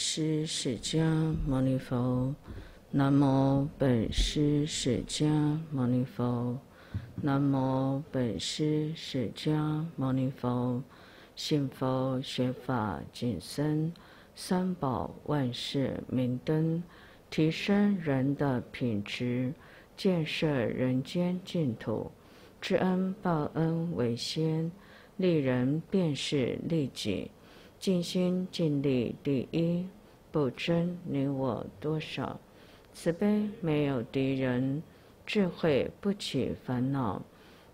师释迦牟尼佛，南无本师释迦牟尼佛，南无本师释迦牟尼佛，信佛学法，谨身三宝，万世明灯，提升人的品质，建设人间净土，知恩报恩为先，利人便是利己。尽心尽力，第一不争你我多少；慈悲没有敌人，智慧不起烦恼，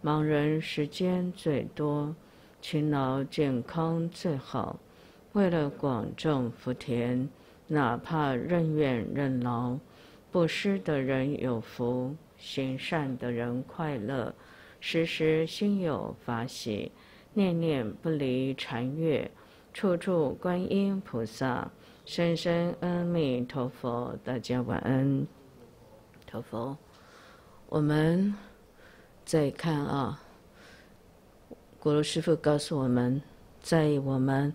忙人时间最多，勤劳健康最好。为了广种福田，哪怕任怨任劳，布施的人有福，行善的人快乐，时时心有法喜，念念不离禅悦。处处观音菩萨，深深阿弥陀佛，大家晚安，陀佛。我们再看啊，古鲁师傅告诉我们在我们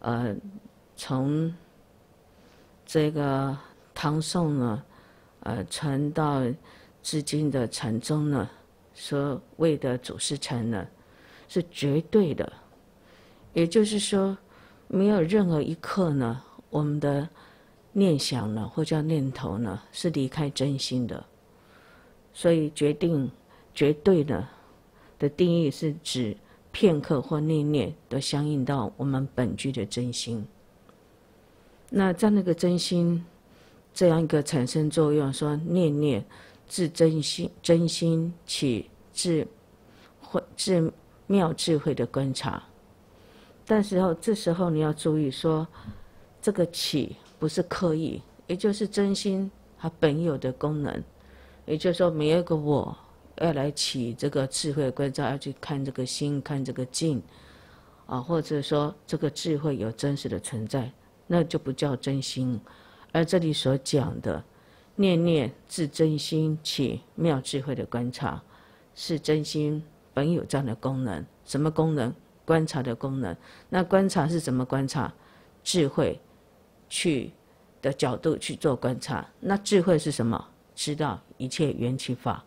呃从这个唐宋呢呃传到至今的禅宗呢所谓的祖师禅呢是绝对的。也就是说，没有任何一刻呢，我们的念想呢，或叫念头呢，是离开真心的。所以，决定绝对的的定义是指片刻或念念都相应到我们本具的真心。那在那个真心这样一个产生作用，说念念自真心真心起智或智妙智慧的观察。但是后，这时候你要注意说，这个起不是刻意，也就是真心它本有的功能，也就是说没有个我要来起这个智慧观照，要去看这个心，看这个境，啊，或者说这个智慧有真实的存在，那就不叫真心。而这里所讲的，念念自真心起妙智慧的观察，是真心本有这样的功能，什么功能？观察的功能，那观察是怎么观察？智慧，去的角度去做观察。那智慧是什么？知道一切缘起法，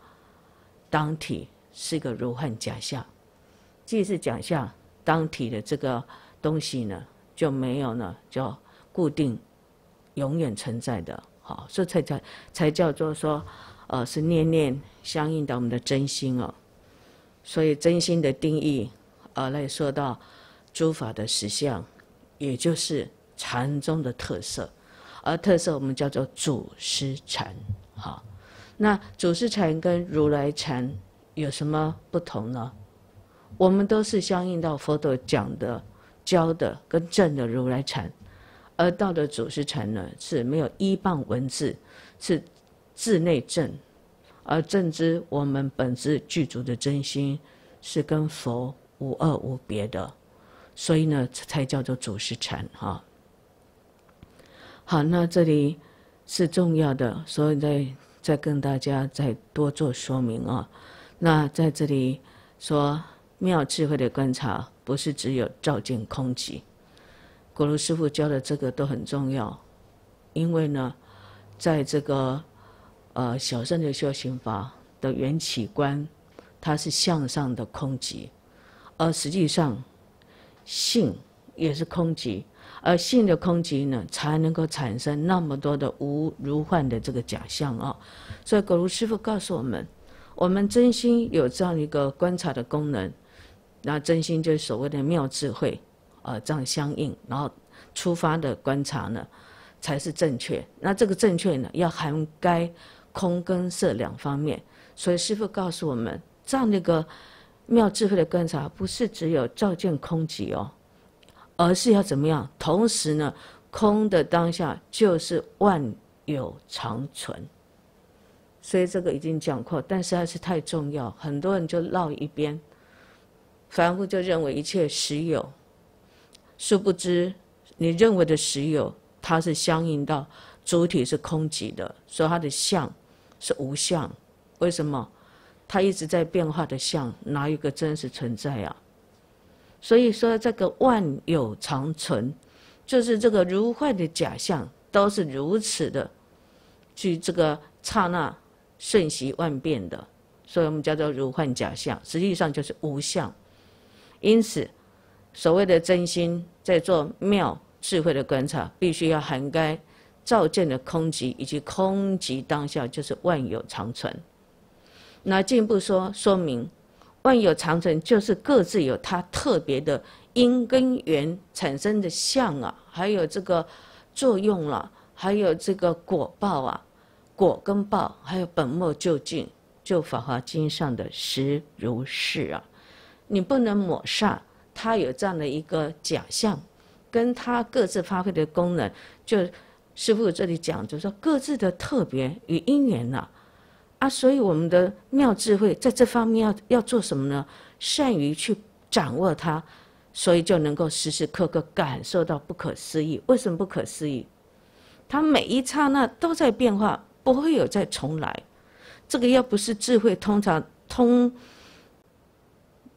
当体是个如幻假象。既是假象，当体的这个东西呢，就没有呢叫固定、永远存在的。好，这才才才叫做说，呃，是念念相应的我们的真心哦。所以真心的定义。啊，来说到，诸法的实相，也就是禅宗的特色。而特色我们叫做祖师禅，哈。那祖师禅跟如来禅有什么不同呢？我们都是相应到佛陀讲的、教的、跟正的如来禅，而到的祖师禅呢，是没有依傍文字，是自内证，而正知我们本质具足的真心，是跟佛。无二无别的，所以呢，才叫做祖师禅啊。好，那这里是重要的，所以再再跟大家再多做说明啊。那在这里说妙智慧的观察，不是只有照见空寂。果如师傅教的这个都很重要，因为呢，在这个呃小善的修行法的缘起观，它是向上的空寂。而实际上，性也是空集，而性的空集呢，才能够产生那么多的无如幻的这个假象啊。所以，果如师父告诉我们，我们真心有这样一个观察的功能，那真心就是所谓的妙智慧呃，这样相应，然后出发的观察呢，才是正确。那这个正确呢，要涵盖空跟色两方面。所以，师父告诉我们，这样的一个。妙智慧的观察不是只有照见空寂哦，而是要怎么样？同时呢，空的当下就是万有常存。所以这个已经讲过，但实在是太重要，很多人就绕一边，凡夫就认为一切实有。殊不知，你认为的实有，它是相应到主体是空寂的，所以它的相是无相。为什么？它一直在变化的相，哪一个真实存在啊？所以说，这个万有常存，就是这个如幻的假象，都是如此的，去这个刹那瞬息万变的，所以我们叫做如幻假象，实际上就是无相。因此，所谓的真心在做妙智慧的观察，必须要涵盖照见的空寂，以及空寂当下就是万有常存。那进一步说，说明万有长存，就是各自有它特别的因根源产生的相啊，还有这个作用了，还有这个果报啊，果跟报，还有本末究竟，就《法华经》上的实如是啊。你不能抹煞它有这样的一个假象，跟它各自发挥的功能。就师父这里讲，就说各自的特别与因缘呐。啊，所以我们的妙智慧在这方面要要做什么呢？善于去掌握它，所以就能够时时刻刻感受到不可思议。为什么不可思议？它每一刹那都在变化，不会有再重来。这个要不是智慧通常通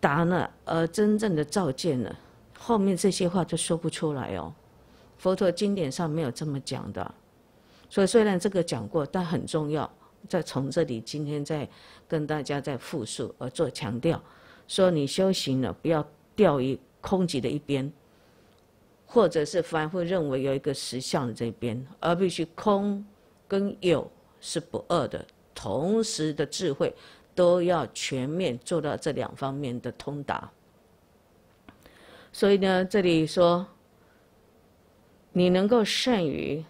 达了，而真正的照见了，后面这些话就说不出来哦。佛陀经典上没有这么讲的，所以虽然这个讲过，但很重要。再从这里，今天再跟大家再复述而做强调，说你修行了，不要掉于空寂的一边，或者是反复认为有一个实相的这边，而必须空跟有是不二的，同时的智慧都要全面做到这两方面的通达。所以呢，这里说，你能够善于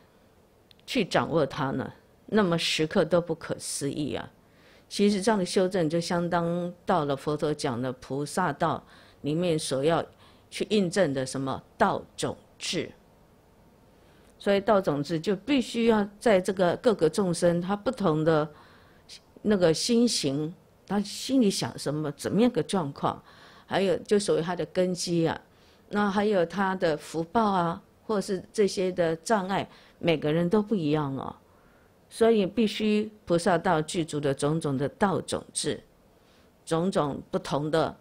去掌握它呢？那么时刻都不可思议啊！其实这样的修正就相当到了佛陀讲的菩萨道里面所要去印证的什么道种智。所以道种智就必须要在这个各个众生他不同的那个心形，他心里想什么，怎么样个状况，还有就所谓他的根基啊，那还有他的福报啊，或是这些的障碍，每个人都不一样哦。所以必须菩萨道具足的种种的道种质，种种不同的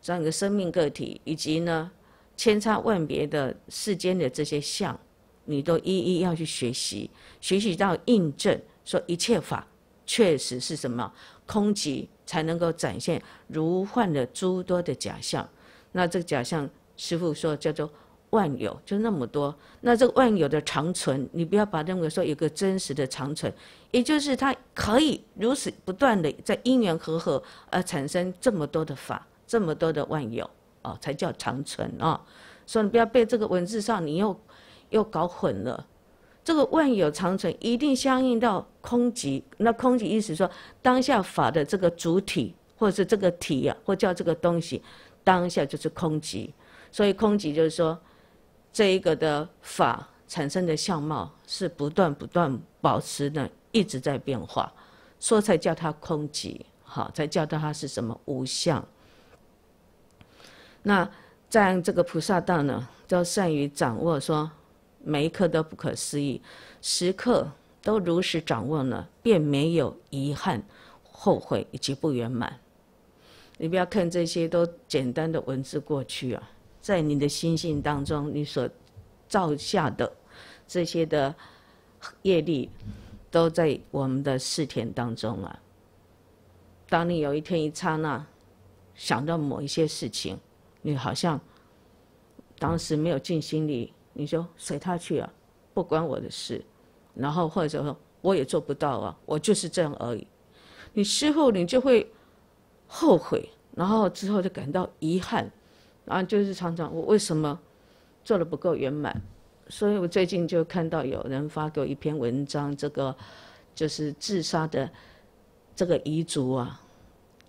这样一个生命个体，以及呢千差万别的世间的这些相，你都一一要去学习，学习到印证，说一切法确实是什么空寂，才能够展现如幻的诸多的假象。那这个假象，师父说叫做。万有就那么多，那这个万有的长存，你不要把认为说有个真实的长存，也就是它可以如此不断的在因缘和合而产生这么多的法，这么多的万有啊，才叫长存啊。所以你不要被这个文字上你又又搞混了，这个万有长存一定相应到空寂。那空寂意思说当下法的这个主体，或者是这个体啊，或叫这个东西，当下就是空寂。所以空寂就是说。这一个的法产生的相貌是不断不断保持的，一直在变化，说才叫它空寂，好，才叫它是什么无相。那在这个菩萨道呢，都善于掌握说每一刻都不可思议，时刻都如实掌握呢，便没有遗憾、后悔以及不圆满。你不要看这些都简单的文字过去啊。在你的心性当中，你所造下的这些的业力，都在我们的四田当中啊。当你有一天一刹那想到某一些事情，你好像当时没有尽心力，你说随他去啊，不关我的事。然后或者说我也做不到啊，我就是这样而已。你事后你就会后悔，然后之后就感到遗憾。啊，就是常常我为什么做的不够圆满，所以我最近就看到有人发给我一篇文章，这个就是自杀的这个遗族啊，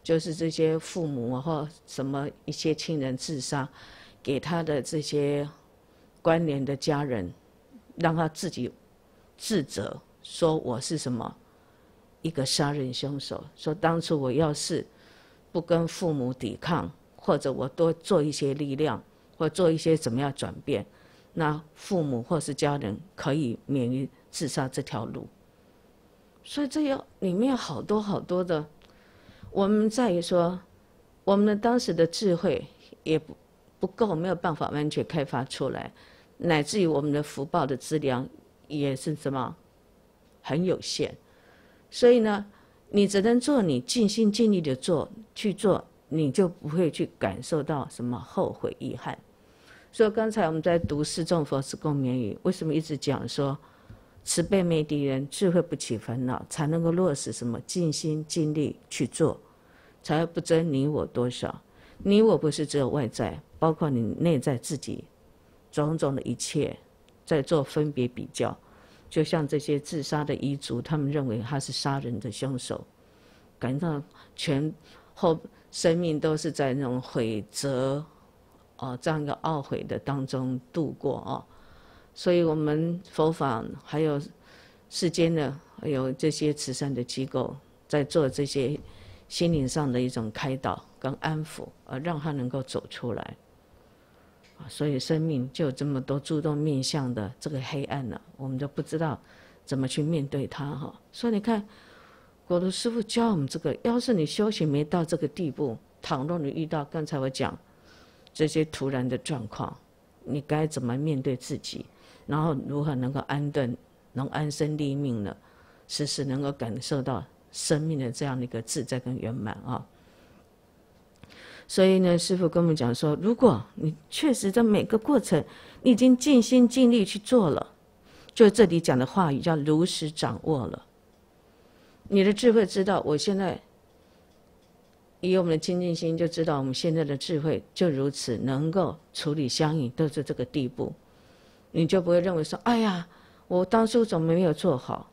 就是这些父母或什么一些亲人自杀，给他的这些关联的家人，让他自己自责，说我是什么一个杀人凶手，说当初我要是不跟父母抵抗。或者我多做一些力量，或做一些怎么样转变，那父母或是家人可以免于自杀这条路。所以这要里面好多好多的，我们在于说，我们的当时的智慧也不不够，没有办法完全开发出来，乃至于我们的福报的质量也是什么，很有限。所以呢，你只能做你尽心尽力的做去做。你就不会去感受到什么后悔遗憾。所以刚才我们在读《释众佛子共勉语》，为什么一直讲说，慈悲没敌人，智慧不起烦恼，才能够落实什么尽心尽力去做，才会不争你我多少。你我不是只有外在，包括你内在自己种种的一切，在做分别比较。就像这些自杀的彝族，他们认为他是杀人的凶手，感到全后。生命都是在那种悔责，哦，这样一个懊悔的当中度过哦，所以我们佛法还有世间的，还有这些慈善的机构，在做这些心灵上的一种开导跟安抚，而让他能够走出来。啊，所以生命就有这么多诸多面向的这个黑暗呢，我们都不知道怎么去面对它哈。所以你看。我的师傅教我们这个，要是你修行没到这个地步，倘若你遇到刚才我讲这些突然的状况，你该怎么面对自己？然后如何能够安顿，能安身立命呢？时时能够感受到生命的这样的一个自在跟圆满啊！所以呢，师傅跟我们讲说，如果你确实在每个过程，你已经尽心尽力去做了，就这里讲的话语叫如实掌握了。”你的智慧知道，我现在以我们的清净心就知道，我们现在的智慧就如此，能够处理相应，都是这个地步，你就不会认为说：“哎呀，我当初怎么没有做好？”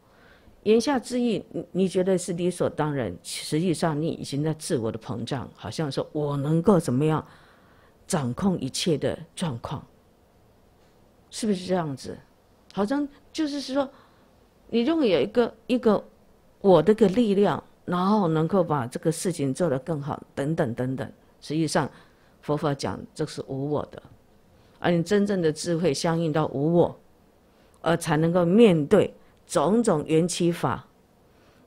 言下之意，你你觉得是理所当然，实际上你已经在自我的膨胀，好像说我能够怎么样掌控一切的状况，是不是这样子？好像就是说，你认为有一个一个。我的个力量，然后能够把这个事情做得更好，等等等等。实际上，佛法讲这是无我的，而你真正的智慧相应到无我，而才能够面对种种缘起法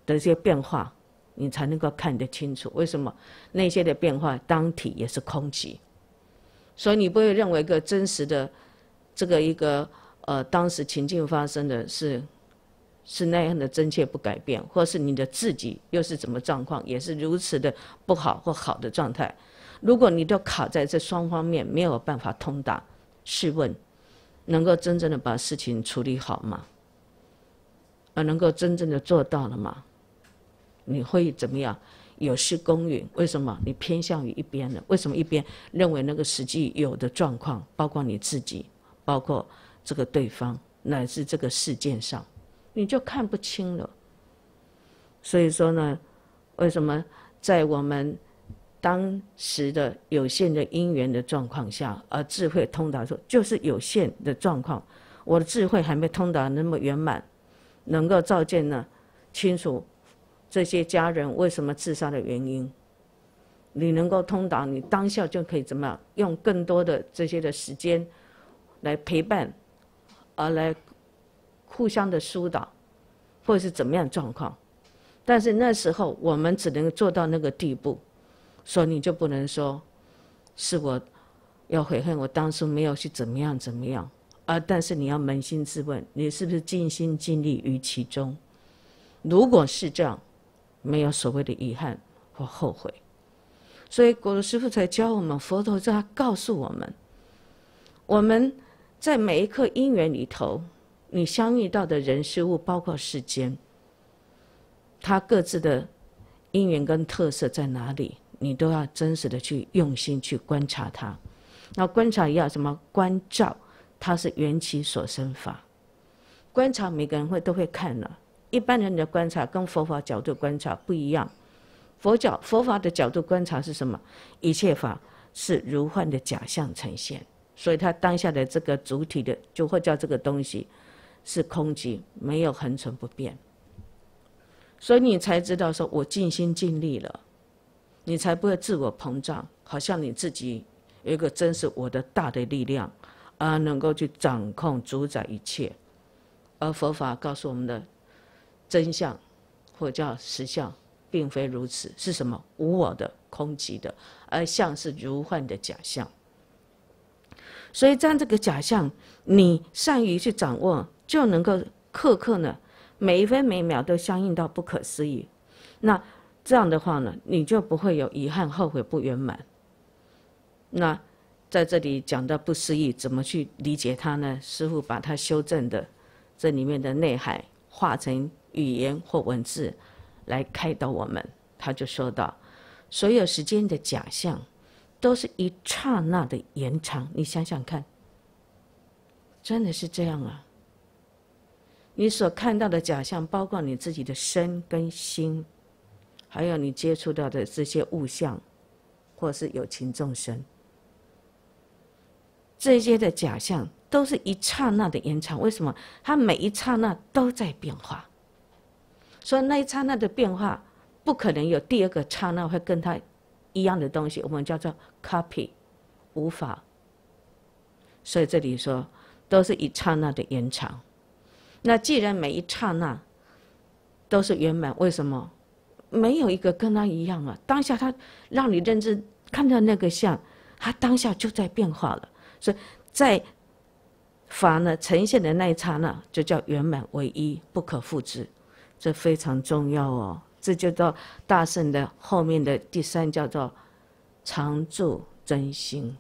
的一些变化，你才能够看得清楚。为什么那些的变化当体也是空寂？所以你不会认为一个真实的这个一个呃，当时情境发生的是。是那样的真切不改变，或是你的自己又是怎么状况，也是如此的不好或好的状态。如果你都卡在这双方面没有办法通达，试问，能够真正的把事情处理好吗？而能够真正的做到了吗？你会怎么样有失公允？为什么你偏向于一边呢？为什么一边认为那个实际有的状况，包括你自己，包括这个对方，乃至这个事件上？你就看不清了。所以说呢，为什么在我们当时的有限的因缘的状况下，而智慧通达说，就是有限的状况，我的智慧还没通达那么圆满，能够照见呢清楚这些家人为什么自杀的原因。你能够通达，你当下就可以怎么样？用更多的这些的时间来陪伴，而来。互相的疏导，或者是怎么样状况，但是那时候我们只能做到那个地步，所以你就不能说，是我，要悔恨我当初没有去怎么样怎么样啊！但是你要扪心自问，你是不是尽心尽力于其中？如果是这样，没有所谓的遗憾或后悔，所以果师傅才教我们，佛陀他告诉我们，我们在每一刻因缘里头。你相遇到的人事物，包括世间，它各自的因缘跟特色在哪里，你都要真实的去用心去观察它。那观察要什么？关照，它是缘起所生法。观察每个人会都会看了，一般人的观察跟佛法角度观察不一样。佛教佛法的角度观察是什么？一切法是如幻的假象呈现，所以它当下的这个主体的，就或叫这个东西。是空寂，没有恒存不变，所以你才知道，说我尽心尽力了，你才不会自我膨胀，好像你自己有一个真实我的大的力量，而能够去掌控主宰一切。而佛法告诉我们的真相，或叫实相，并非如此，是什么？无我的空寂的，而像是如幻的假象。所以，将这个假象，你善于去掌握。就能够刻刻呢，每一分每秒都相应到不可思议。那这样的话呢，你就不会有遗憾、后悔、不圆满。那在这里讲到不思议，怎么去理解它呢？师傅把它修正的，这里面的内涵化成语言或文字，来开导我们。他就说到，所有时间的假象，都是一刹那的延长。你想想看，真的是这样啊？你所看到的假象，包括你自己的身跟心，还有你接触到的这些物象，或是有情众生，这些的假象都是一刹那的延长。为什么？它每一刹那都在变化，所以那一刹那的变化不可能有第二个刹那会跟它一样的东西，我们叫做 copy，无法。所以这里说，都是一刹那的延长。那既然每一刹那都是圆满，为什么没有一个跟他一样啊？当下他让你认知看到那个相，他当下就在变化了。所以在法呢呈现的那一刹那，就叫圆满唯一，不可复制。这非常重要哦。这就到大圣的后面的第三，叫做常住真心。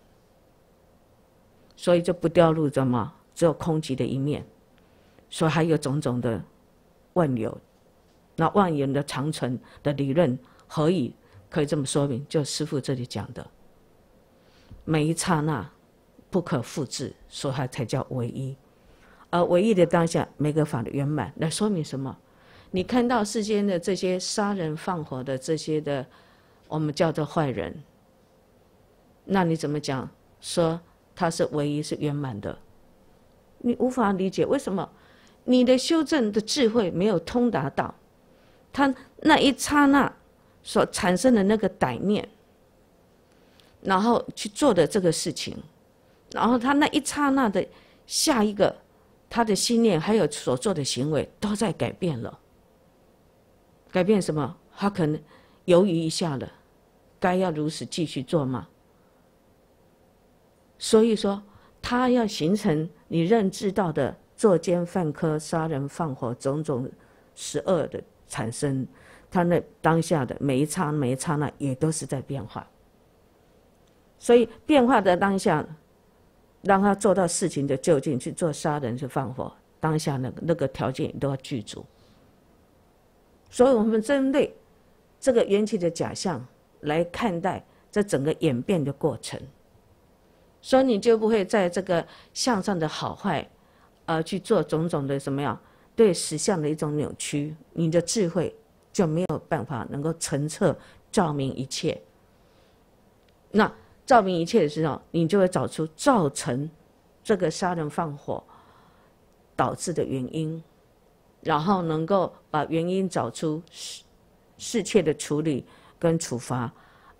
所以就不掉入什么，只有空寂的一面。所以还有种种的万有，那万有的长存的理论，何以可以这么说明？就师父这里讲的，每一刹那不可复制，所以才叫唯一。而唯一的当下，每个法的圆满，来说明什么？你看到世间的这些杀人放火的这些的，我们叫做坏人。那你怎么讲？说他是唯一是圆满的？你无法理解为什么？你的修正的智慧没有通达到，他那一刹那所产生的那个歹念，然后去做的这个事情，然后他那一刹那的下一个他的心念还有所做的行为都在改变了。改变什么？他可能犹豫一下了，该要如此继续做吗？所以说，他要形成你认知到的。作奸犯科、杀人放火，种种十恶的产生，他那当下的每一刹每一刹那也都是在变化。所以变化的当下，让他做到事情的就近去做杀人、去放火，当下那个那个条件都要具足。所以我们针对这个缘起的假象来看待这整个演变的过程，所以你就不会在这个向上的好坏。呃，去做种种的什么呀？对实相的一种扭曲，你的智慧就没有办法能够澄澈、照明一切。那照明一切的时候，你就会找出造成这个杀人放火导致的原因，然后能够把原因找出，事事切的处理跟处罚，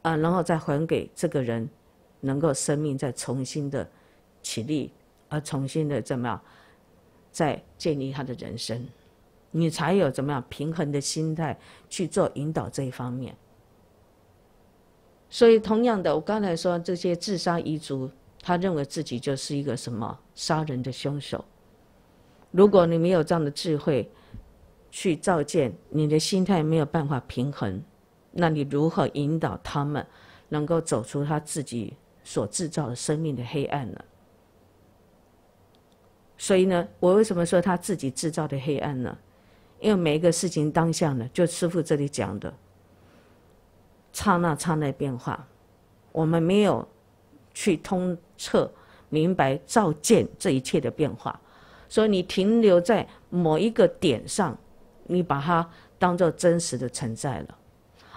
啊，然后再还给这个人，能够生命再重新的起立，而重新的怎么样？在建立他的人生，你才有怎么样平衡的心态去做引导这一方面。所以，同样的，我刚才说这些自杀遗族，他认为自己就是一个什么杀人的凶手。如果你没有这样的智慧去照见，你的心态没有办法平衡，那你如何引导他们能够走出他自己所制造的生命的黑暗呢？所以呢，我为什么说他自己制造的黑暗呢？因为每一个事情当下呢，就师傅这里讲的，刹那刹那变化，我们没有去通彻明白照见这一切的变化，所以你停留在某一个点上，你把它当做真实的存在了，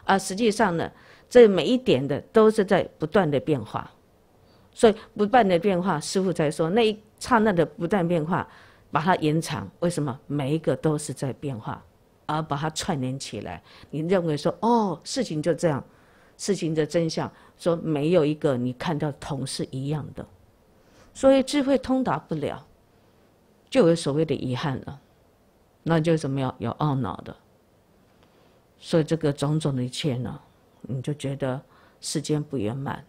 而实际上呢，这每一点的都是在不断的变化，所以不断的变化，师傅才说那。刹那的不断变化，把它延长，为什么？每一个都是在变化，而把它串联起来。你认为说，哦，事情就这样，事情的真相，说没有一个你看到同是一样的，所以智慧通达不了，就有所谓的遗憾了，那就怎么样？有懊恼的，所以这个种种的一切呢，你就觉得世间不圆满，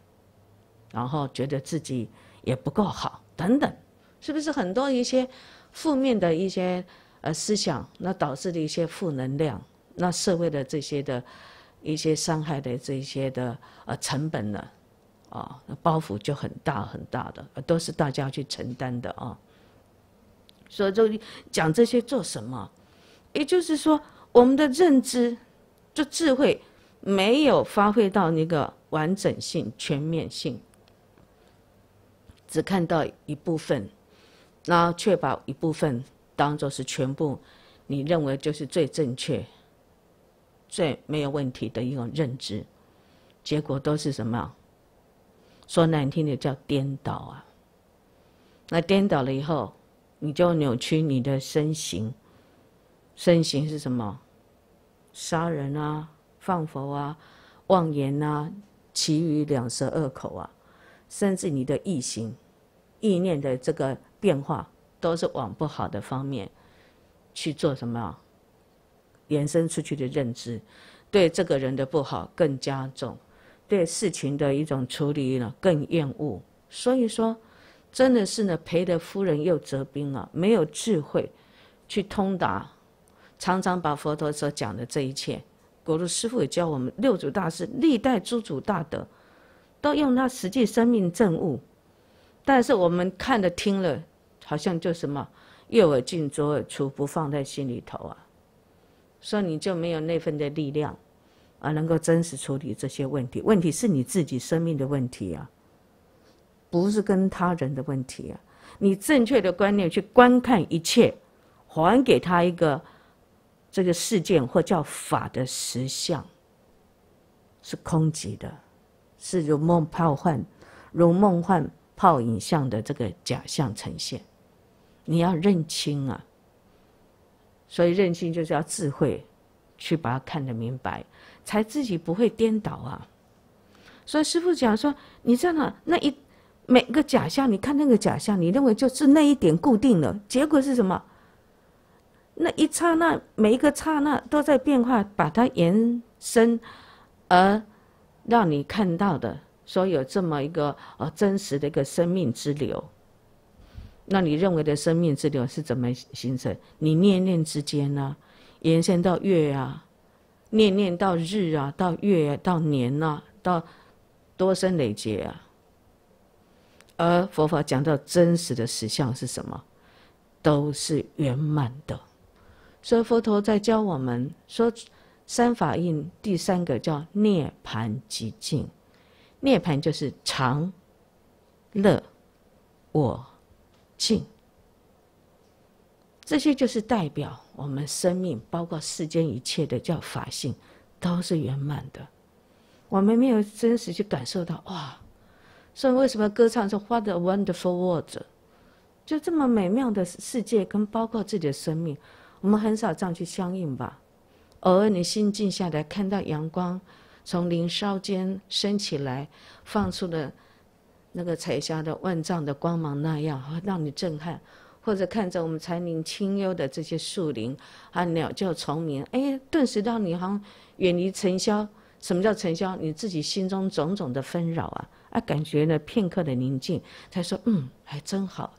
然后觉得自己也不够好，等等。是不是很多一些负面的一些呃思想，那导致的一些负能量，那社会的这些的一些伤害的这些的呃成本呢？啊，包袱就很大很大的，都是大家去承担的啊。所以就讲这些做什么？也就是说，我们的认知就智慧没有发挥到那个完整性、全面性，只看到一部分。那确保一部分当做是全部，你认为就是最正确、最没有问题的一种认知，结果都是什么？说难听的叫颠倒啊。那颠倒了以后，你就扭曲你的身形，身形是什么？杀人啊，放佛啊，妄言啊，其余两舌二口啊，甚至你的意行意念的这个。变化都是往不好的方面去做什么？延伸出去的认知，对这个人的不好更加重，对事情的一种处理呢更厌恶。所以说，真的是呢赔了夫人又折兵了，没有智慧去通达，常常把佛陀所讲的这一切，果如师父也教我们，六祖大师、历代诸祖大德都用他实际生命证悟。但是我们看的听了，好像就什么，右耳进，左耳出，不放在心里头啊，所以你就没有那份的力量，啊，能够真实处理这些问题。问题是你自己生命的问题啊，不是跟他人的问题啊。你正确的观念去观看一切，还给他一个这个事件或叫法的实相，是空寂的，是如梦泡幻，如梦幻。泡影像的这个假象呈现，你要认清啊。所以认清就是要智慧，去把它看得明白，才自己不会颠倒啊。所以师父讲说，你知道吗？那一每个假象，你看那个假象，你认为就是那一点固定了，结果是什么？那一刹那，每一个刹那都在变化，把它延伸，而让你看到的。说有这么一个呃真实的一个生命之流。那你认为的生命之流是怎么形成？你念念之间呢，延伸到月啊，念念到日啊，到月啊，到年啊，到多生累劫啊。而佛法讲到真实的实相是什么？都是圆满的。所以佛陀在教我们说，三法印第三个叫涅槃极境。涅槃就是常、乐、我、净，这些就是代表我们生命，包括世间一切的叫法性，都是圆满的。我们没有真实去感受到哇，所以为什么歌唱说花的 wonderful world，就这么美妙的世界，跟包括自己的生命，我们很少这样去相应吧？偶尔你心静下来看到阳光。从林梢间升起来，放出了那个彩霞的万丈的光芒那样，让你震撼；或者看着我们柴林清幽的这些树林，啊，鸟叫虫鸣，哎，顿时让你好像远离尘嚣。什么叫尘嚣？你自己心中种种的纷扰啊，啊，感觉呢片刻的宁静。他说：“嗯，还真好。”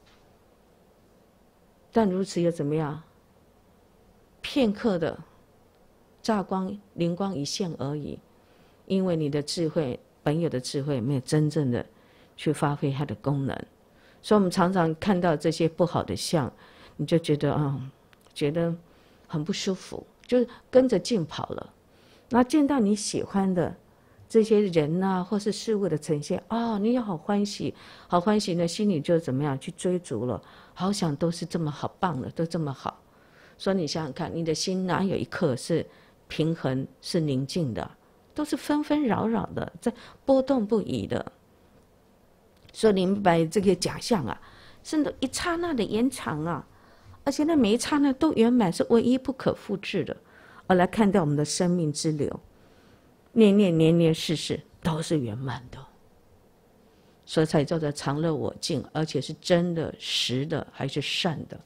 但如此又怎么样？片刻的，乍光灵光一现而已。因为你的智慧本有的智慧没有真正的去发挥它的功能，所以我们常常看到这些不好的相，你就觉得啊，觉得很不舒服，就跟着劲跑了。那见到你喜欢的这些人呐，或是事物的呈现啊，你也好欢喜，好欢喜呢，心里就怎么样去追逐了？好想都是这么好棒的，都这么好。所以你想想看，你的心哪有一刻是平衡、是宁静的？都是纷纷扰扰的，在波动不已的。所以明白这个假象啊，甚至一刹那的延长啊，而且那每一刹那都圆满，是唯一不可复制的。而来看待我们的生命之流，念念、年年、世世都是圆满的，所以才叫做常乐我净，而且是真的、实的，还是善的，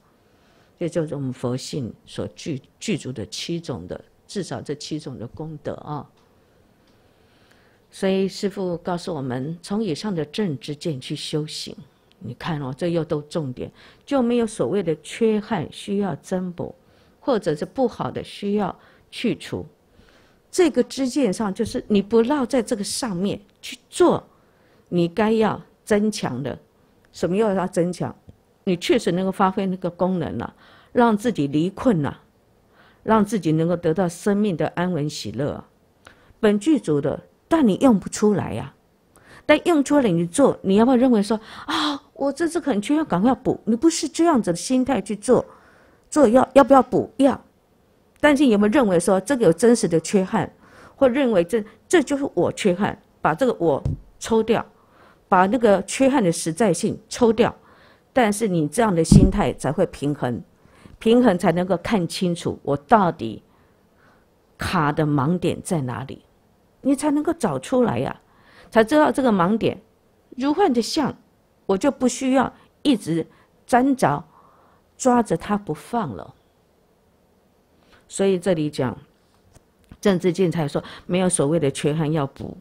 也就是我们佛性所具具足的七种的，至少这七种的功德啊。所以师父告诉我们，从以上的正知见去修行，你看哦，这又都重点，就没有所谓的缺憾需要增补，或者是不好的需要去除。这个知见上，就是你不绕在这个上面去做，你该要增强的，什么又要增强？你确实能够发挥那个功能了，让自己离困了，让自己能够得到生命的安稳喜乐。本剧组的。但你用不出来呀，但用出来你做，你要不要认为说啊，我这次很缺，要赶快补？你不是这样子的心态去做，做要要不要补？要，但是有没有认为说这个有真实的缺憾，或认为这这就是我缺憾，把这个我抽掉，把那个缺憾的实在性抽掉？但是你这样的心态才会平衡，平衡才能够看清楚我到底卡的盲点在哪里。你才能够找出来呀，才知道这个盲点。如幻的相，我就不需要一直粘着、抓着它不放了。所以这里讲，政治建才说：没有所谓的缺憾要补，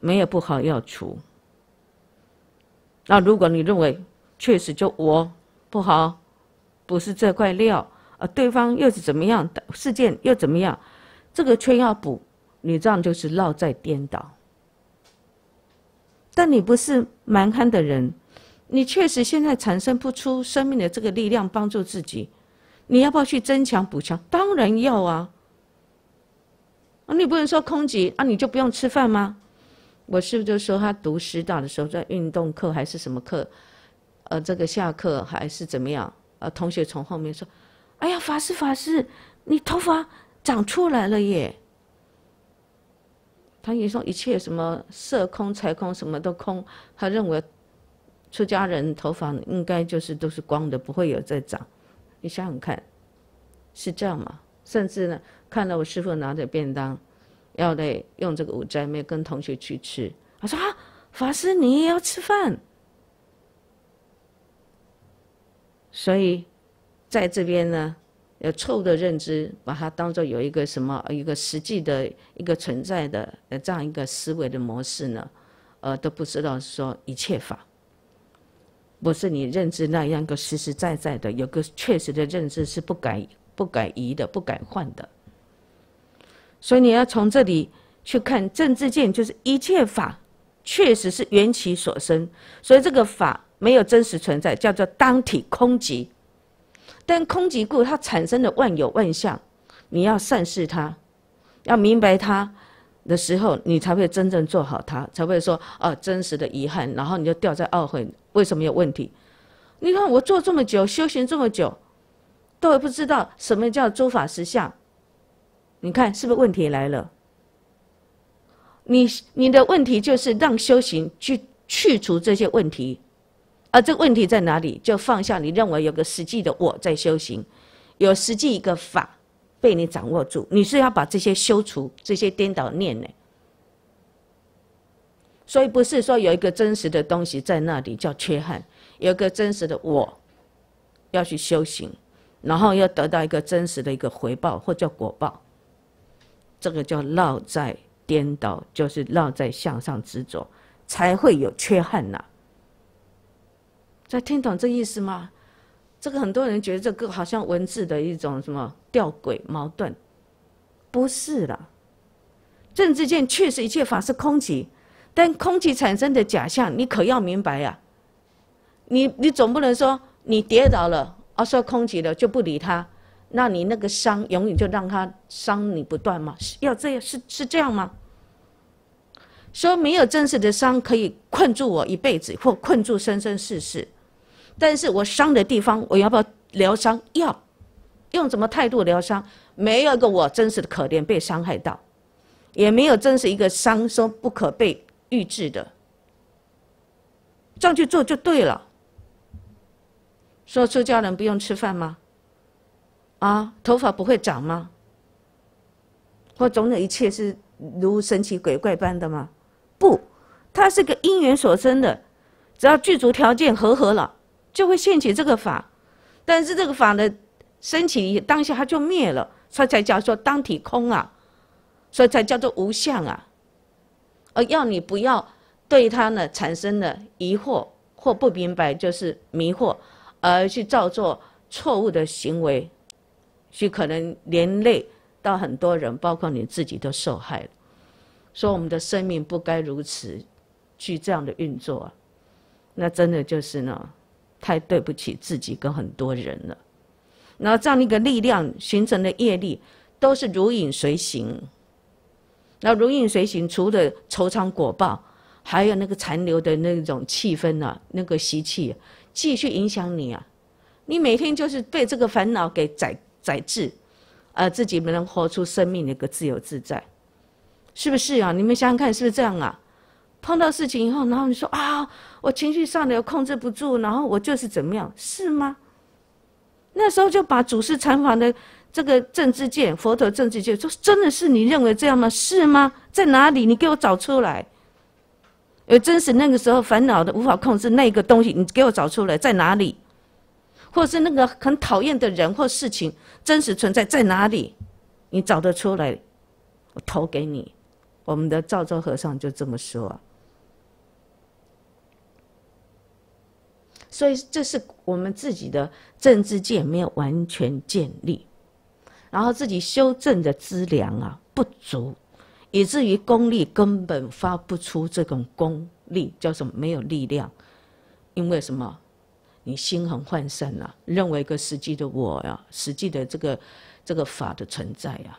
没有不好要除。那如果你认为确实就我不好，不是这块料，而对方又是怎么样的事件又怎么样，这个缺要补。你这样就是绕在颠倒，但你不是蛮憨的人，你确实现在产生不出生命的这个力量帮助自己，你要不要去增强补强？当然要啊！你不能说空集啊，你就不用吃饭吗？我师父就说他读师大的时候在运动课还是什么课，呃，这个下课还是怎么样？呃，同学从后面说：“哎呀，法师法师，你头发长出来了耶！”他一说一切什么色空财空什么都空，他认为出家人头发应该就是都是光的，不会有在长。你想想看，是这样吗？甚至呢，看到我师父拿着便当，要来用这个五斋，没有跟同学去吃。他说啊，法师你也要吃饭。所以，在这边呢。呃，错误的认知，把它当做有一个什么一个实际的一个存在的这样一个思维的模式呢？呃，都不知道说一切法不是你认知那样一个实实在在的，有个确实的认知是不改不改移的，不改换的。所以你要从这里去看政治见，就是一切法确实是缘起所生，所以这个法没有真实存在，叫做当体空寂。但空寂故，它产生的万有万象，你要善视它，要明白它的时候，你才会真正做好它，才会说啊，真实的遗憾，然后你就掉在懊悔，为什么有问题？你看我做这么久，修行这么久，都不知道什么叫诸法实相，你看是不是问题来了？你你的问题就是让修行去去除这些问题。而这个问题在哪里？就放下你认为有个实际的我在修行，有实际一个法被你掌握住，你是要把这些修除这些颠倒念呢。所以不是说有一个真实的东西在那里叫缺憾，有个真实的我要去修行，然后要得到一个真实的一个回报或叫果报。这个叫落在颠倒，就是落在向上执着，才会有缺憾呐。在听懂这意思吗？这个很多人觉得这个好像文字的一种什么吊诡矛盾，不是啦。政治界确实一切法是空寂，但空寂产生的假象，你可要明白呀。你你总不能说你跌倒了而说空寂了就不理他，那你那个伤永远就让他伤你不断吗？要这样是是这样吗？说没有真实的伤可以困住我一辈子或困住生生世世。但是我伤的地方，我要不要疗伤？要，用什么态度疗伤？没有一个我真实的可怜被伤害到，也没有真实一个伤说不可被愈治的，这样去做就对了。说出家人不用吃饭吗？啊，头发不会长吗？或总有一切是如神奇鬼怪般的吗？不，他是个因缘所生的，只要具足条件合合了。就会现起这个法，但是这个法的升起当下，它就灭了，它才叫做当体空啊，所以才叫做无相啊。而要你不要对它呢产生了疑惑或不明白，就是迷惑，而去造作错误的行为，去可能连累到很多人，包括你自己都受害了。说我们的生命不该如此去这样的运作啊，那真的就是呢。太对不起自己跟很多人了，那这样一个力量形成的业力，都是如影随形。那如影随形，除了惆怅果报，还有那个残留的那种气氛啊，那个习气继续影响你啊。你每天就是被这个烦恼给宰宰制，啊，自己没能活出生命的一个自由自在，是不是啊？你们想想看，是不是这样啊？碰到事情以后，然后你说啊，我情绪上的控制不住，然后我就是怎么样，是吗？那时候就把祖师禅房的这个政治界，佛陀政治界说真的是你认为这样吗？是吗？在哪里？你给我找出来。有真实那个时候烦恼的无法控制那个东西，你给我找出来在哪里？或是那个很讨厌的人或事情，真实存在在哪里？你找得出来，我投给你。我们的赵州和尚就这么说。所以这是我们自己的政治界没有完全建立，然后自己修正的资粮啊不足，以至于功力根本发不出这种功力，叫什么？没有力量，因为什么？你心很涣散了，认为一个实际的我呀，实际的这个这个法的存在呀。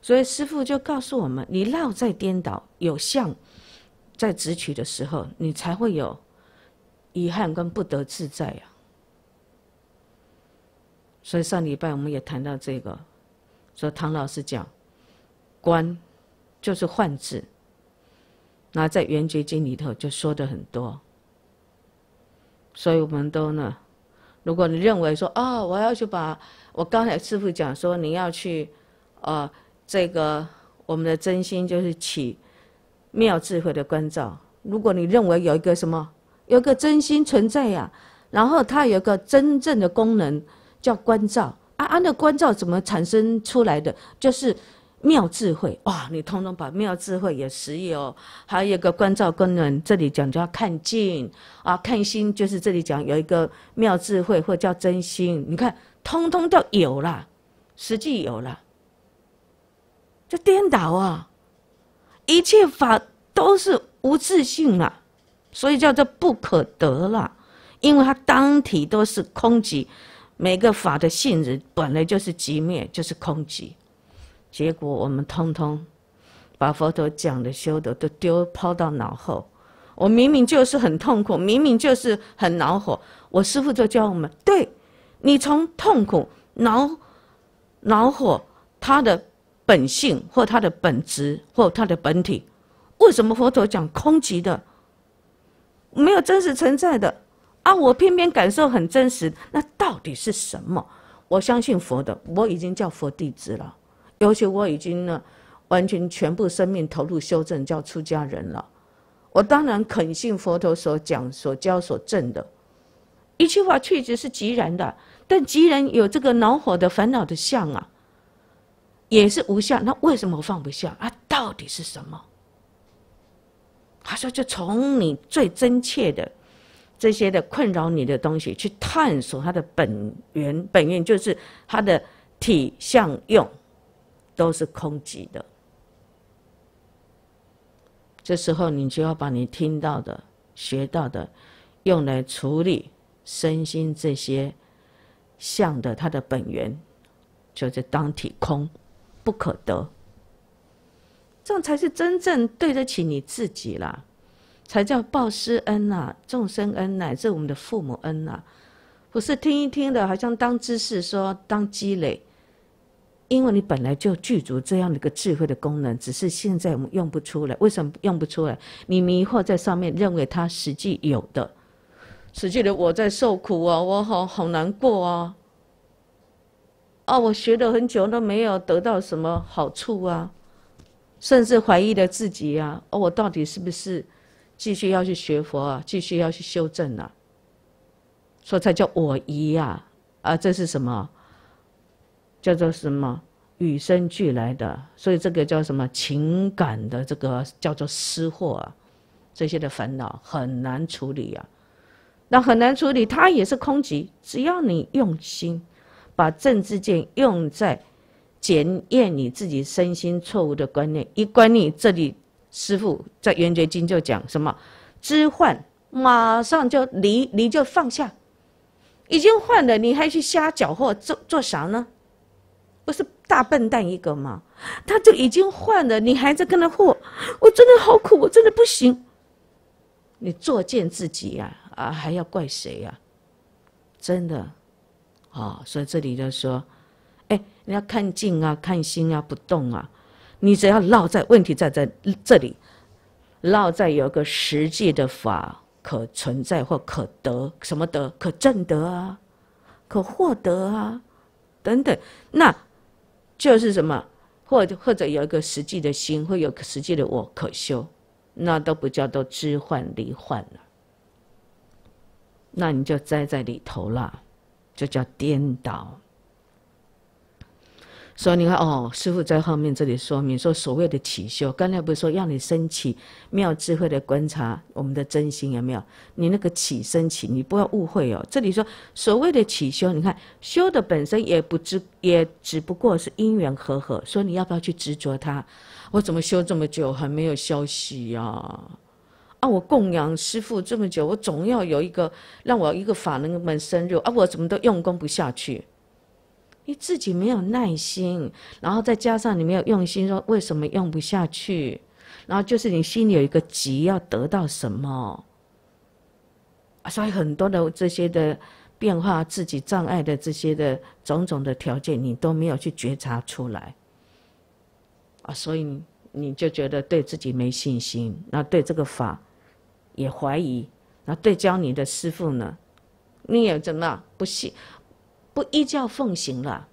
所以师父就告诉我们：你绕在颠倒，有相在执取的时候，你才会有。遗憾跟不得自在呀，所以上礼拜我们也谈到这个，说唐老师讲，观，就是幻字，那在《圆觉经》里头就说的很多，所以我们都呢，如果你认为说啊，我要去把，我刚才师父讲说你要去，呃，这个我们的真心就是起妙智慧的关照。如果你认为有一个什么？有个真心存在呀，然后它有个真正的功能叫关照啊。那关照怎么产生出来的？就是妙智慧哇！你通通把妙智慧也实有，还有个关照功能。这里讲叫看镜啊，看心，就是这里讲有一个妙智慧或叫真心。你看，通通都有了，实际有了，就颠倒啊！一切法都是无自性了。所以叫做不可得了，因为它当体都是空寂，每个法的性质本来就是寂灭，就是空寂。结果我们通通把佛陀讲的、修的都丢抛到脑后。我明明就是很痛苦，明明就是很恼火。我师父就教我们：对，你从痛苦、恼、恼火，它的本性或它的本质或它的本体，为什么佛陀讲空寂的？没有真实存在的啊！我偏偏感受很真实，那到底是什么？我相信佛的，我已经叫佛弟子了，尤其我已经呢，完全全部生命投入修正，叫出家人了。我当然肯信佛陀所讲、所教、所证的，一句话确实是即然的。但即然有这个恼火的、烦恼的相啊，也是无相。那为什么放不下啊？到底是什么？他说：“就从你最真切的这些的困扰你的东西，去探索它的本源。本源就是它的体相用，都是空寂的。这时候，你就要把你听到的、学到的，用来处理身心这些相的它的本源，就是当体空，不可得。”这样才是真正对得起你自己啦，才叫报师恩呐，众生恩乃至我们的父母恩呐，不是听一听的，好像当知识说当积累，因为你本来就具足这样的一个智慧的功能，只是现在我们用不出来。为什么用不出来？你迷惑在上面，认为它实际有的，实际的我在受苦啊，我好好难过啊，啊，我学了很久都没有得到什么好处啊。甚至怀疑的自己啊，哦，我到底是不是继续要去学佛啊，继续要去修正呢？所以才叫我疑呀，啊，这是什么？叫做什么与生俱来的？所以这个叫什么情感的这个叫做私货啊，这些的烦恼很难处理啊，那很难处理，它也是空集，只要你用心，把政治见用在。检验你自己身心错误的观念，一观念，这里师傅在《圆觉经》就讲什么？知幻，马上就离，离就放下。已经换了，你还去瞎搅和，做做啥呢？不是大笨蛋一个吗？他就已经换了，你还在跟他和，我真的好苦，我真的不行。你作贱自己呀，啊，还要怪谁呀？真的，啊，所以这里就说。哎，你要看境啊，看心啊，不动啊。你只要落在问题在在这里，落在有个实际的法可存在或可得什么得可证得啊，可获得啊，等等，那就是什么？或者或者有一个实际的心，会有实际的我可修，那都不叫做知幻离幻了。那你就栽在里头了，就叫颠倒。所以你看哦，师父在后面这里说明说所谓的起修，刚才不是说让你升起妙智慧的观察我们的真心有没有？你那个起升起，你不要误会哦。这里说所谓的起修，你看修的本身也不知，也只不过是因缘和合。说你要不要去执着它？我怎么修这么久还没有消息呀？啊，我供养师父这么久，我总要有一个让我一个法能门深入啊！我怎么都用功不下去？你自己没有耐心，然后再加上你没有用心，说为什么用不下去，然后就是你心里有一个急要得到什么，啊，所以很多的这些的，变化自己障碍的这些的种种的条件，你都没有去觉察出来，啊，所以你就觉得对自己没信心，那对这个法，也怀疑，那对教你的师父呢，你也怎么不信？不依教奉行了，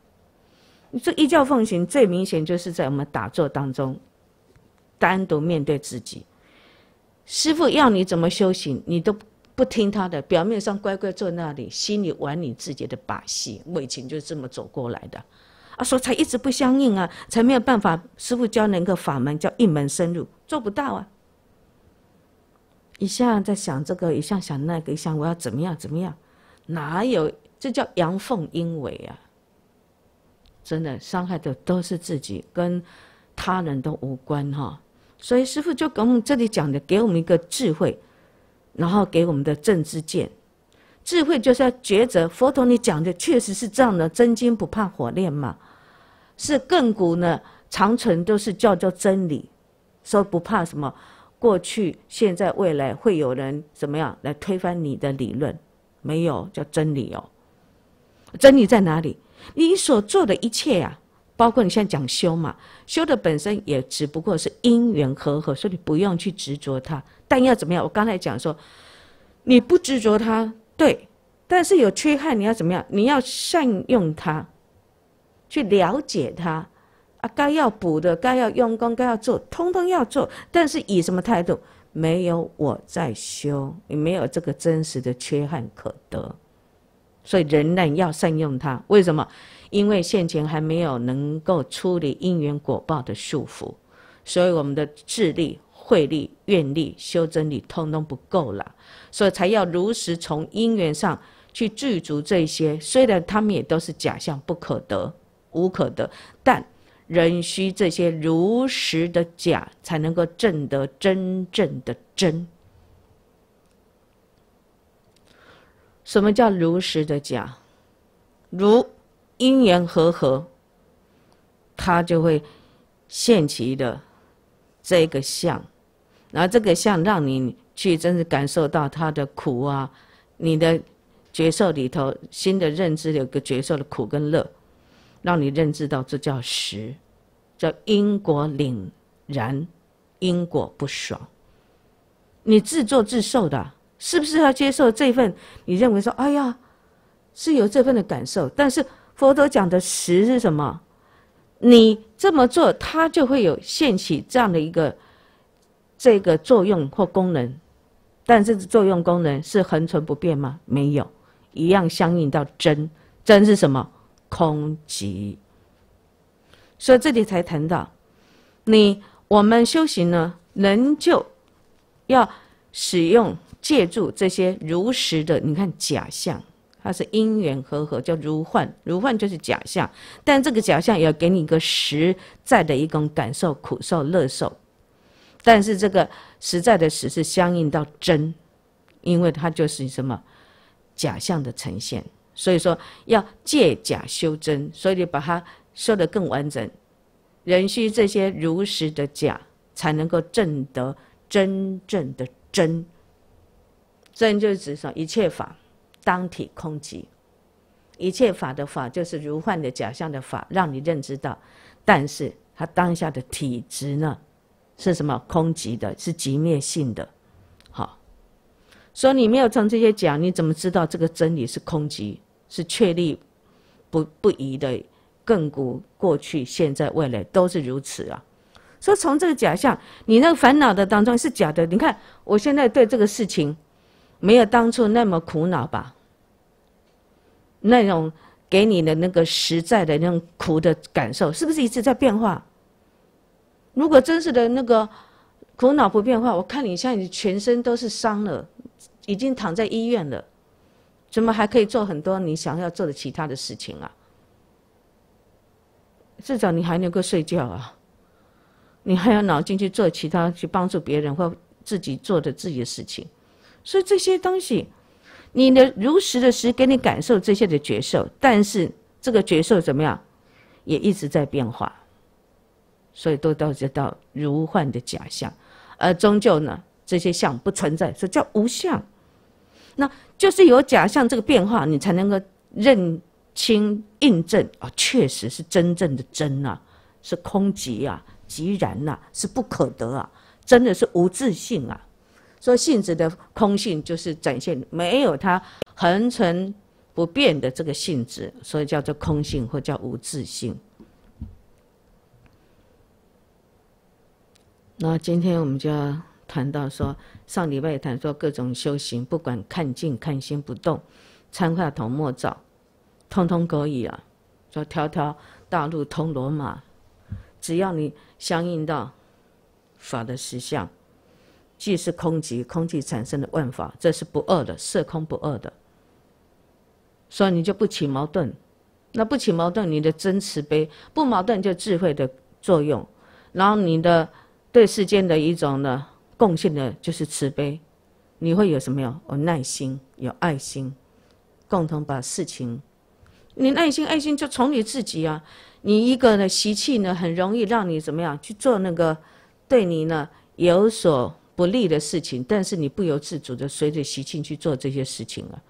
你这依教奉行最明显就是在我们打坐当中，单独面对自己。师傅要你怎么修行，你都不听他的，表面上乖乖坐那里，心里玩你自己的把戏。为情就是这么走过来的，啊，所以才一直不相应啊，才没有办法。师傅教那个法门叫一门深入，做不到啊。一下在想这个，一下想那个，一下我要怎么样怎么样，哪有？这叫阳奉阴违啊！真的伤害的都是自己，跟他人都无关哈。所以师父就跟我们这里讲的，给我们一个智慧，然后给我们的政治见。智慧就是要抉择。佛陀你讲的确实是这样的，真金不怕火炼嘛，是亘古呢长存，都是叫做真理。说不怕什么过去、现在、未来会有人怎么样来推翻你的理论？没有，叫真理哦。真理在哪里？你所做的一切啊，包括你现在讲修嘛，修的本身也只不过是因缘和合，所以你不用去执着它。但要怎么样？我刚才讲说，你不执着它，对，但是有缺憾，你要怎么样？你要善用它，去了解它啊，该要补的，该要用功，该要做，通通要做。但是以什么态度？没有我在修，你没有这个真实的缺憾可得。所以仍然要善用它，为什么？因为现前还没有能够处理因缘果报的束缚，所以我们的智力、慧力、愿力、修真力通通不够了，所以才要如实从因缘上去具足这些。虽然他们也都是假象不可得、无可得，但仍需这些如实的假，才能够证得真正的真。什么叫如实的讲？如因缘和合，它就会现起的这个相，然后这个相让你去真是感受到它的苦啊！你的觉受里头，新的认知有个觉受的苦跟乐，让你认知到这叫实，叫因果凛然，因果不爽，你自作自受的。是不是要接受这份？你认为说，哎呀，是有这份的感受。但是佛陀讲的实是什么？你这么做，它就会有现起这样的一个这个作用或功能。但是作用功能是恒存不变吗？没有，一样相应到真。真是什么？空寂。所以这里才谈到，你我们修行呢，仍旧要使用。借助这些如实的，你看假象，它是因缘和合，叫如幻。如幻就是假象，但这个假象也要给你一个实在的一种感受，苦受、乐受。但是这个实在的实是相应到真，因为它就是什么，假象的呈现。所以说要借假修真，所以把它修得更完整。人需这些如实的假，才能够证得真正的真。所以就是指说，一切法当体空寂。一切法的法就是如幻的假象的法，让你认知到。但是它当下的体质呢，是什么空寂的，是即灭性的。好，所以你没有从这些讲，你怎么知道这个真理是空寂，是确立不不移的？亘古过去、现在、未来都是如此啊。所以从这个假象，你那个烦恼的当中是假的。你看我现在对这个事情。没有当初那么苦恼吧？那种给你的那个实在的那种苦的感受，是不是一直在变化？如果真实的那个苦恼不变化，我看你现在你全身都是伤了，已经躺在医院了，怎么还可以做很多你想要做的其他的事情啊？至少你还能够睡觉啊，你还要脑筋去做其他去帮助别人或自己做的自己的事情。所以这些东西，你的如实的实给你感受这些的觉受，但是这个觉受怎么样，也一直在变化，所以都到这到如幻的假象，而终究呢，这些相不存在，所以叫无相。那就是有假象这个变化，你才能够认清印证啊，确实是真正的真啊，是空寂啊，寂然呐，是不可得啊，真的是无自性啊。说性质的空性就是展现没有它恒存不变的这个性质，所以叫做空性或叫无自性。那今天我们就要谈到说，上礼拜谈说各种修行，不管看境看心不动，参化头莫造，通通可以啊。说条条大路通罗马，只要你相应到法的实相。即是空集，空寂产生的万法，这是不二的，色空不二的。所以你就不起矛盾，那不起矛盾，你的真慈悲，不矛盾就智慧的作用，然后你的对世间的一种呢贡献的就是慈悲，你会有什么呀？有耐心，有爱心，共同把事情。你耐心爱心就从你自己啊，你一个呢习气呢很容易让你怎么样去做那个对你呢有所。不利的事情，但是你不由自主的随着习性去做这些事情了。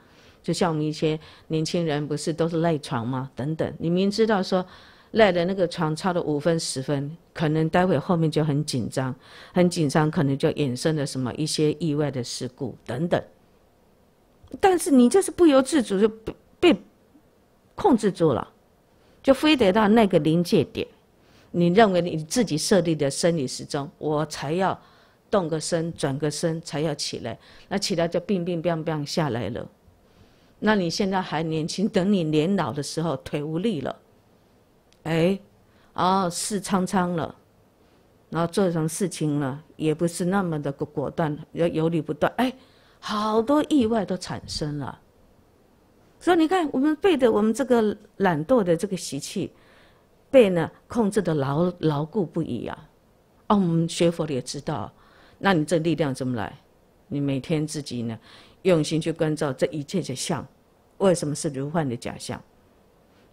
就像我们一些年轻人，不是都是赖床吗？等等，你明知道说赖的那个床超了五分十分，可能待会后面就很紧张，很紧张，可能就衍生了什么一些意外的事故等等。但是你这是不由自主就被被控制住了，就非得到那个临界点，你认为你自己设立的生理时钟，我才要。动个身，转个身，才要起来，那起来就病病病病下来了。那你现在还年轻，等你年老的时候，腿无力了，哎，哦，是苍苍了，然后做事情了，也不是那么的果断，有有理不断，哎，好多意外都产生了。所以你看，我们被的我们这个懒惰的这个习气，被呢控制的牢牢固不已啊。哦，我们学佛的也知道。那你这力量怎么来？你每天自己呢，用心去关照这一切的相，为什么是如幻的假象？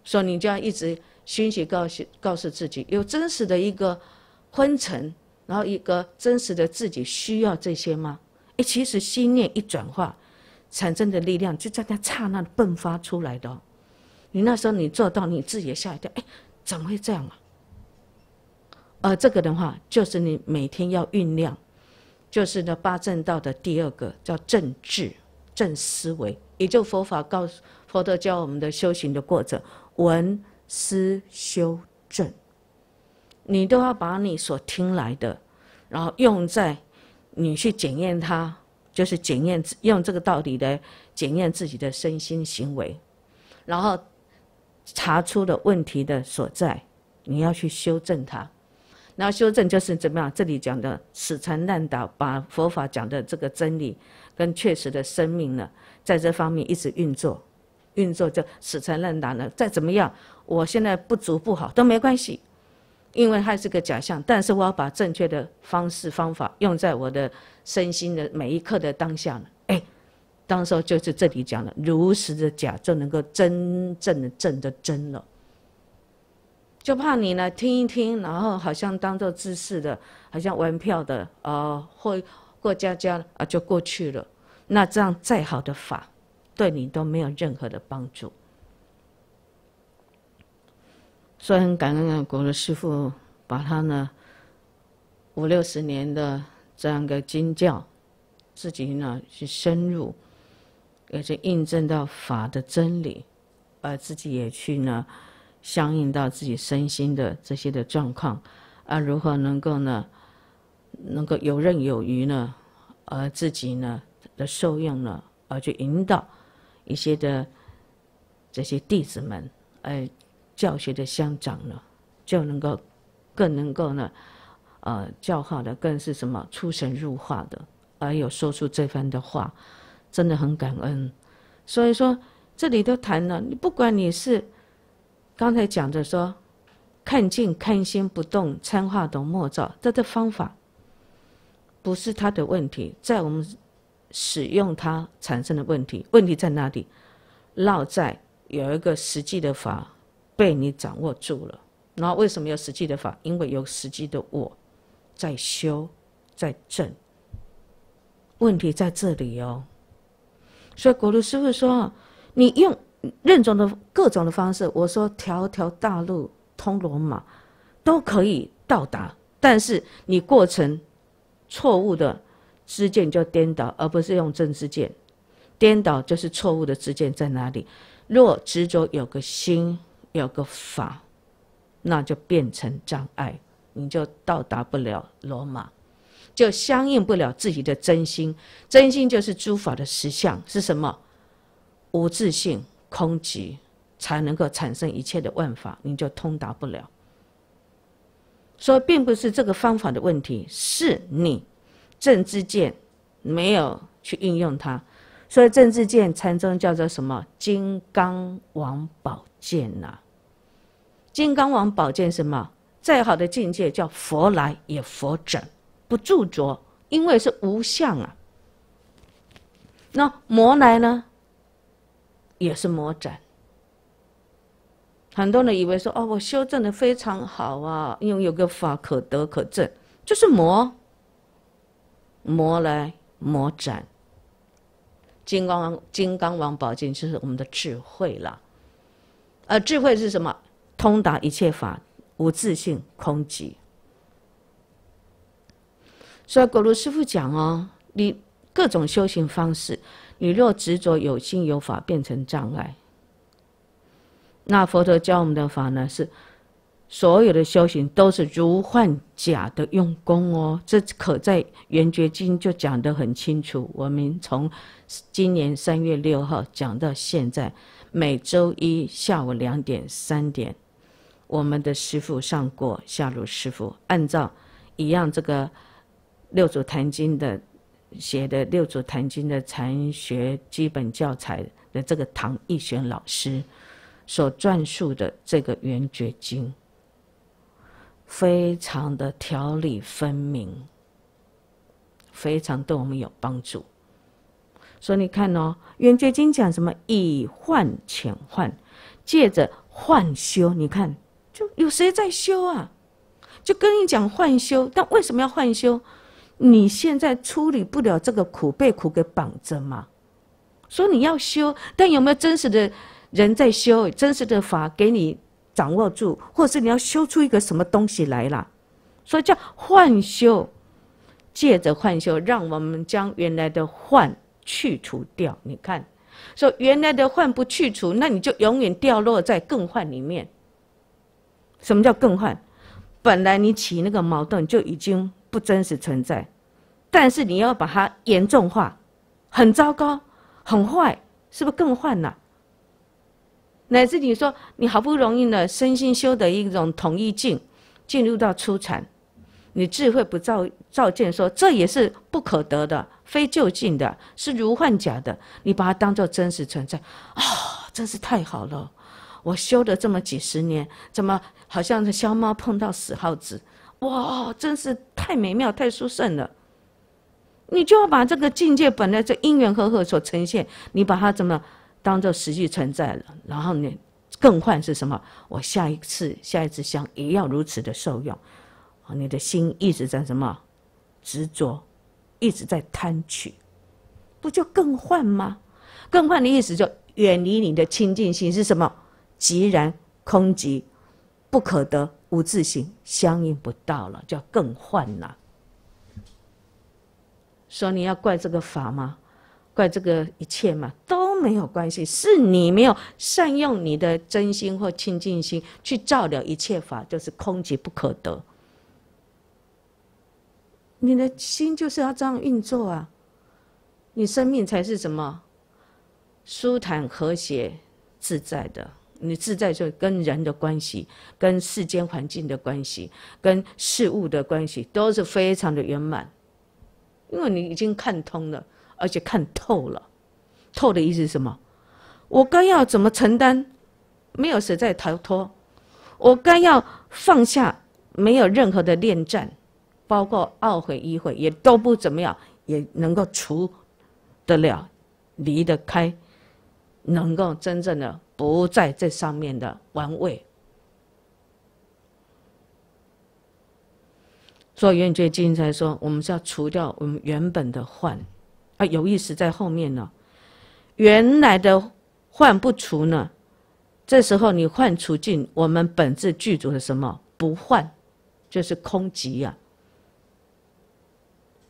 所以你就要一直心去告诉告诉自己，有真实的一个昏沉，然后一个真实的自己需要这些吗？哎，其实心念一转化，产生的力量就在那刹那迸发出来的。你那时候你做到你自己也吓一跳，哎，怎么会这样啊？而这个的话，就是你每天要酝酿。就是呢，八正道的第二个叫正智、正思维，也就佛法告诉、佛陀教我们的修行的过程，闻、思、修、正，你都要把你所听来的，然后用在你去检验它，就是检验用这个道理来检验自己的身心行为，然后查出了问题的所在，你要去修正它。那修正就是怎么样？这里讲的死缠烂打，把佛法讲的这个真理跟确实的生命呢，在这方面一直运作，运作就死缠烂打呢，再怎么样，我现在不足不好都没关系，因为它是个假象。但是我要把正确的方式方法用在我的身心的每一刻的当下呢，哎，当时候就是这里讲的如实的假就能够真正的证的真了。就怕你呢听一听，然后好像当做知识的，好像玩票的，啊，或过家家啊，就过去了。那这样再好的法，对你都没有任何的帮助。所以很感恩果的师父把他呢五六十年的这样个经教，自己呢去深入，也且印证到法的真理，而自己也去呢。相应到自己身心的这些的状况，啊，如何能够呢？能够游刃有余呢？而自己呢的受用呢？而去引导一些的这些弟子们，哎，教学的相长呢，就能够更能够呢，呃，教化的更是什么出神入化的，而有说出这番的话，真的很感恩。所以说，这里都谈了，你不管你是。刚才讲的说，看静看心不动，参化懂莫造，这的方法不是他的问题，在我们使用它产生的问题，问题在哪里？落在有一个实际的法被你掌握住了，然后为什么有实际的法？因为有实际的我在修在证，问题在这里哦。所以果鲁师傅说，你用。任种的各种的方式，我说条条大路通罗马，都可以到达。但是你过程错误的知见就颠倒，而不是用正知见。颠倒就是错误的知见在哪里？若执着有个心，有个法，那就变成障碍，你就到达不了罗马，就相应不了自己的真心。真心就是诸法的实相是什么？无自性。空寂才能够产生一切的万法，你就通达不了。所以并不是这个方法的问题，是你政治见没有去运用它。所以政治见禅宗叫做什么？金刚王宝剑呐！金刚王宝剑什么？再好的境界叫佛来也佛整，不住着，因为是无相啊。那魔来呢？也是魔斩，很多人以为说哦，我修正的非常好啊，因为有个法可得可证，就是魔，魔来魔斩。金刚王金刚王宝剑就是我们的智慧了，而智慧是什么？通达一切法，无自性空寂。所以果如师傅讲哦，你各种修行方式。你若执着有心有法变成障碍，那佛陀教我们的法呢？是所有的修行都是如幻假的用功哦。这可在《圆觉经》就讲得很清楚。我们从今年三月六号讲到现在，每周一下午两点三点，我们的师父上过下路师父，按照一样这个《六祖坛经》的。写的《六祖坛经》的禅学基本教材的这个唐义玄老师所撰述的这个《圆觉经》，非常的条理分明，非常对我们有帮助。所以你看哦，《圆觉经》讲什么以幻遣幻，借着幻修。你看，就有谁在修啊？就跟你讲幻修，但为什么要幻修？你现在处理不了这个苦，被苦给绑着嘛？说你要修，但有没有真实的人在修？真实的法给你掌握住，或是你要修出一个什么东西来啦？所以叫幻修，借着幻修，让我们将原来的幻去除掉。你看，说原来的幻不去除，那你就永远掉落在更幻里面。什么叫更幻？本来你起那个矛盾就已经。不真实存在，但是你要把它严重化，很糟糕，很坏，是不是更坏呢？乃至你说你好不容易呢，身心修的一种统一境，进入到初禅，你智慧不照照见说这也是不可得的，非究竟的，是如幻假的，你把它当做真实存在啊，真是太好了！我修了这么几十年，怎么好像是瞎猫碰到死耗子？哇，真是太美妙、太殊胜了。你就要把这个境界本来这因缘和合所呈现，你把它怎么当做实际存在了？然后你更换是什么？我下一次、下一次香也要如此的受用。啊，你的心一直在什么执着，一直在贪取，不就更换吗？更换的意思就远离你的清净心是什么？即然空寂。不可得，无自性，相应不到了，就要更换了。说你要怪这个法吗？怪这个一切吗？都没有关系，是你没有善用你的真心或清净心去照料一切法，就是空即不可得。你的心就是要这样运作啊，你生命才是什么舒坦、和谐、自在的。你自在就跟人的关系、跟世间环境的关系、跟事物的关系，都是非常的圆满，因为你已经看通了，而且看透了。透的意思是什么？我该要怎么承担？没有实在逃脱。我该要放下，没有任何的恋战，包括懊悔、依悔，也都不怎么样，也能够除得了，离得开，能够真正的。不在这上面的玩味，所以圆觉经才说，我们是要除掉我们原本的患，啊，有意识在后面呢。原来的患不除呢，这时候你患除尽，我们本质具足的什么不患，就是空寂呀，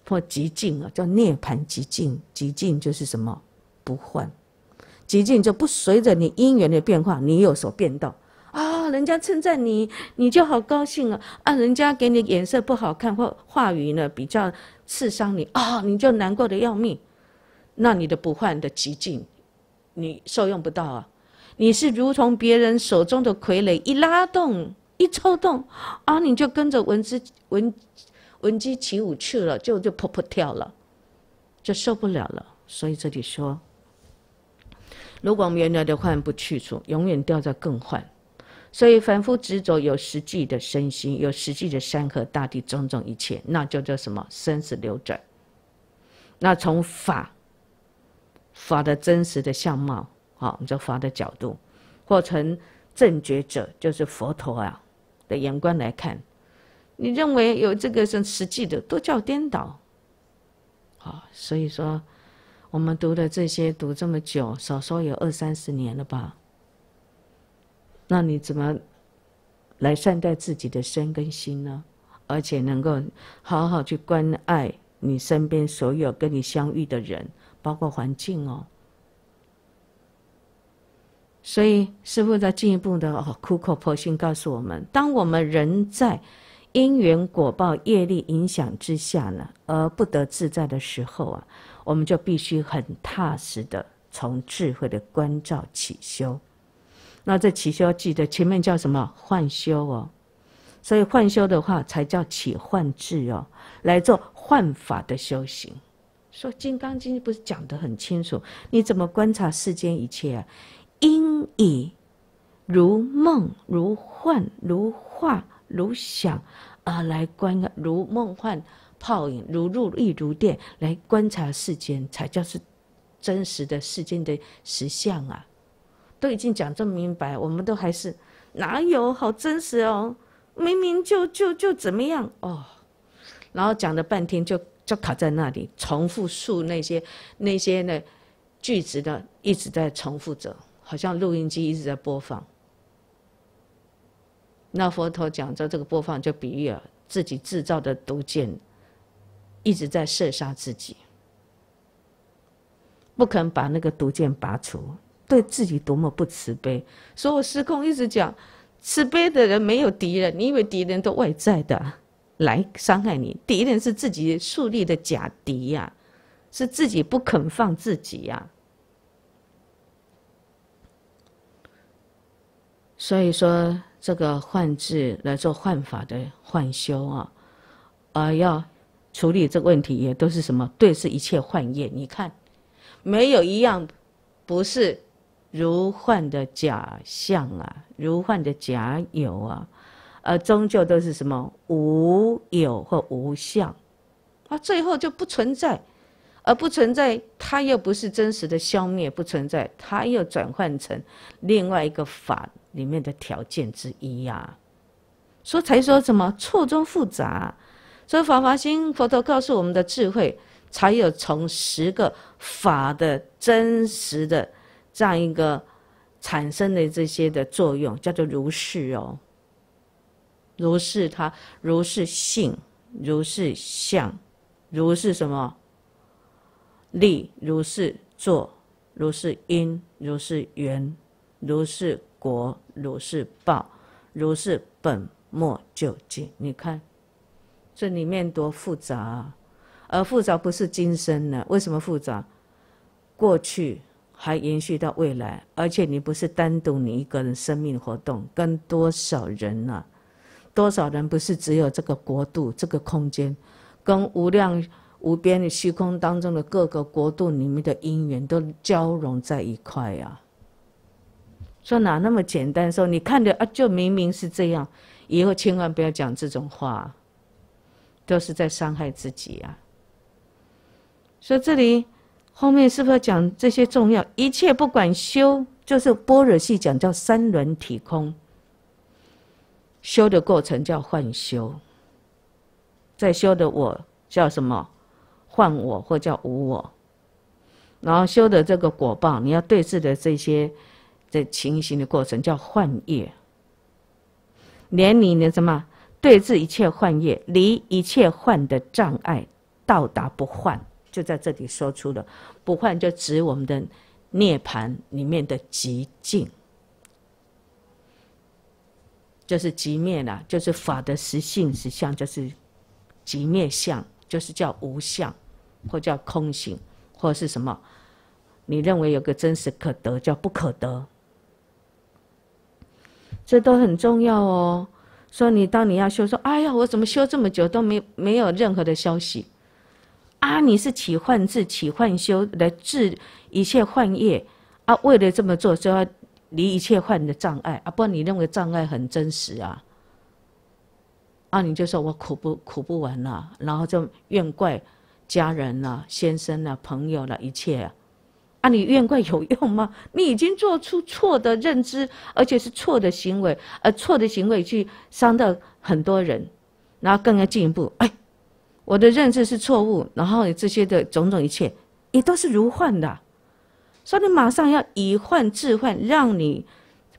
或极静啊，叫涅盘极静，极静就是什么不患。极境就不随着你因缘的变化，你有所变动啊，人家称赞你，你就好高兴了啊；人家给你颜色不好看或话语呢比较刺伤你啊，你就难过的要命。那你的不换的极境，你受用不到啊。你是如同别人手中的傀儡，一拉动一抽动啊，你就跟着蚊子蚊蚊鸡起舞去了，就就扑扑跳了，就受不了了。所以这里说。如果我们原来的患不去除，永远掉在更换，所以反复执着有实际的身心，有实际的山河大地种种一切，那就叫什么生死流转。那从法，法的真实的相貌，好，我们叫法的角度，或从正觉者，就是佛陀啊的眼光来看，你认为有这个是实际的，都叫颠倒。好，所以说。我们读的这些读这么久，少说有二三十年了吧？那你怎么来善待自己的身跟心呢？而且能够好好去关爱你身边所有跟你相遇的人，包括环境哦。所以，师父在进一步的哦苦口婆心告诉我们：，当我们人在因缘果报业力影响之下呢，而不得自在的时候啊。我们就必须很踏实的从智慧的关照起修，那这起修记得前面叫什么换修哦，所以换修的话才叫起换智哦，来做换法的修行。说《金刚经》不是讲得很清楚，你怎么观察世间一切啊？应以如梦、如幻、如化、如想，而来观如梦幻。泡影如露亦如电，来观察世间才叫是真实的世间的实相啊！都已经讲这么明白，我们都还是哪有好真实哦？明明就就就怎么样哦？然后讲了半天就就卡在那里，重复述那些那些呢句子的，一直在重复着，好像录音机一直在播放。那佛陀讲着这个播放，就比喻啊自己制造的毒箭。一直在射杀自己，不肯把那个毒箭拔除，对自己多么不慈悲！所以我失控一直讲，慈悲的人没有敌人，你以为敌人都外在的来伤害你？敌人是自己树立的假敌呀，是自己不肯放自己呀。所以说，这个换智来做换法的换修啊，而要。处理这个问题也都是什么？对，是一切幻灭。你看，没有一样不是如幻的假象啊，如幻的假有啊，呃，终究都是什么无有或无相，它最后就不存在。而不存在，它又不是真实的消灭，不存在，它又转换成另外一个法里面的条件之一呀。所以才说什么错综复杂。所以，法华经佛陀告诉我们的智慧，才有从十个法的真实的这样一个产生的这些的作用，叫做如是哦，如是它，如是性，如是相，如是什么，力，如是作，如是因，如是缘，如是果，如是报，如是本末究竟。你看。这里面多复杂，啊，而复杂不是今生的。为什么复杂？过去还延续到未来，而且你不是单独你一个人生命活动，跟多少人啊？多少人不是只有这个国度、这个空间，跟无量无边的虚空当中的各个国度里面的因缘都交融在一块呀？说哪那么简单？说你看着啊，就明明是这样。以后千万不要讲这种话。都是在伤害自己啊！所以这里后面是不是讲这些重要？一切不管修，就是般若系讲叫三轮体空。修的过程叫幻修，在修的我叫什么？幻我或叫无我。然后修的这个果报，你要对峙的这些的情形的过程叫幻业。连你的什么？对治一切幻业，离一切幻的障碍，到达不幻，就在这里说出了不幻，就指我们的涅盘里面的极境，就是极灭了，就是法的实性实相，就是极灭相，就是叫无相，或叫空性，或是什么？你认为有个真实可得，叫不可得，这都很重要哦。说你当你要修，说哎呀，我怎么修这么久都没没有任何的消息？啊，你是起幻智、起幻修来治一切幻业，啊，为了这么做就要离一切幻的障碍，啊，不然你认为障碍很真实啊？啊，你就说我苦不苦不完了，然后就怨怪家人了、先生了、朋友了一切。啊。啊，你怨怪有用吗？你已经做出错的认知，而且是错的行为，呃，错的行为去伤到很多人，然后更要进一步，哎，我的认知是错误，然后这些的种种一切也都是如幻的，所以你马上要以幻治幻，让你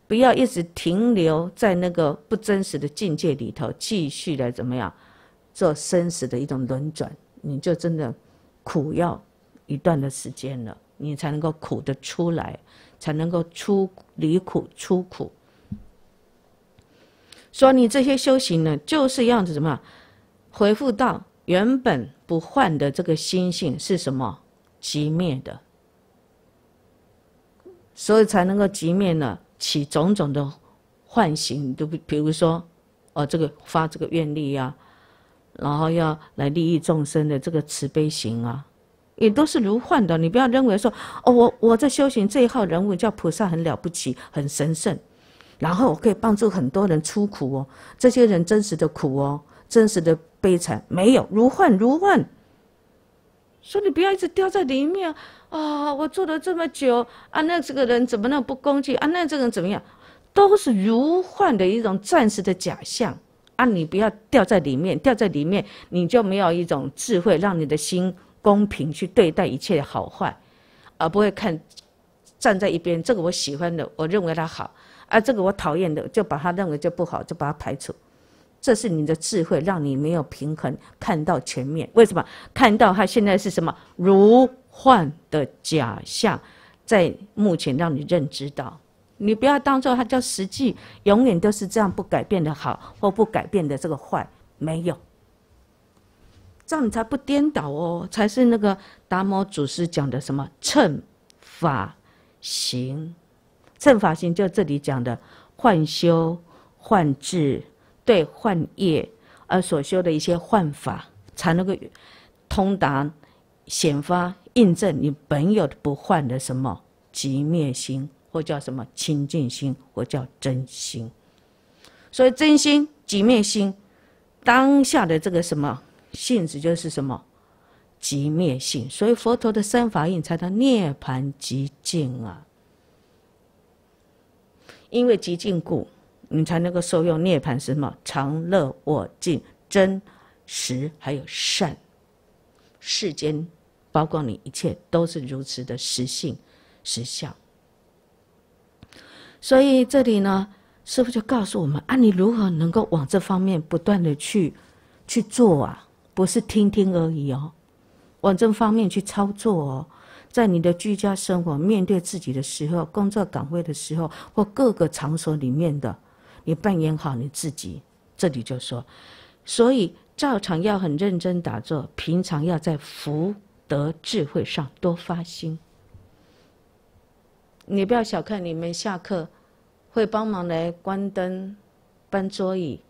不要一直停留在那个不真实的境界里头，继续的怎么样做生死的一种轮转，你就真的苦要一段的时间了。你才能够苦得出来，才能够出离苦出苦。所以你这些修行呢，就是要怎怎么样，回复到原本不换的这个心性是什么即灭的。所以才能够即灭呢，起种种的唤醒，都比如说，哦，这个发这个愿力呀，然后要来利益众生的这个慈悲心啊。也都是如幻的，你不要认为说哦，我我在修行这一号人物叫菩萨，很了不起，很神圣，然后我可以帮助很多人出苦哦。这些人真实的苦哦，真实的悲惨没有如幻如幻。说你不要一直掉在里面啊！我做了这么久啊，那这个人怎么那么不恭敬啊？那这个人怎么样？都是如幻的一种暂时的假象啊！你不要掉在里面，掉在里面你就没有一种智慧，让你的心。公平去对待一切的好坏，而不会看站在一边。这个我喜欢的，我认为它好；而这个我讨厌的，就把它认为就不好，就把它排除。这是你的智慧，让你没有平衡，看到全面。为什么看到它现在是什么如幻的假象，在目前让你认知到，你不要当做它叫实际，永远都是这样不改变的好或不改变的这个坏，没有。这样你才不颠倒哦，才是那个达摩祖师讲的什么“乘法行”，“乘法行”就这里讲的幻修、幻智，对幻业而所修的一些幻法，才能够通达显发印证你本有的不幻的什么极灭心，或叫什么清净心，或叫真心。所以真心、即灭心，当下的这个什么？性质就是什么，即灭性。所以佛陀的三法印，才叫涅盘极境啊。因为极境故，你才能够受用涅盘什么常乐我净真实，还有善世间，包括你一切都是如此的实性实相。所以这里呢，师父就告诉我们：啊，你如何能够往这方面不断的去去做啊？不是听听而已哦，往这方面去操作哦，在你的居家生活、面对自己的时候、工作岗位的时候或各个场所里面的，你扮演好你自己。这里就说，所以照常要很认真打坐，平常要在福德智慧上多发心。你不要小看你们下课会帮忙来关灯、搬桌椅、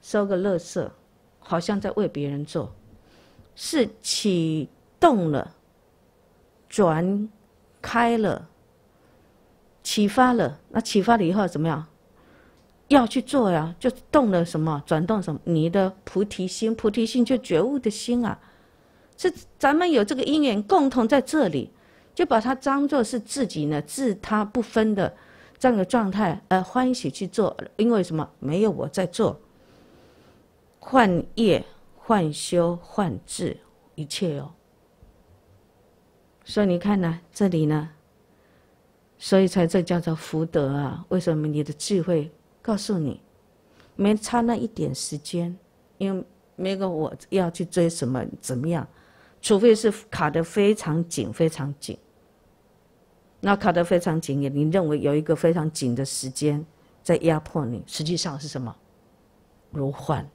收个垃圾。好像在为别人做，是启动了、转开了、启发了。那启发了以后怎么样？要去做呀，就动了什么？转动什么？你的菩提心，菩提心就觉悟的心啊。是咱们有这个因缘共同在这里，就把它当做是自己呢，自他不分的这样的状态，呃，欢喜去做。因为什么？没有我在做。换业、换修、换智，一切哦。所以你看呢，这里呢，所以才这叫做福德啊。为什么你的智慧告诉你，没差那一点时间？因为没个我要去追什么怎么样？除非是卡的非常紧、非常紧。那卡的非常紧，你认为有一个非常紧的时间在压迫你？实际上是什么？如幻。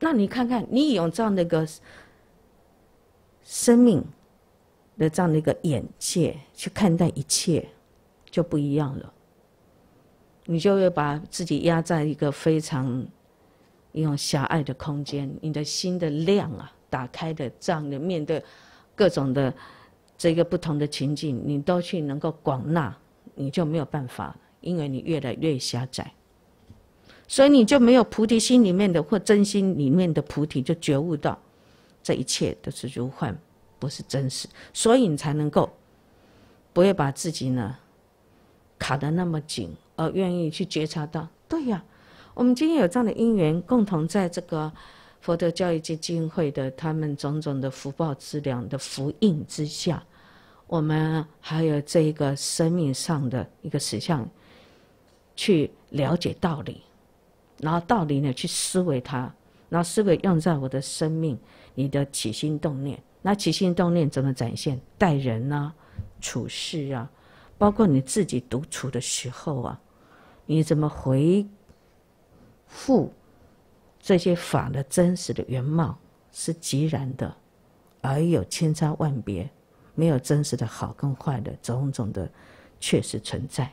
那你看看，你用这样的一个生命的这样的一个眼界去看待一切，就不一样了。你就会把自己压在一个非常一种狭隘的空间，你的心的量啊，打开的这样的面对各种的这个不同的情境，你都去能够广纳，你就没有办法，因为你越来越狭窄。所以你就没有菩提心里面的或真心里面的菩提，就觉悟到这一切都是如幻，不是真实。所以你才能够不会把自己呢卡得那么紧，而愿意去觉察到：对呀，我们今天有这样的因缘，共同在这个佛陀教育基金会的他们种种的福报之粮的福印之下，我们还有这一个生命上的一个实相，去了解道理。然后，道理呢去思维它，然后思维用在我的生命，你的起心动念，那起心动念怎么展现？待人呢，处事啊，包括你自己独处的时候啊，你怎么回复这些法的真实的原貌？是即然的，而有千差万别，没有真实的好跟坏的种种的确实存在。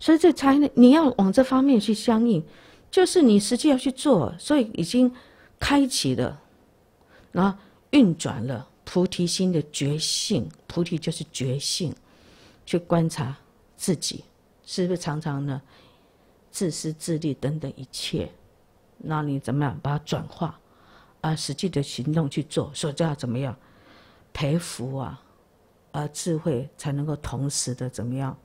所以这才能，你要往这方面去相应，就是你实际要去做。所以已经开启了，然后运转了菩提心的觉性，菩提就是觉性，去观察自己是不是常常呢自私自利等等一切，那你怎么样把它转化？啊，实际的行动去做，所以就要怎么样培福啊？而智慧才能够同时的怎么样？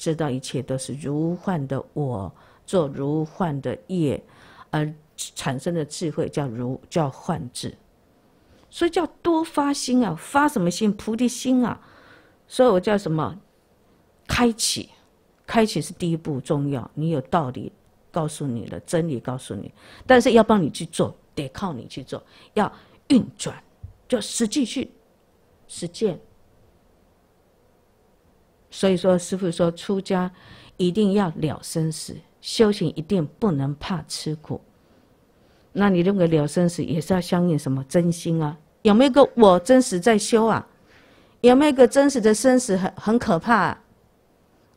知道一切都是如幻的，我做如幻的业，而产生的智慧叫如叫幻智，所以叫多发心啊，发什么心？菩提心啊，所以我叫什么？开启，开启是第一步重要。你有道理，告诉你了真理，告诉你，但是要帮你去做，得靠你去做，要运转，就实际去实践。所以说，师父说，出家一定要了生死，修行一定不能怕吃苦。那你认为了生死也是要相应什么真心啊？有没有个我真实在修啊？有没有个真实的生死很很可怕？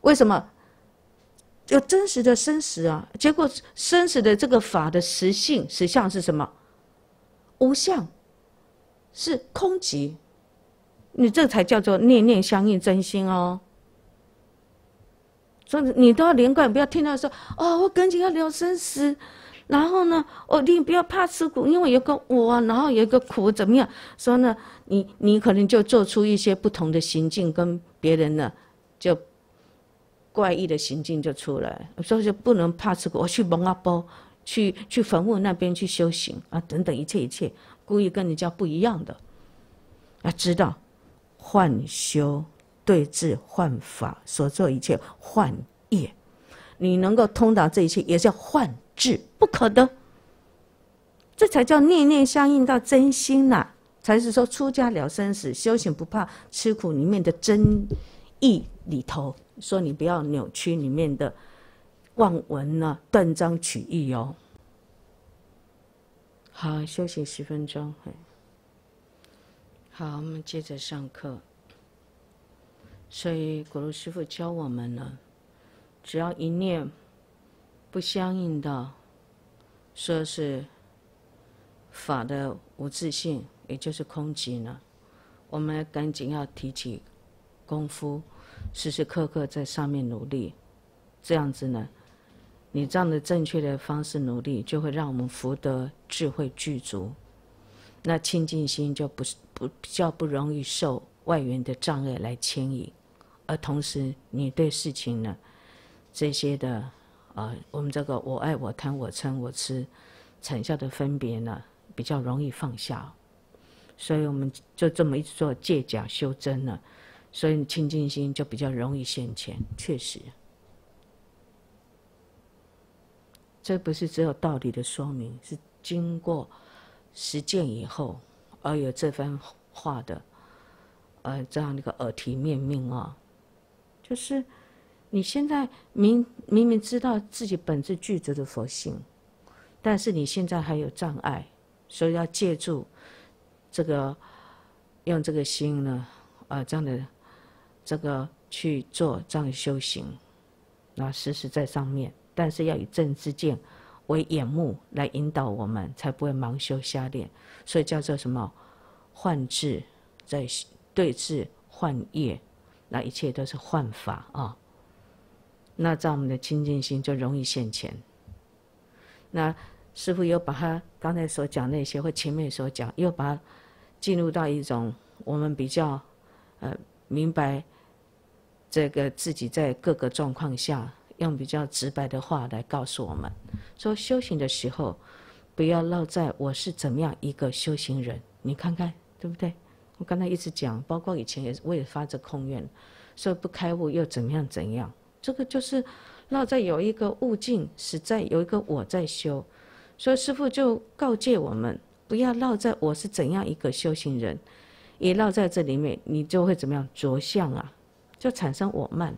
为什么？有真实的生死啊？结果生死的这个法的实性实相是什么？无相，是空寂。你这才叫做念念相应真心哦。所以你都要连贯，不要听到说哦，我赶紧要了生死，然后呢，哦，你不要怕吃苦，因为有个我，然后有一个苦，怎么样？说呢，你你可能就做出一些不同的行径，跟别人呢，就怪异的行径就出来。所以就不能怕吃苦，我去蒙阿波，去去坟墓那边去修行啊，等等一切一切，故意跟人家不一样的，要知道换修。对治幻法所做一切幻业，你能够通达这一切，也是要幻智不可的。这才叫念念相应到真心呐，才是说出家了生死、修行不怕吃苦里面的真意里头。说你不要扭曲里面的妄文呐，断章取义哦。好，休息十分钟。好，我们接着上课。所以，果鲁师傅教我们呢，只要一念不相应的，说是法的无自性，也就是空寂呢，我们赶紧要提起功夫，时时刻刻在上面努力。这样子呢，你这样的正确的方式努力，就会让我们福德智慧具足，那清净心就不是不比较不容易受外缘的障碍来牵引。而同时，你对事情呢，这些的啊，我们这个我爱我贪我嗔我痴，成效的分别呢，比较容易放下。所以我们就这么一直做借假修真呢，所以清净心就比较容易现前。确实，这不是只有道理的说明，是经过实践以后而有这番话的，呃，这样的一个耳提面命啊。就是，你现在明明明知道自己本质具足的佛性，但是你现在还有障碍，所以要借助这个，用这个心呢，啊，这样的这个去做这样的修行，啊，时实在上面，但是要以正知见为眼目来引导我们，才不会盲修瞎练。所以叫做什么？换智在对治幻业。那一切都是幻法啊。那在我们的清净心就容易现前。那师傅又把他刚才所讲那些，或前面所讲，又把进入到一种我们比较呃明白这个自己在各个状况下，用比较直白的话来告诉我们，说修行的时候不要落在我是怎么样一个修行人，你看看对不对？我刚才一直讲，包括以前也，我也发着空愿，说不开悟又怎么样怎样？这个就是落在有一个悟境，实在有一个我在修，所以师父就告诫我们，不要落在我是怎样一个修行人，也落在这里面，你就会怎么样着相啊，就产生我慢，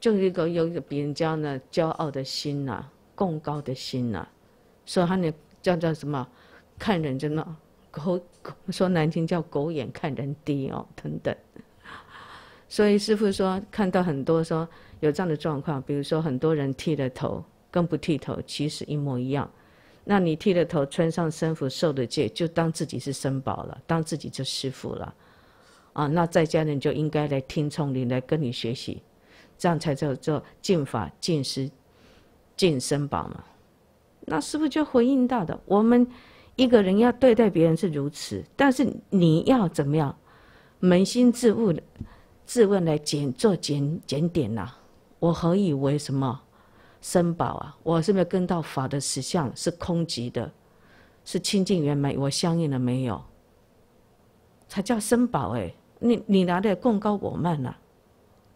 就一个有一个别人家呢骄傲的心呐，贡高的心呐，以他那叫叫什么，看人家呢。狗说：“南京叫狗眼看人低哦，等等。”所以师傅说，看到很多说有这样的状况，比如说很多人剃了头跟不剃头其实一模一样。那你剃了头，穿上僧服受了戒，就当自己是僧宝了，当自己是师傅了。啊，那在家人就应该来听从你，来跟你学习，这样才叫做净法、净师、净僧宝嘛。那师傅就回应到的，我们。一个人要对待别人是如此，但是你要怎么样扪心自问、自问来检、做检检点呐？我何以为什么身宝啊？我是不是跟到法的实相是空寂的，是清净圆满？我相应了没有？才叫身宝哎！你你拿的供高我慢呐，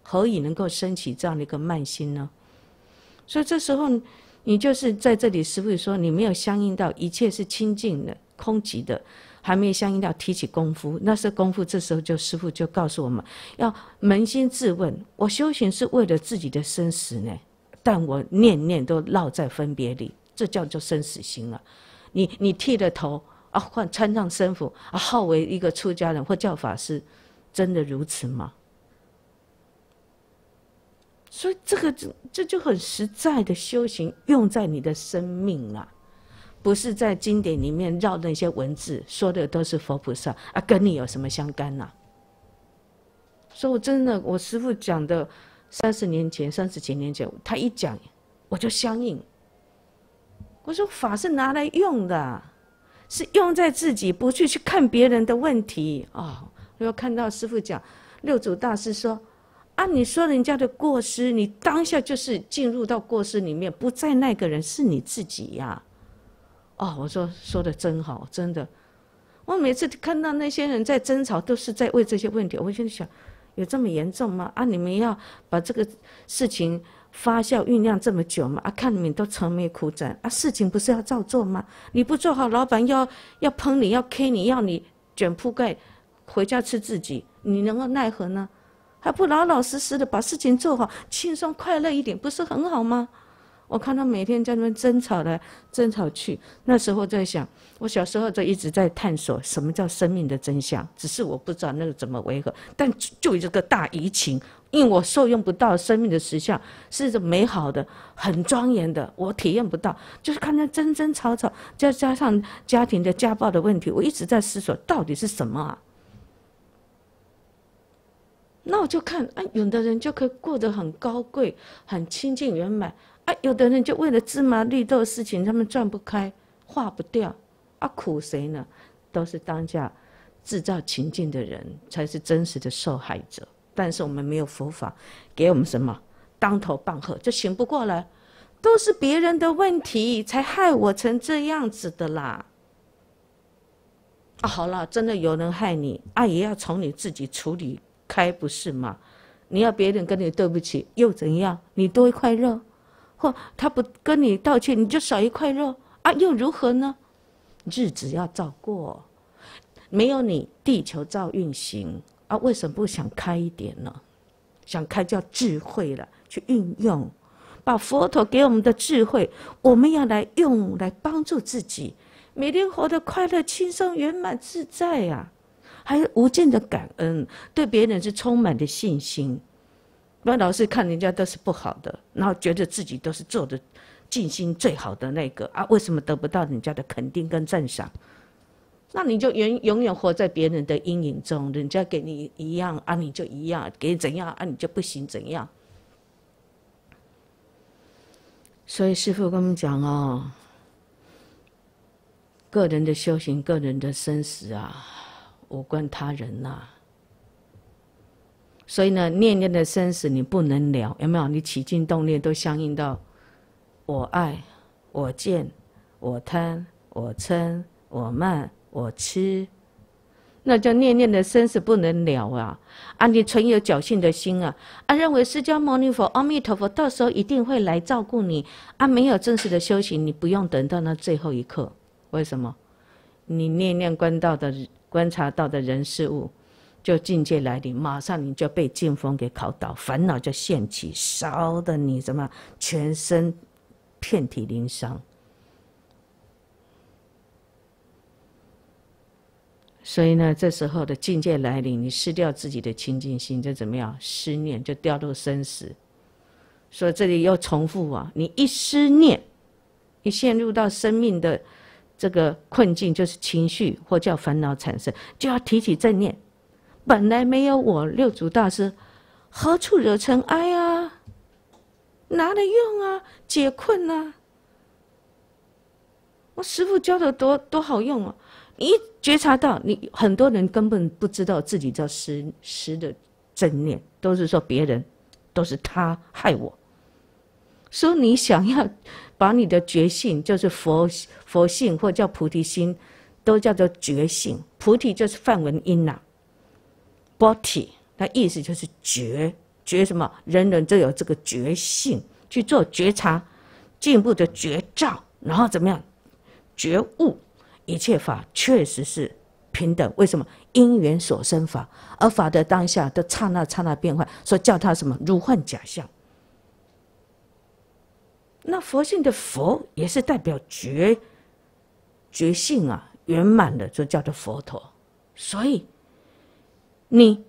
何以能够升起这样的一个慢心呢？所以这时候。你就是在这里，师傅说你没有相应到一切是清净的、空寂的，还没有相应到提起功夫，那是功夫。这时候就师傅就告诉我们要扪心自问：我修行是为了自己的生死呢？但我念念都烙在分别里，这叫做生死心了。你你剃了头啊，换穿上僧服啊，好为一个出家人或叫法师，真的如此吗？所以这个这这就很实在的修行，用在你的生命啊，不是在经典里面绕那些文字说的都是佛菩萨啊，跟你有什么相干啊？所以，我真的，我师父讲的，三十年前、三十几年前，他一讲，我就相应。我说法是拿来用的，是用在自己，不去去看别人的问题啊。我要看到师父讲，六祖大师说。啊！你说人家的过失，你当下就是进入到过失里面，不在那个人，是你自己呀。哦，我说说的真好，真的。我每次看到那些人在争吵，都是在为这些问题。我就在想，有这么严重吗？啊，你们要把这个事情发酵酝酿这么久吗？啊，看你们都愁眉苦脸。啊，事情不是要照做吗？你不做好，老板要要喷你，要 K 你，要你卷铺盖回家吃自己，你能够奈何呢？还不老老实实的把事情做好，轻松快乐一点，不是很好吗？我看他每天在那争吵来争吵去。那时候在想，我小时候就一直在探索什么叫生命的真相，只是我不知道那个怎么维和。但就有这个大疫情，因为我受用不到生命的实相，是一种美好的、很庄严的，我体验不到。就是看他争争吵吵，再加上家庭的家暴的问题，我一直在思索，到底是什么啊？那我就看啊，有的人就可以过得很高贵、很清净圆满啊，有的人就为了芝麻绿豆的事情，他们转不开、化不掉啊，苦谁呢？都是当下制造情境的人才是真实的受害者。但是我们没有佛法，给我们什么当头棒喝，就醒不过来，都是别人的问题才害我成这样子的啦。啊，好了，真的有人害你啊，也要从你自己处理。开不是嘛？你要别人跟你对不起又怎样？你多一块肉，或他不跟你道歉，你就少一块肉啊，又如何呢？日子要照过，没有你，地球照运行啊。为什么不想开一点呢？想开叫智慧了，去运用，把佛陀给我们的智慧，我们要来用来帮助自己，每天活得快乐、轻松、圆满、自在呀。还无尽的感恩，对别人是充满的信心。不要老是看人家都是不好的，然后觉得自己都是做的尽心最好的那个啊，为什么得不到人家的肯定跟赞赏？那你就永永远活在别人的阴影中，人家给你一样啊，你就一样；给怎样啊，你就不行怎样。所以师父跟我们讲啊，个人的修行，个人的生死啊。我关他人呐，所以呢，念念的生死你不能了，有没有？你起心动念都相应到，我爱、我见、我贪、我嗔、我慢、我痴，那叫念念的生死不能了啊！啊，你存有侥幸的心啊！啊，认为释迦牟尼佛、阿弥陀佛到时候一定会来照顾你啊！没有正式的修行，你不用等到那最后一刻。为什么？你念念观道的。观察到的人事物，就境界来临，马上你就被劲风给烤倒，烦恼就现起，烧的你什么全身遍体鳞伤。所以呢，这时候的境界来临，你失掉自己的清净心，就怎么样？思念就掉入生死。所以这里又重复啊，你一思念，一陷入到生命的。这个困境就是情绪或叫烦恼产生，就要提起正念。本来没有我，六祖大师何处惹尘埃啊？拿来用啊，解困啊！我师傅教的多多好用啊！你觉察到，你很多人根本不知道自己叫失失的正念，都是说别人，都是他害我。说你想要。把你的觉性，就是佛佛性或叫菩提心，都叫做觉性。菩提就是梵文音呐，body，意思就是觉觉什么？人人都有这个觉性，去做觉察，进一步的觉照，然后怎么样觉悟？一切法确实是平等，为什么？因缘所生法，而法的当下的刹那刹那变化，所以叫它什么如幻假象。那佛性的佛也是代表觉，觉性啊，圆满的就叫做佛陀。所以，你，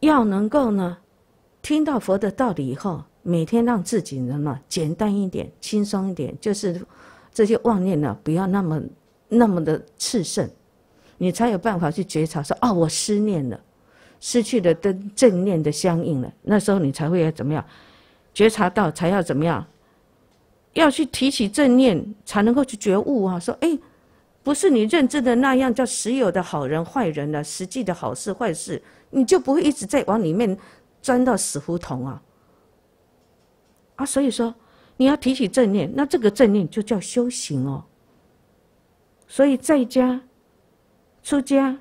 要能够呢，听到佛的道理以后，每天让自己呢简单一点，轻松一点，就是这些妄念呢不要那么那么的炽盛，你才有办法去觉察说啊我失念了，失去了跟正念的相应了，那时候你才会要怎么样觉察到，才要怎么样。要去提起正念，才能够去觉悟啊！说，哎，不是你认知的那样，叫实有的好人、坏人了，实际的好事、坏事，你就不会一直在往里面钻到死胡同啊！啊，所以说你要提起正念，那这个正念就叫修行哦。所以在家、出家、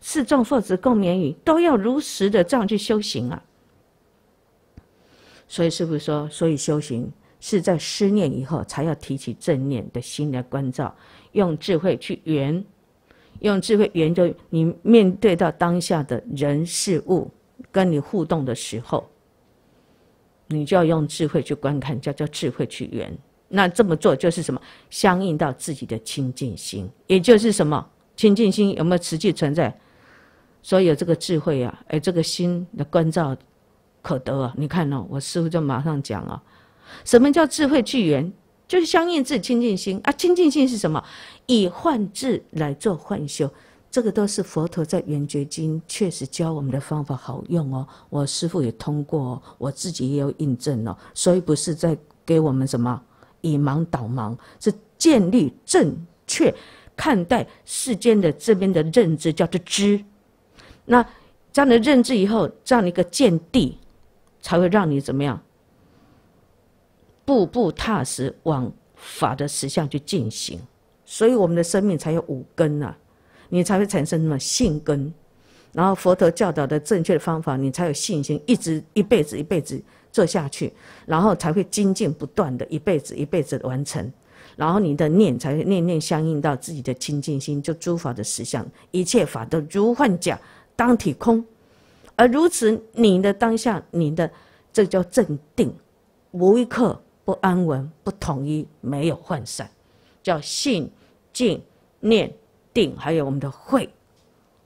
示众佛子共勉语，都要如实的这样去修行啊。所以师父说，所以修行。是在思念以后，才要提起正念的心来关照，用智慧去圆，用智慧圆周。你面对到当下的人事物，跟你互动的时候，你就要用智慧去观看，叫叫智慧去圆。那这么做就是什么？相应到自己的清净心，也就是什么？清净心有没有实际存在？所以有这个智慧啊，哎，这个心的关照可得啊！你看呢？我师傅就马上讲啊。什么叫智慧聚缘？就是相应智清净心啊！清净心是什么？以幻智来做幻修，这个都是佛陀在《圆觉经》确实教我们的方法，好用哦。我师父也通过，我自己也有印证哦。所以不是在给我们什么以盲导盲，是建立正确看待世间的这边的认知，叫做知。那这样的认知以后，这样的一个见地，才会让你怎么样？步步踏实往法的实相去进行，所以我们的生命才有五根啊，你才会产生什么性根，然后佛陀教导的正确的方法，你才有信心，一直一辈子一辈子做下去，然后才会精进不断的一辈子一辈子完成，然后你的念才会念念相应到自己的清净心，就诸法的实相，一切法都如幻假，当体空，而如此你的当下，你的这叫正定，无一刻。不安稳、不统一、没有涣散，叫信、静、念、定，还有我们的慧，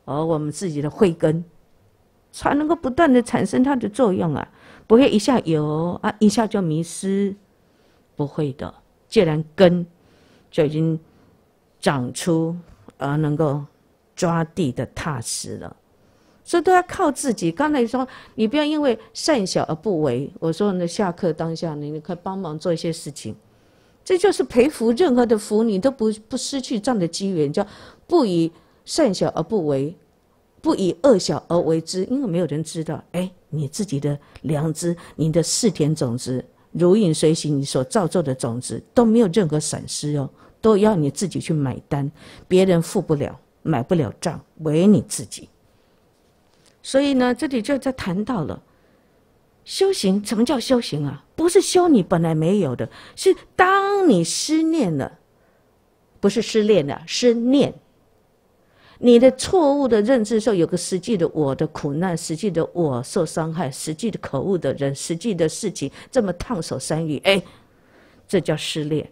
而我们自己的慧根，才能够不断的产生它的作用啊，不会一下有啊，一下就迷失，不会的，既然根就已经长出，而能够抓地的踏实了。这都要靠自己。刚才说你不要因为善小而不为。我说那下课当下，你你以帮忙做一些事情，这就是培福。任何的福你都不不失去这样的机缘，叫不以善小而不为，不以恶小而为之。因为没有人知道，哎，你自己的良知，你的四田种子如影随形，你所造作的种子都没有任何损失哦，都要你自己去买单，别人付不了，买不了账，唯你自己。所以呢，这里就在谈到了修行。什么叫修行啊？不是修你本来没有的，是当你失念了，不是失恋了，是念。你的错误的认知说，有个实际的我的苦难，实际的我受伤害，实际的可恶的人，实际的事情这么烫手山芋，哎，这叫失恋。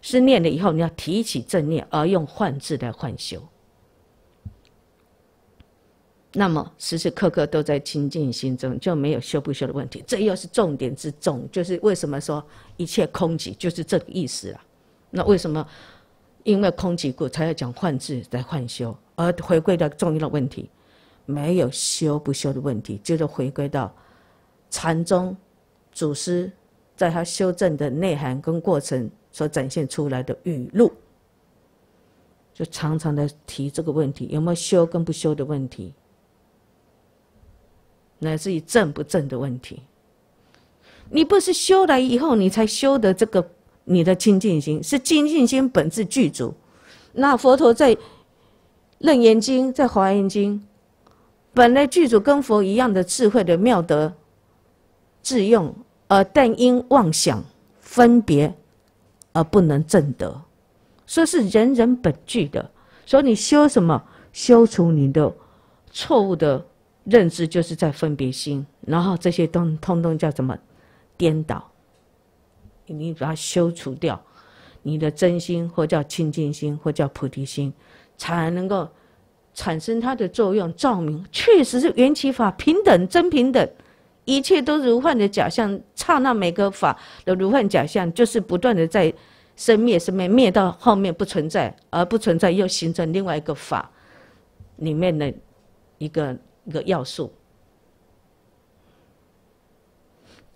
失恋了以后，你要提起正念，而用幻字来换修。那么时时刻刻都在清净心中，就没有修不修的问题。这又是重点之重，就是为什么说一切空寂，就是这个意思啊。那为什么因为空寂故，才要讲幻智在幻修，而回归到重要的问题，没有修不修的问题，就是回归到禅宗祖师在他修正的内涵跟过程所展现出来的语录，就常常的提这个问题：有没有修跟不修的问题？乃至于正不正的问题，你不是修来以后你才修得这个你的清净心，是清净心本质具足。那佛陀在《楞严经》在《华严经》，本来具足跟佛一样的智慧的妙德，自用而但因妄想分别而不能正得，说是人人本具的。所以你修什么，修除你的错误的。认知就是在分别心，然后这些东通通叫什么？颠倒。你把它修除掉，你的真心或叫清净心或叫菩提心，才能够产生它的作用，照明。确实是缘起法平等真平等，一切都是如幻的假象。刹那每个法的如幻假象，就是不断的在生灭，生灭灭到后面不存在，而不存在又形成另外一个法里面的一个。一个要素，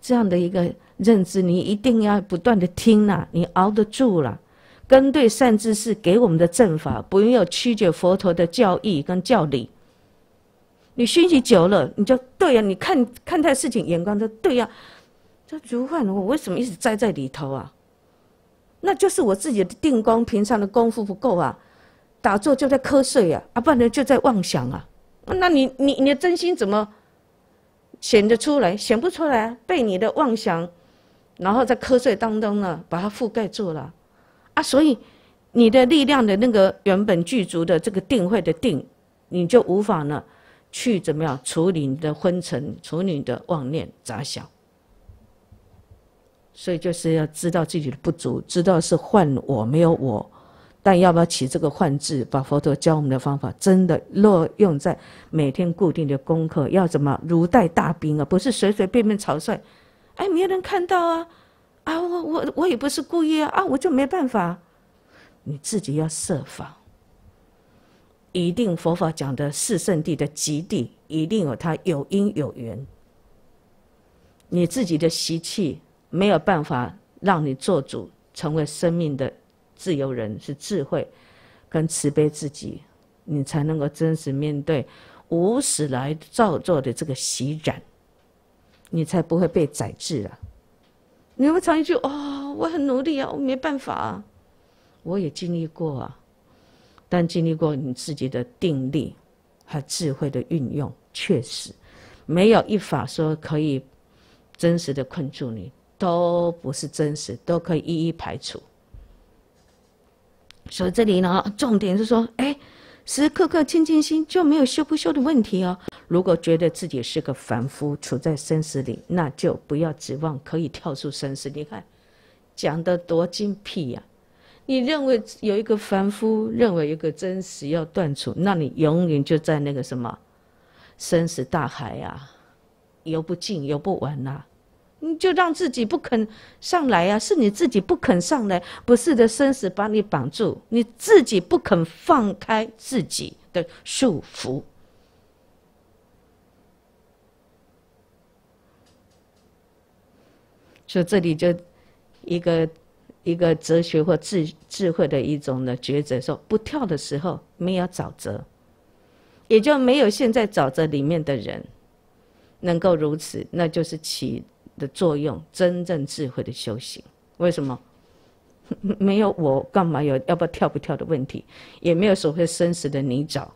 这样的一个认知，你一定要不断的听呐，你熬得住了，跟对善知识给我们的正法，不要曲解佛陀的教义跟教理。你熏习久了，你就对呀，你看看待事情眼光都对呀。这如幻我为什么一直栽在里头啊？那就是我自己的定光平常的功夫不够啊，打坐就在瞌睡啊，啊，不然就在妄想啊。那你你你的真心怎么显得出来？显不出来，被你的妄想，然后在瞌睡当中呢，把它覆盖住了啊！所以你的力量的那个原本具足的这个定慧的定，你就无法呢去怎么样处理你的昏沉，处理你的妄念杂想。所以就是要知道自己的不足，知道是换我，没有我。但要不要起这个幻字，把佛陀教我们的方法真的落用在每天固定的功课？要怎么如待大兵啊？不是随随便便草率，哎，没人看到啊！啊，我我我也不是故意啊！啊，我就没办法，你自己要设法。一定佛法讲的四圣地的极地，一定有它有因有缘。你自己的习气没有办法让你做主，成为生命的。自由人是智慧，跟慈悲自己，你才能够真实面对无始来造作的这个习染，你才不会被宰制啊！你会唱一句哦，我很努力啊，我没办法啊，我也经历过啊，但经历过你自己的定力和智慧的运用，确实没有一法说可以真实的困住你，都不是真实，都可以一一排除。所以这里呢，重点是说，哎，时时刻刻清净心就没有修不修的问题哦。如果觉得自己是个凡夫，处在生死里，那就不要指望可以跳出生死。你看，讲的多精辟呀！你认为有一个凡夫，认为有个真实要断除，那你永远就在那个什么生死大海啊，游不尽，游不完呐。你就让自己不肯上来啊，是你自己不肯上来，不是的，生死把你绑住，你自己不肯放开自己的束缚。所以这里就一个一个哲学或智智慧的一种的抉择。说不跳的时候没有沼泽，也就没有现在沼泽里面的人能够如此，那就是奇。的作用，真正智慧的修行，为什么 没有我干嘛有要不要跳不跳的问题，也没有所谓生死的泥沼。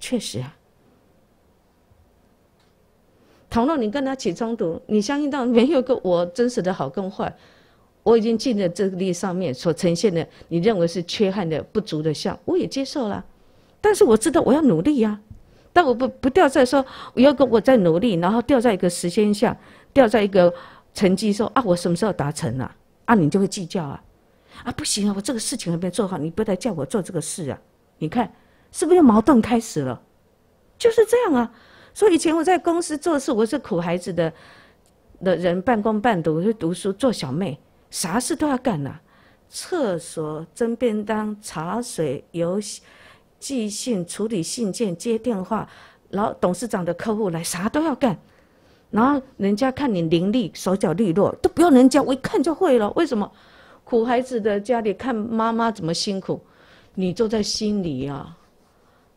确实，啊，倘若你跟他起冲突，你相信到没有个我真实的好跟坏，我已经尽了这个力，上面所呈现的你认为是缺憾的、不足的相，我也接受了，但是我知道我要努力呀。但我不不掉在说，我要跟我在努力，然后掉在一个时间下，掉在一个成绩说啊，我什么时候达成了？啊，你就会计较啊，啊，不行啊，我这个事情还没做好，你不得叫我做这个事啊？你看，是不是矛盾开始了？就是这样啊。所以以前我在公司做事，我是苦孩子的，的人半工半读，读书做小妹，啥事都要干呐，厕所蒸便当、茶水游戏。寄信、处理信件、接电话，然后董事长的客户来，啥都要干。然后人家看你伶俐、手脚利落，都不用人家，我一看就会了。为什么？苦孩子的家里看妈妈怎么辛苦，你就在心里啊，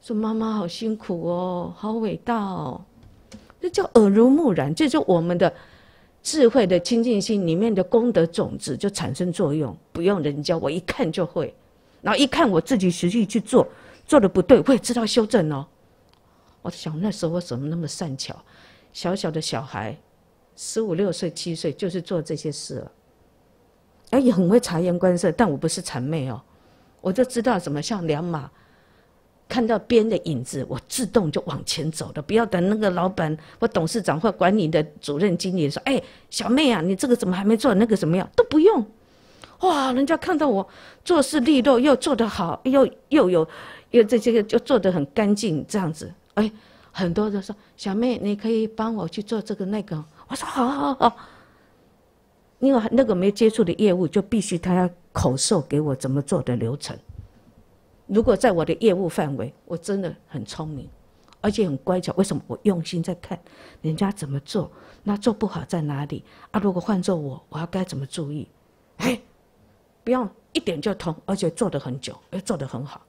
说妈妈好辛苦哦，好伟大，哦，这叫耳濡目染。这就我们的智慧的清净心里面的功德种子就产生作用，不用人家，我一看就会。然后一看我自己实际去做。做的不对，我也知道修正哦。我想那时候我怎么那么善巧？小小的小孩，十五六岁、七岁就是做这些事了。哎，也很会察言观色，但我不是谄媚哦。我就知道什么，像两马。看到边的影子，我自动就往前走了。不要等那个老板或董事长或管理的主任经理说：“哎，小妹啊，你这个怎么还没做？那个怎么样？”都不用。哇，人家看到我做事利落又做得好，又又有。因为这这个就做的很干净，这样子，哎，很多人说小妹，你可以帮我去做这个那个，我说好，好，好。因为那个没接触的业务，就必须他要口授给我怎么做的流程。如果在我的业务范围，我真的很聪明，而且很乖巧。为什么？我用心在看人家怎么做，那做不好在哪里啊？如果换做我，我要该怎么注意？哎，不用一点就通，而且做的很久，又做的很好。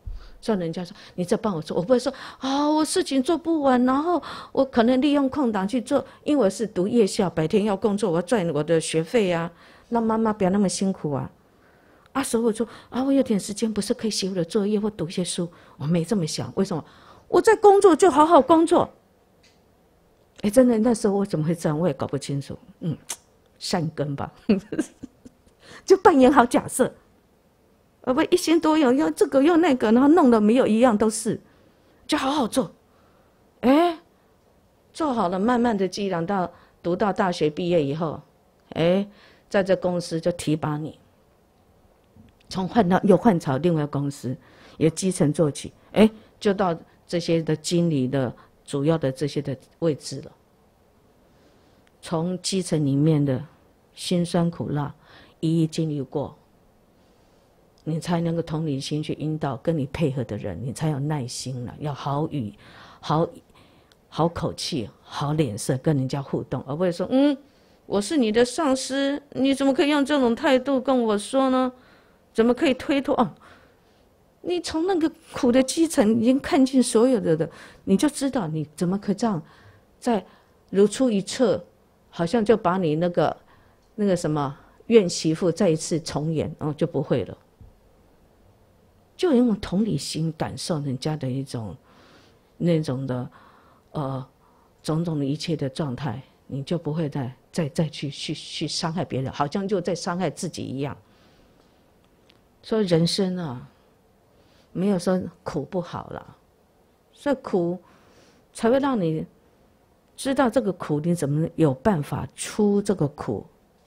叫人家说你再帮我做，我不会说啊，我事情做不完，然后我可能利用空档去做，因为我是读夜校，白天要工作，我要赚我的学费呀，让妈妈不要那么辛苦啊。啊，所以我说啊，我有点时间，不是可以写我的作业或读一些书？我没这么想，为什么？我在工作就好好工作。哎，真的那时候我怎么会这样？我也搞不清楚。嗯，善根吧，就扮演好角色。不不，一心多用，用这个用那个，然后弄的没有一样都是，就好好做，哎，做好了，慢慢的，积累到读到大学毕业以后，哎，在这公司就提拔你，从换到又换朝另外公司，由基层做起，哎，就到这些的经理的主要的这些的位置了，从基层里面的辛酸苦辣，一一经历过。你才能够同理心去引导跟你配合的人，你才有耐心了。要好语、好好口气、好脸色跟人家互动，而不会说：“嗯，我是你的上司，你怎么可以用这种态度跟我说呢？怎么可以推脱啊？”你从那个苦的基层已经看尽所有的的，你就知道你怎么可这样在如出一辙，好像就把你那个那个什么怨媳妇再一次重演，哦，就不会了。就用同理心感受人家的一种，那种的，呃，种种的一切的状态，你就不会再再再去去去伤害别人，好像就在伤害自己一样。所以人生啊，没有说苦不好了，以苦，才会让你知道这个苦你怎么有办法出这个苦，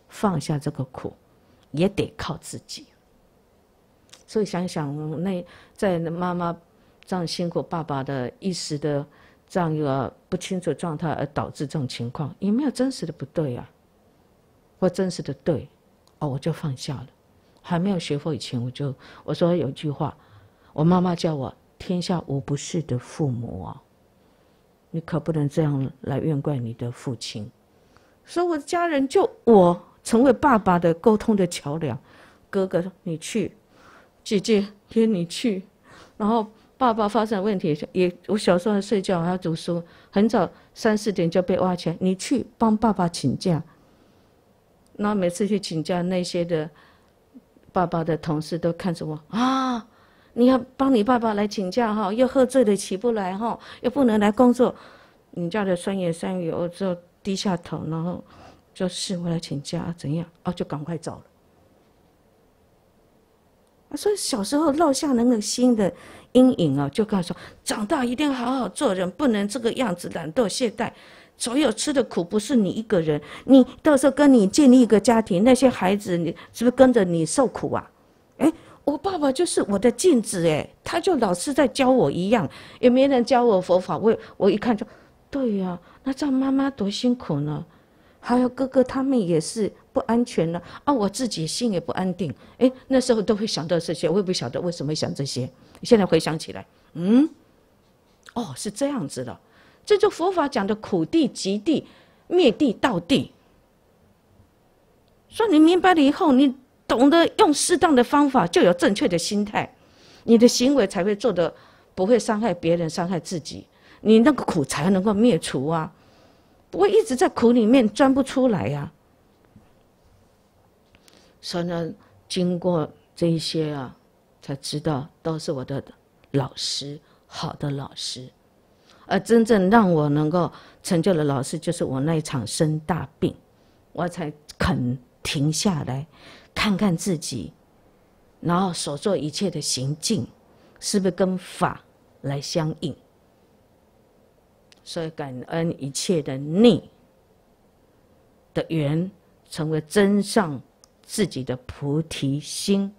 放下这个苦，也得靠自己。所以想想那在妈妈这样辛苦，爸爸的一时的这样一个不清楚状态而导致这种情况，有没有真实的不对啊？或真实的对？哦，我就放下了。还没有学佛以前，我就我说有一句话，我妈妈叫我天下无不是的父母啊，你可不能这样来怨怪你的父亲。所以我的家人就我成为爸爸的沟通的桥梁。哥哥，你去。姐姐，约你去，然后爸爸发生问题也，我小时候睡觉，还要读书，很早三四点就被挖起来。你去帮爸爸请假。那每次去请假，那些的，爸爸的同事都看着我啊，你要帮你爸爸来请假哈，又喝醉了起不来哈，又不能来工作。人家的酸言酸语，我就低下头，然后，就是我来请假怎样啊，就赶快走了。所说小时候落下那个心的阴影啊，就告诉说，长大一定要好好做人，不能这个样子懒惰懈怠。所有吃的苦不是你一个人，你到时候跟你建立一个家庭，那些孩子你是不是跟着你受苦啊？哎，我爸爸就是我的镜子哎，他就老是在教我一样，也没人教我佛法。我我一看就，对呀，那照妈妈多辛苦呢，还有哥哥他们也是。不安全了啊！我自己心也不安定。哎，那时候都会想到这些，我也不晓得为什么会想这些。现在回想起来，嗯，哦，是这样子的。这就佛法讲的苦地、极地、灭地、道地。说你明白了以后，你懂得用适当的方法，就有正确的心态，你的行为才会做得不会伤害别人、伤害自己。你那个苦才能够灭除啊！不会一直在苦里面钻不出来呀。所以，经过这一些啊，才知道都是我的老师，好的老师。而真正让我能够成就的老师，就是我那一场生大病，我才肯停下来，看看自己，然后所做一切的行径，是不是跟法来相应。所以，感恩一切的逆的缘，成为真上。自己的菩提心，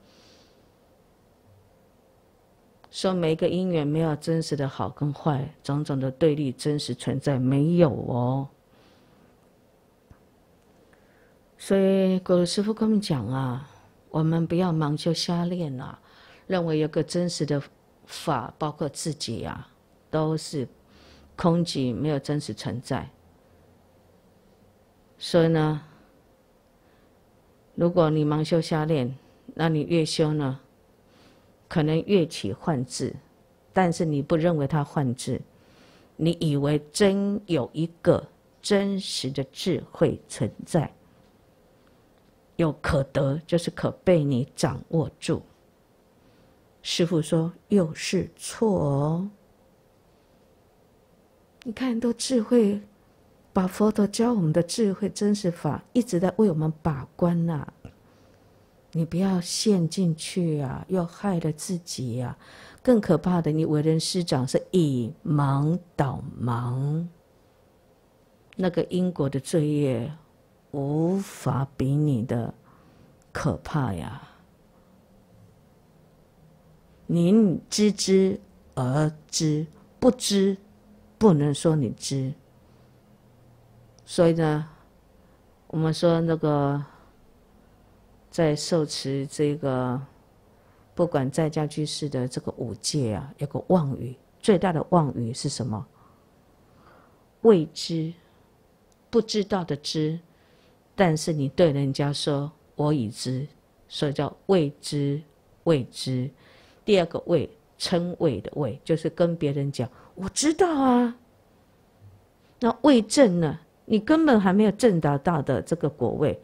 说每一个因缘没有真实的好跟坏，种种的对立真实存在没有哦。所以果老师傅跟我们讲啊，我们不要盲修瞎练啊，认为有个真实的法，包括自己啊，都是空寂，没有真实存在。所以呢。如果你盲修瞎练，那你越修呢，可能越起幻智，但是你不认为它幻智，你以为真有一个真实的智慧存在，有可得，就是可被你掌握住。师傅说又是错哦，你看都智慧。把佛陀教我们的智慧真实法一直在为我们把关呐，你不要陷进去啊，要害了自己呀！更可怕的，你为人师长是以盲导盲，那个因果的罪业无法比拟的可怕呀！你知之而知，不知不能说你知。所以呢，我们说那个在受持这个不管在家居士的这个五戒啊，有个妄语，最大的妄语是什么？未知不知道的知，但是你对人家说“我已知”，所以叫未知未知。第二个“未”称谓的“谓”，就是跟别人讲“我知道啊”。那未证呢？你根本还没有证达到的这个果位，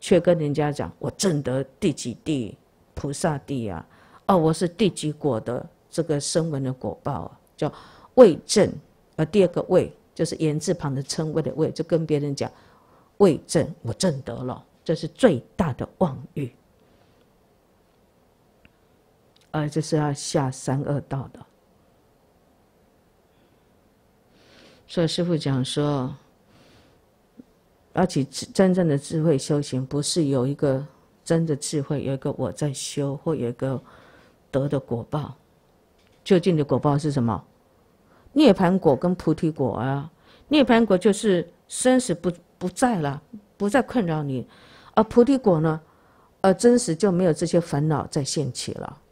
却跟人家讲我证得第几地菩萨地啊！哦，我是第几果的这个声闻的果报，啊，叫位证。而第二个位就是言字旁的称谓的位，就跟别人讲位证，我证得了，这是最大的妄欲。呃，这是要下三恶道的。所以师父讲说。而且，真正的智慧修行，不是有一个真的智慧，有一个我在修，或有一个得的果报。究竟的果报是什么？涅槃果跟菩提果啊。涅槃果就是生死不不在了，不再困扰你；而菩提果呢，而真实就没有这些烦恼在现起了。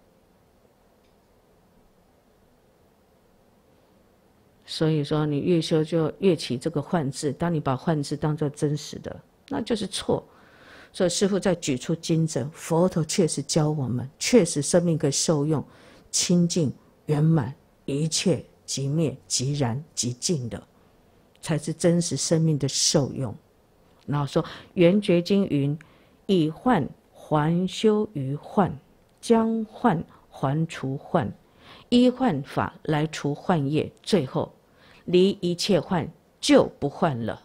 所以说，你越修就越起这个幻字，当你把幻字当作真实的，那就是错。所以师父在举出经者，佛陀确实教我们，确实生命可以受用，清净圆满，一切即灭即然即净的，才是真实生命的受用。然后说《圆觉经》云：“以幻还修于幻，将幻还除幻，依幻法来除幻业。”最后。离一切幻就不幻了，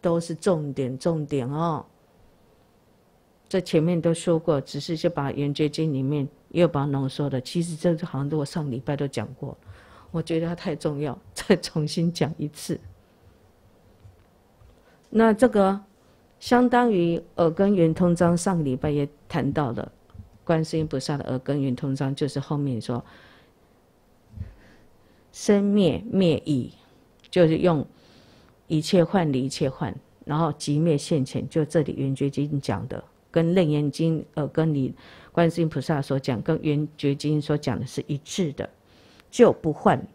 都是重点重点哦。这前面都说过，只是就把圆觉经里面又把浓缩的。其实这个好像都我上礼拜都讲过，我觉得它太重要，再重新讲一次。那这个相当于耳根圆通章，上礼拜也谈到了观世音菩萨的耳根圆通章，就是后面说生灭灭已。就是用一切换离一切换，然后即灭现前。就这里圆觉经讲的，跟楞严经呃，跟你观世音菩萨所讲，跟圆觉经所讲的是一致的。就不换，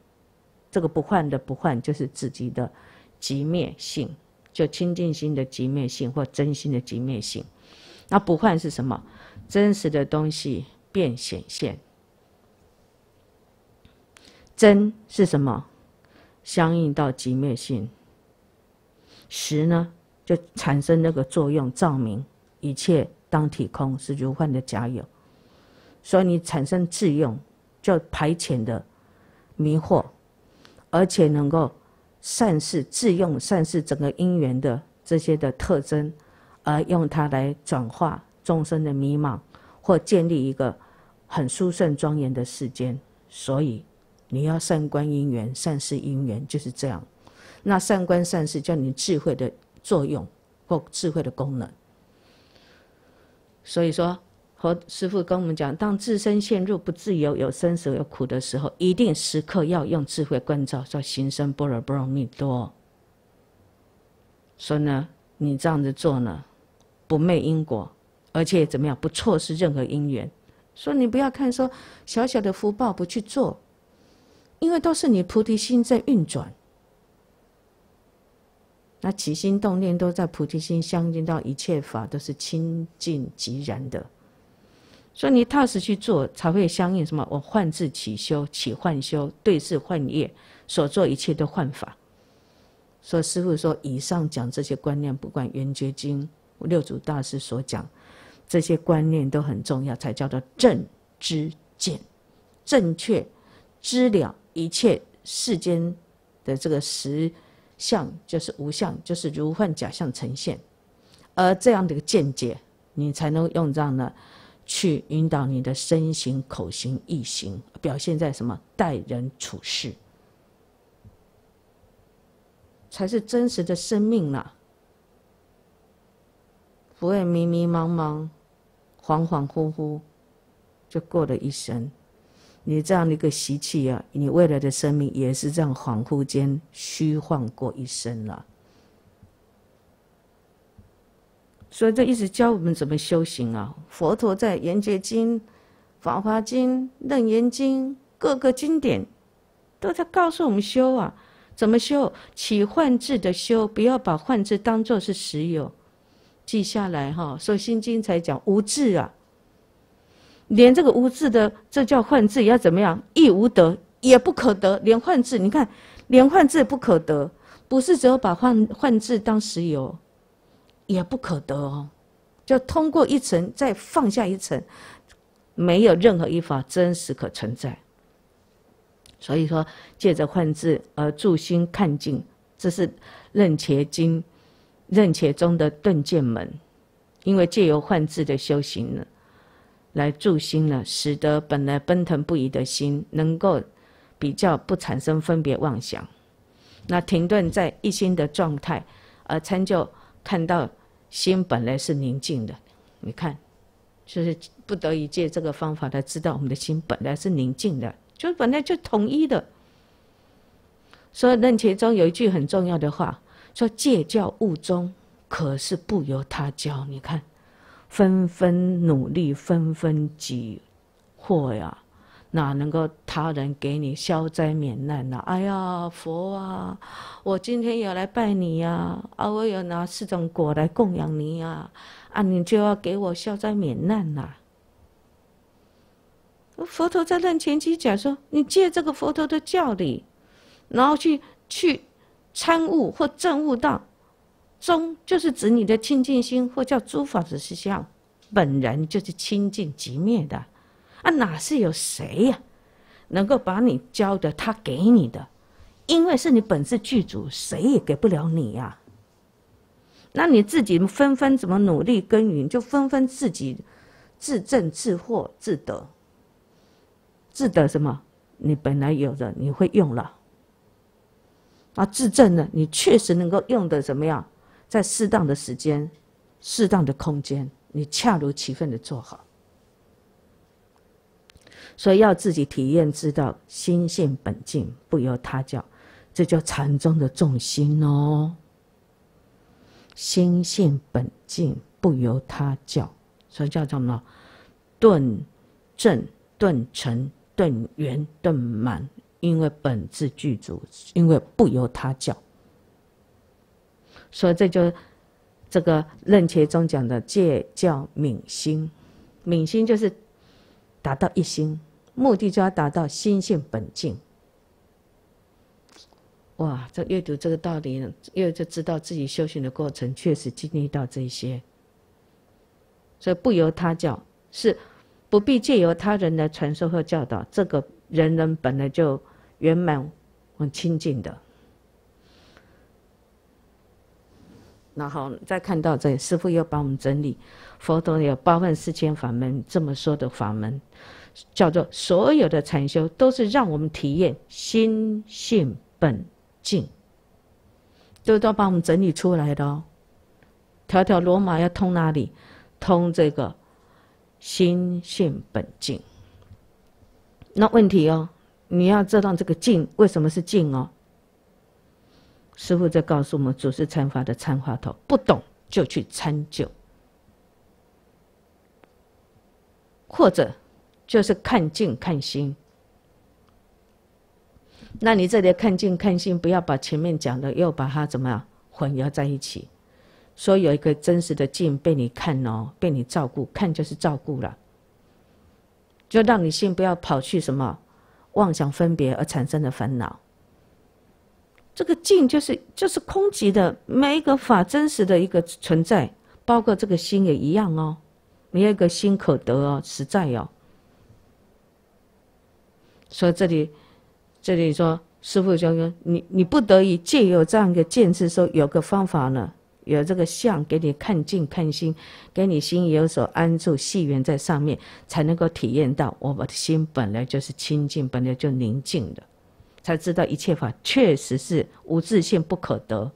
这个不换的不换，就是自己的即灭性，就清净心的即灭性或真心的即灭性。那不换是什么？真实的东西便显现。真是什么？相应到极灭性，识呢就产生那个作用，照明一切当体空是如幻的假有，所以你产生自用，就排遣的迷惑，而且能够善事自用，善事整个因缘的这些的特征，而用它来转化众生的迷茫，或建立一个很殊胜庄严的世间，所以。你要善观因缘，善事因缘，就是这样。那善观善事叫你智慧的作用或智慧的功能。所以说，和师傅跟我们讲，当自身陷入不自由、有生死、有苦的时候，一定时刻要用智慧关照，说行深般若波罗蜜多。说呢，你这样子做呢，不昧因果，而且怎么样，不错失任何因缘。说你不要看说小小的福报不去做。因为都是你菩提心在运转，那起心动念都在菩提心相应，到一切法都是清净即然的。所以你踏实去做，才会相应什么？我换智起修，起换修，对事换业，所做一切都换法。所以师傅说，以上讲这些观念，不管《圆觉经》、六祖大师所讲，这些观念都很重要，才叫做正知见，正确知了。一切世间的这个实相，就是无相，就是如幻假象呈现。而这样的一个见解，你才能用这样的去引导你的身形、口型、意形，表现在什么待人处事，才是真实的生命了。不会迷迷茫茫、恍恍惚惚就过了一生。你这样的一个习气啊，你未来的生命也是这样恍惚间虚幻过一生了。所以这一直教我们怎么修行啊？佛陀在《缘觉经》《法华经》《楞严经》各个经典都在告诉我们修啊，怎么修？起幻智的修，不要把幻智当做是实有。记下来哈，所以《心经》才讲无智啊。连这个无字的，这叫幻字，要怎么样？亦无得，也不可得。连幻字，你看，连幻字不可得，不是只有把幻幻字当石油，也不可得哦。就通过一层再放下一层，没有任何一法真实可存在。所以说，借着幻字而助心看境，这是任且经》《任且中的顿渐门，因为借由幻字的修行呢。来助心了，使得本来奔腾不已的心能够比较不产生分别妄想。那停顿在一心的状态，而参就看到心本来是宁静的。你看，就是不得已借这个方法来知道我们的心本来是宁静的，就本来就统一的。所以楞严中有一句很重要的话，说戒教悟终，可是不由他教。你看。纷纷努力，纷纷积祸呀！哪能够他人给你消灾免难呢？哎呀，佛啊，我今天要来拜你呀！啊，我要拿四种果来供养你啊！啊，你就要给我消灾免难呐！佛陀在论前期讲说，你借这个佛陀的教理，然后去去参悟或证悟到，中就是指你的清净心，或叫诸法实相，本人就是清净即灭的，啊哪是有谁呀？能够把你教的，他给你的，因为是你本自具足，谁也给不了你呀。那你自己纷纷怎么努力耕耘，就纷纷自己自证自获自得，自得什么？你本来有的，你会用了。啊，自证呢，你确实能够用的怎么样？在适当的时间、适当的空间，你恰如其分的做好。所以要自己体验，知道心性本净，不由他教，这叫禅宗的重心哦。心性本净，不由他教，所以叫什么？顿正、顿成、顿圆、顿满，因为本自具足，因为不由他教。所以这就，这个任切中讲的戒教敏心，敏心就是达到一心，目的就要达到心性本净。哇，这阅读这个道理，又就知道自己修行的过程确实经历到这些，所以不由他教，是不必借由他人来传授和教导，这个人人本来就圆满、很清净的。然后再看到这，师傅又帮我们整理，佛陀有八万四千法门，这么说的法门，叫做所有的禅修都是让我们体验心性本净，都都帮我们整理出来的，哦。条条罗马要通哪里？通这个心性本净。那问题哦，你要知道这个净为什么是净哦？师傅在告诉我们：祖师参法的参话头，不懂就去参究，或者就是看境看心。那你这里看境看心，不要把前面讲的又把它怎么样混淆在一起。说有一个真实的境被你看哦，被你照顾，看就是照顾了，就让你心不要跑去什么妄想分别而产生的烦恼。这个静就是就是空寂的，没一个法真实的一个存在，包括这个心也一样哦，没一个心可得哦，实在哦。所以这里，这里说，师父就说你你不得已借由这样一个见识，说有个方法呢，有这个相给你看净看心，给你心有所安住系缘在上面，才能够体验到我的心本来就是清净，本来就宁静的。才知道一切法确实是无自性不可得，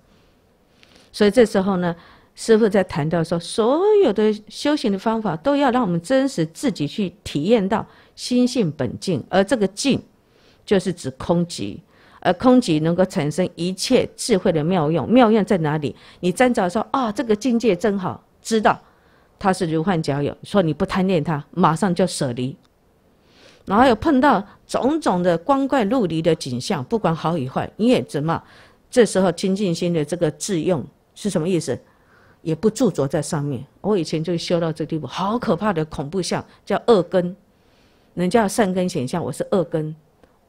所以这时候呢，师父在谈到说，所有的修行的方法都要让我们真实自己去体验到心性本净，而这个净，就是指空寂，而空寂能够产生一切智慧的妙用。妙用在哪里？你站着说啊，这个境界真好，知道它是如幻假有，说你不贪恋它，马上就舍离。然后又碰到种种的光怪陆离的景象，不管好与坏，你也怎么？这时候清净心的这个自用是什么意思？也不驻着在上面。我以前就修到这地步，好可怕的恐怖相，叫恶根。人家善根显现，我是恶根。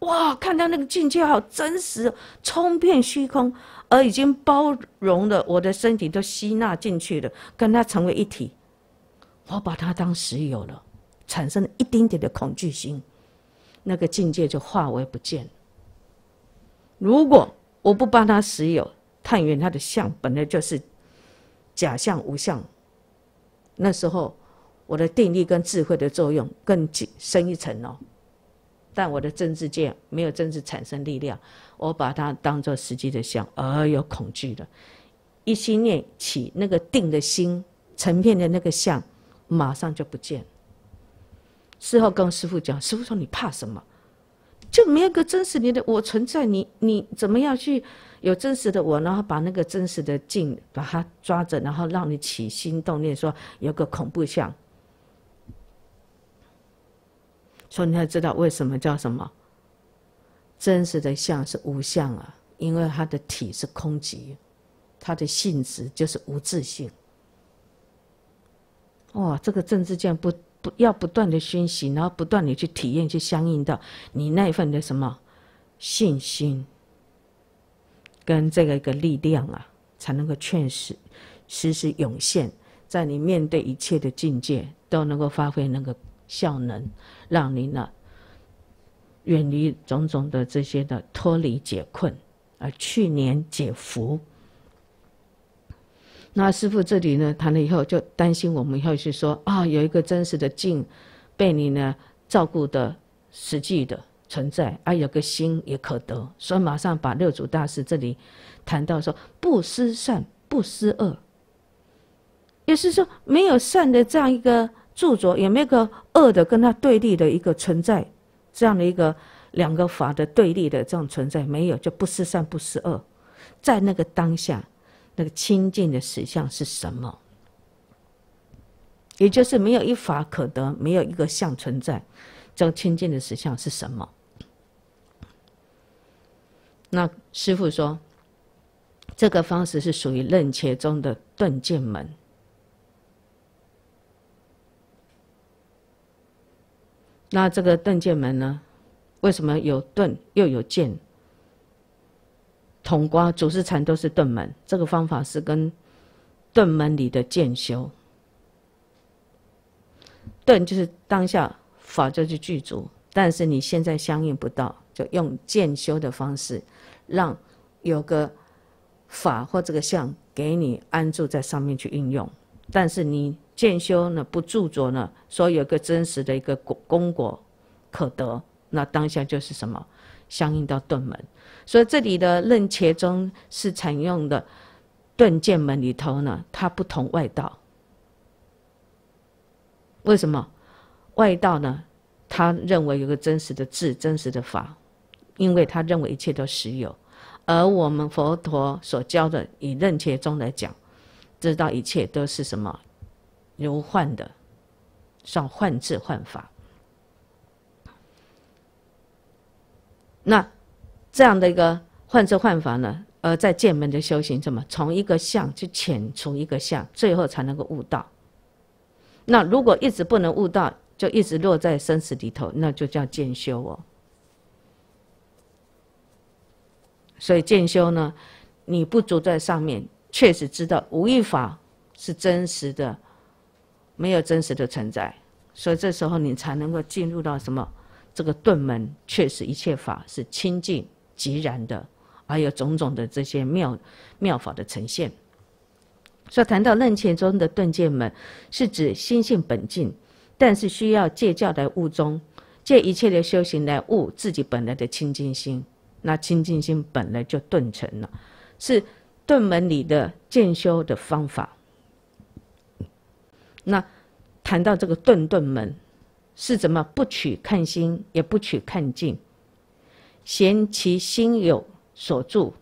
哇，看到那个境界好真实，冲遍虚空，而已经包容了我的身体都吸纳进去了，跟它成为一体。我把它当石油了。产生一丁点的恐惧心，那个境界就化为不见如果我不帮他持有，探源，他的相本来就是假象无相。那时候我的定力跟智慧的作用更进深一层哦。但我的政治界没有正知产生力量，我把它当做实际的相，而有恐惧的。一心念起那个定的心，成片的那个相马上就不见了。事后跟师傅讲，师傅说：“你怕什么？就没有个真实你的我存在，你你怎么样去有真实的我？然后把那个真实的境把它抓着，然后让你起心动念，说有个恐怖相。说你要知道为什么叫什么？真实的相是无相啊，因为它的体是空寂，它的性质就是无自性。哇，这个政治见不。”不要不断的熏习，然后不断的去体验，去相应到你那一份的什么信心跟这个一个力量啊，才能够确实时时涌现，在你面对一切的境界都能够发挥那个效能，让你呢远离种种的这些的脱离解困而去年解福。那师傅这里呢谈了以后，就担心我们以后去说啊，有一个真实的境，被你呢照顾的实际的存在，啊，有个心也可得，所以马上把六祖大师这里谈到说：不思善，不思恶。也是说，没有善的这样一个著作，也没有个恶的跟他对立的一个存在，这样的一个两个法的对立的这种存在没有，就不思善，不思恶，在那个当下。那个清净的实相是什么？也就是没有一法可得，没有一个相存在，这种清净的实相是什么？那师父说，这个方式是属于楞伽中的顿剑门。那这个顿剑门呢，为什么有顿又有剑？统瓜主事禅都是顿门，这个方法是跟顿门里的渐修。顿就是当下法就具足，但是你现在相应不到，就用渐修的方式，让有个法或这个相给你安住在上面去应用。但是你渐修呢不著着呢，说有个真实的一个果功果可得，那当下就是什么？相应到顿门，所以这里的任切中是采用的顿剑门里头呢，它不同外道。为什么外道呢？他认为有个真实的智、真实的法，因为他认为一切都实有。而我们佛陀所教的以任切中来讲，知道一切都是什么如幻的，算幻智、幻法。那这样的一个换车换房呢？呃，在剑门的修行，怎么从一个相去遣除一个相，最后才能够悟道？那如果一直不能悟道，就一直落在生死里头，那就叫渐修哦。所以渐修呢，你不足在上面，确实知道无一法是真实的，没有真实的存在，所以这时候你才能够进入到什么？这个顿门确实一切法是清净即然的，还有种种的这些妙妙法的呈现。所以谈到楞严中的顿渐门，是指心性本净，但是需要借教来悟中，借一切的修行来悟自己本来的清净心。那清净心本来就顿成了，是顿门里的渐修的方法。那谈到这个顿顿门。是怎么不取看心，也不取看境，嫌其心有所住，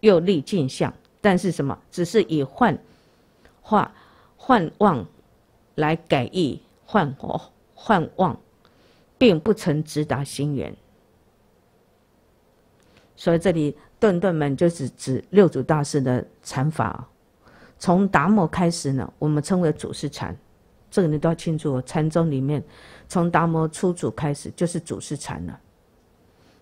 又立镜相，但是什么？只是以幻化幻妄来改意幻惑幻妄，并不曾直达心源。所以这里顿顿门就是指六祖大师的禅法从达摩开始呢，我们称为祖师禅。这个你都要清楚，禅宗里面从达摩初祖开始就是祖师禅了。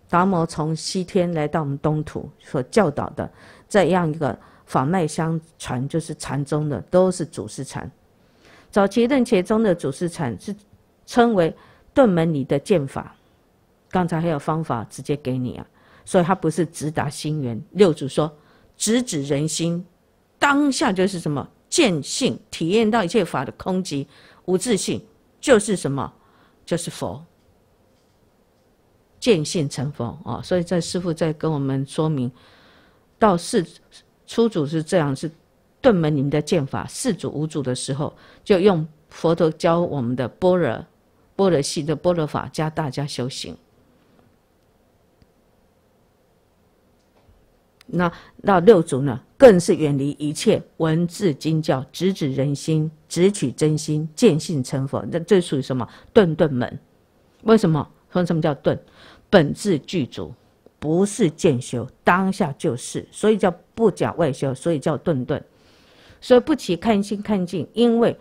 达摩从西天来到我们东土所教导的这样一个法脉相传，就是禅宗的都是祖师禅。早期顿且宗的祖师禅是称为顿门里的剑法，刚才还有方法直接给你啊，所以它不是直达心源。六祖说直指人心，当下就是什么？见性体验到一切法的空寂无自性，就是什么？就是佛。见性成佛啊！所以在师父在跟我们说明到四初祖是这样，是顿门里的见法；四祖五祖的时候，就用佛陀教我们的般若、般若系的般若法教大家修行。那到六祖呢？更是远离一切文字经教，直指人心，直取真心，见性成佛。那这属于什么？顿顿门？为什么？说什么叫顿？本质具足，不是渐修，当下就是，所以叫不假外修，所以叫顿顿。所以不起看心看境，因为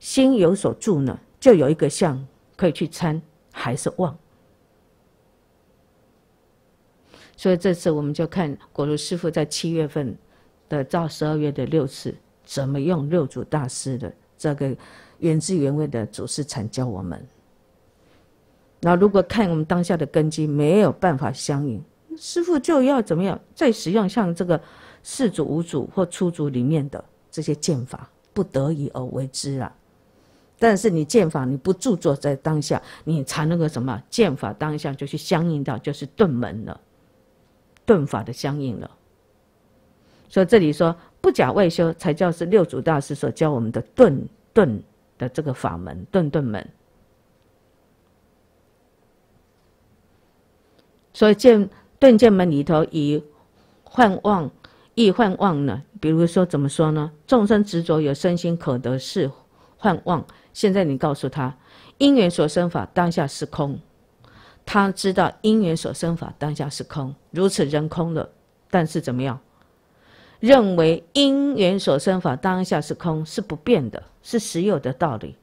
心有所住呢，就有一个相可以去参，还是忘。所以这次我们就看果如师父在七月份。的到十二月的六次，怎么用六祖大师的这个原汁原味的祖师禅教我们？那如果看我们当下的根基没有办法相应，师傅就要怎么样？再使用像这个四祖、五祖或初祖里面的这些剑法，不得已而为之啊。但是你剑法你不著作在当下，你才能够什么？剑法当下就去相应到就是顿门了，顿法的相应了。所以这里说不假外修，才叫是六祖大师所教我们的顿顿的这个法门，顿顿门。所以见顿见门里头以幻妄，亦幻妄呢？比如说怎么说呢？众生执着有身心可得是幻妄。现在你告诉他，因缘所生法当下是空，他知道因缘所生法当下是空，如此人空了，但是怎么样？认为因缘所生法当下是空，是不变的，是实有的道理。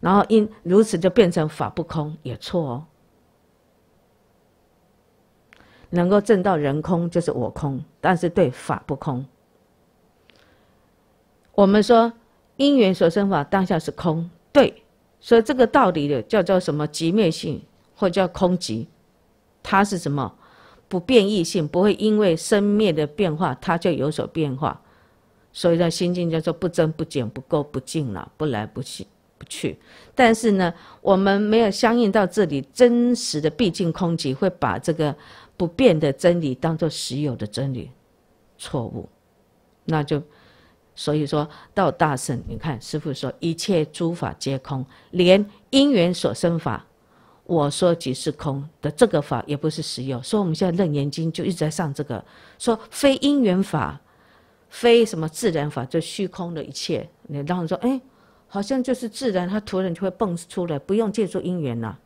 然后因如此就变成法不空，也错哦。能够证到人空就是我空，但是对法不空。我们说因缘所生法当下是空，对，所以这个道理的叫做什么极灭性，或叫空极，它是什么？不变异性不会因为生灭的变化，它就有所变化，所以呢，心境叫做不增不减、不垢不净了，不来不去不去。但是呢，我们没有相应到这里真实的毕竟空寂，会把这个不变的真理当做实有的真理，错误，那就所以说到大圣，你看师父说一切诸法皆空，连因缘所生法。我说即是空的这个法也不是实有，所以我们现在楞严经就一直在上这个，说非因缘法，非什么自然法，这虚空的一切。你当时说，哎，好像就是自然，它突然就会蹦出来，不用借助因缘了。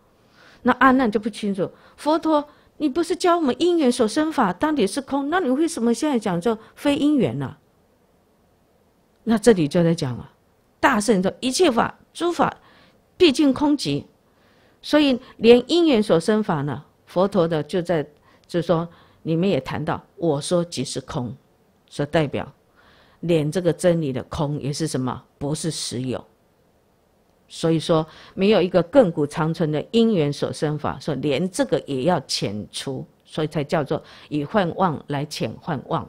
那阿难就不清楚，佛陀，你不是教我们因缘所生法，当底是空，那你为什么现在讲就非因缘呢？那这里就在讲了，大圣说一切法诸法毕竟空寂。所以，连因缘所生法呢？佛陀的就在就是说，你们也谈到，我说即是空，所代表，连这个真理的空也是什么？不是实有。所以说，没有一个亘古长存的因缘所生法，所以连这个也要遣除，所以才叫做以幻妄来遣幻妄。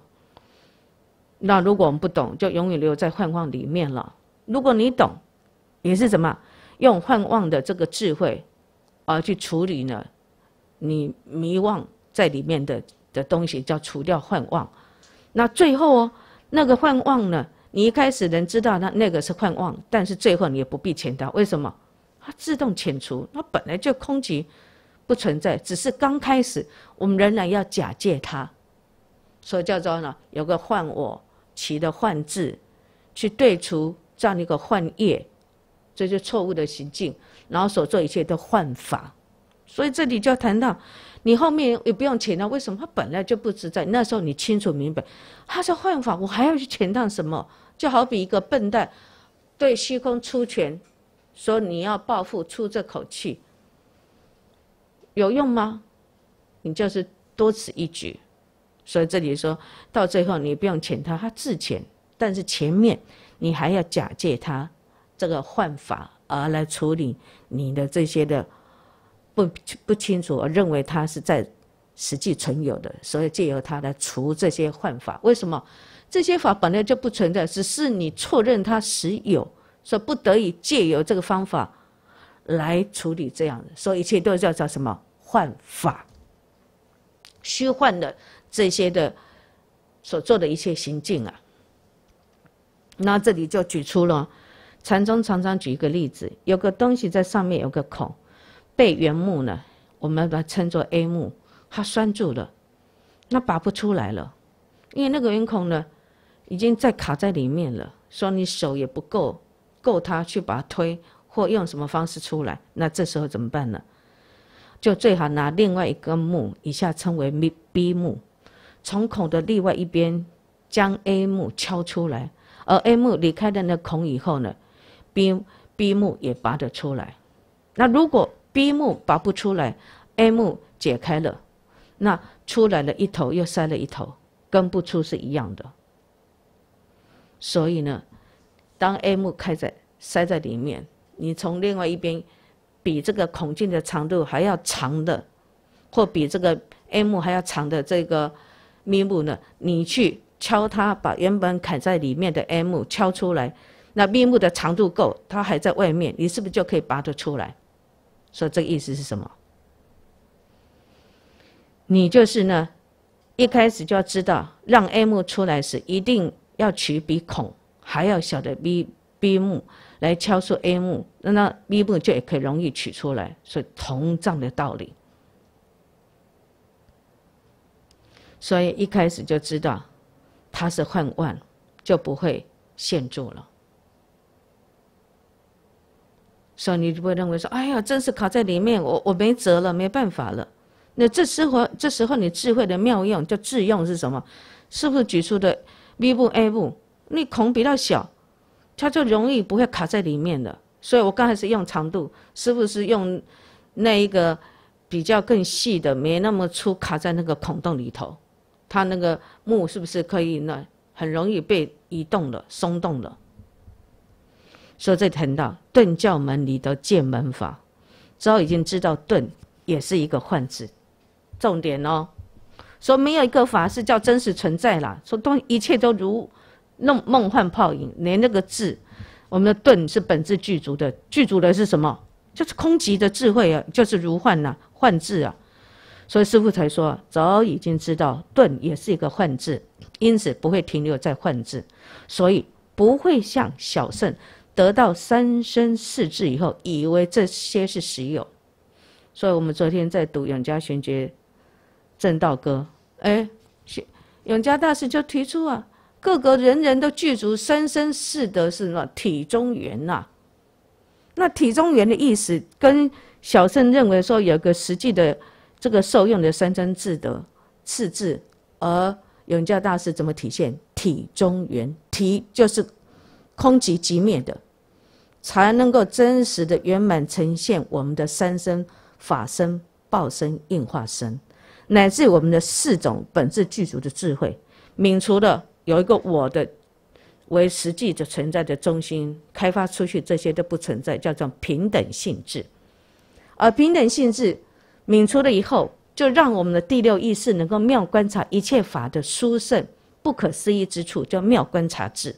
那如果我们不懂，就永远留在幻妄里面了。如果你懂，也是什么？用幻妄的这个智慧。而去处理呢，你迷惘在里面的的东西叫除掉幻望。那最后哦，那个幻望呢，你一开始能知道那那个是幻望，但是最后你也不必遣它，为什么？它自动遣除，它本来就空寂，不存在，只是刚开始我们仍然要假借它，所以叫做呢有个幻我起的幻字，去对除这样一个幻业，这就错误的行径。然后所做一切都幻法，所以这里就谈到，你后面也不用钱了。为什么他本来就不自在？那时候你清楚明白，他在幻法，我还要去钱他什么？就好比一个笨蛋，对虚空出拳，说你要报复出这口气，有用吗？你就是多此一举。所以这里说到最后，你不用钱他，他自遣，但是前面你还要假借他这个幻法。而来处理你的这些的不不清楚，而认为它是在实际存有的，所以借由它来除这些幻法。为什么这些法本来就不存在，只是你错认它实有，所以不得已借由这个方法来处理这样的，所以一切都叫叫什么幻法、虚幻的这些的所做的一切行径啊。那这里就举出了。禅宗常常举一个例子，有个东西在上面有个孔，被原木呢，我们把它称作 A 木，它拴住了，那拔不出来了，因为那个圆孔呢，已经在卡在里面了，说你手也不够，够它去把它推或用什么方式出来，那这时候怎么办呢？就最好拿另外一根木，以下称为 B 木，从孔的另外一边将 A 木敲出来，而 A 木离开的那孔以后呢？B B 木也拔得出来，那如果 B 木拔不出来，M 解开了，那出来了一头又塞了一头，跟不出是一样的。所以呢，当 M 开在塞在里面，你从另外一边比这个孔径的长度还要长的，或比这个 M 还要长的这个咪木呢，你去敲它，把原本卡在里面的 M 敲出来。那 B 木的长度够，它还在外面，你是不是就可以拔得出来？所以这个意思是什么？你就是呢，一开始就要知道，让 M 出来时，一定要取比孔还要小的 B B 木来敲出 M，那那 B 木就也可以容易取出来。所以同样的道理，所以一开始就知道它是换万，就不会陷住了。所以你就会认为说，哎呀，真是卡在里面，我我没辙了，没办法了。那这时候这时候你智慧的妙用叫智用是什么？是不是举出的 B 部、A 部？那孔比较小，它就容易不会卡在里面的。所以我刚才是用长度，是不是用那一个比较更细的，没那么粗，卡在那个孔洞里头，它那个木是不是可以那很容易被移动了、松动了？所以这谈到顿教门里的见门法，早已经知道顿也是一个幻字，重点哦。说没有一个法是叫真实存在啦。说东一切都如梦梦幻泡影，连那个字，我们的顿是本质具足的，具足的是什么？就是空寂的智慧啊，就是如幻呐，幻字啊。所以师父才说，早已经知道顿也是一个幻字，因此不会停留在幻字，所以不会像小圣。得到三生四智以后，以为这些是实有，所以我们昨天在读永嘉玄觉《正道歌》，哎，永嘉大师就提出啊，各个人人都具足三生四德是什么体中圆呐？那体中圆的意思，跟小圣认为说有个实际的这个受用的三生智德四智，而永嘉大师怎么体现体中圆？体就是空即即灭的。才能够真实的圆满呈现我们的三生、法身、报身、应化身，乃至我们的四种本质具足的智慧。泯除了有一个我的为实际的存在的中心，开发出去，这些都不存在，叫做平等性质。而平等性质泯除了以后，就让我们的第六意识能够妙观察一切法的殊胜不可思议之处，叫妙观察智。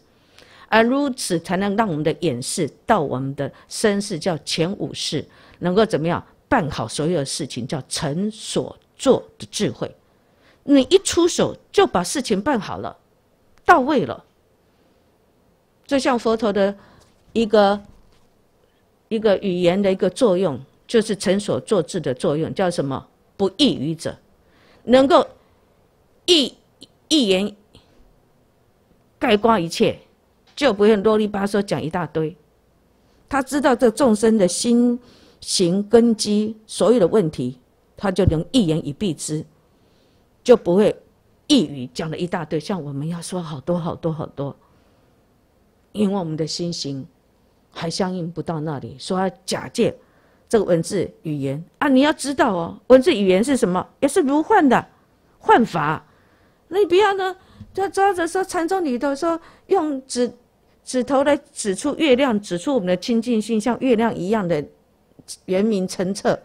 而如此，才能让我们的眼示到我们的身世，叫前五世，能够怎么样办好所有的事情？叫成所做的智慧。你一出手就把事情办好了，到位了。就像佛陀的一个一个语言的一个作用，就是成所作智的作用，叫什么？不异于者，能够一一言盖光一切。就不会啰里吧嗦讲一大堆，他知道这众生的心行根基所有的问题，他就能一言以蔽之，就不会一语讲了一大堆。像我们要说好多好多好多，因为我们的心行还相应不到那里，所以要假借这个文字语言啊，你要知道哦，文字语言是什么？也是如幻的幻法，那你不要呢？就抓着说禅宗里头说用指。指头来指出月亮，指出我们的清净心，像月亮一样的圆明澄澈，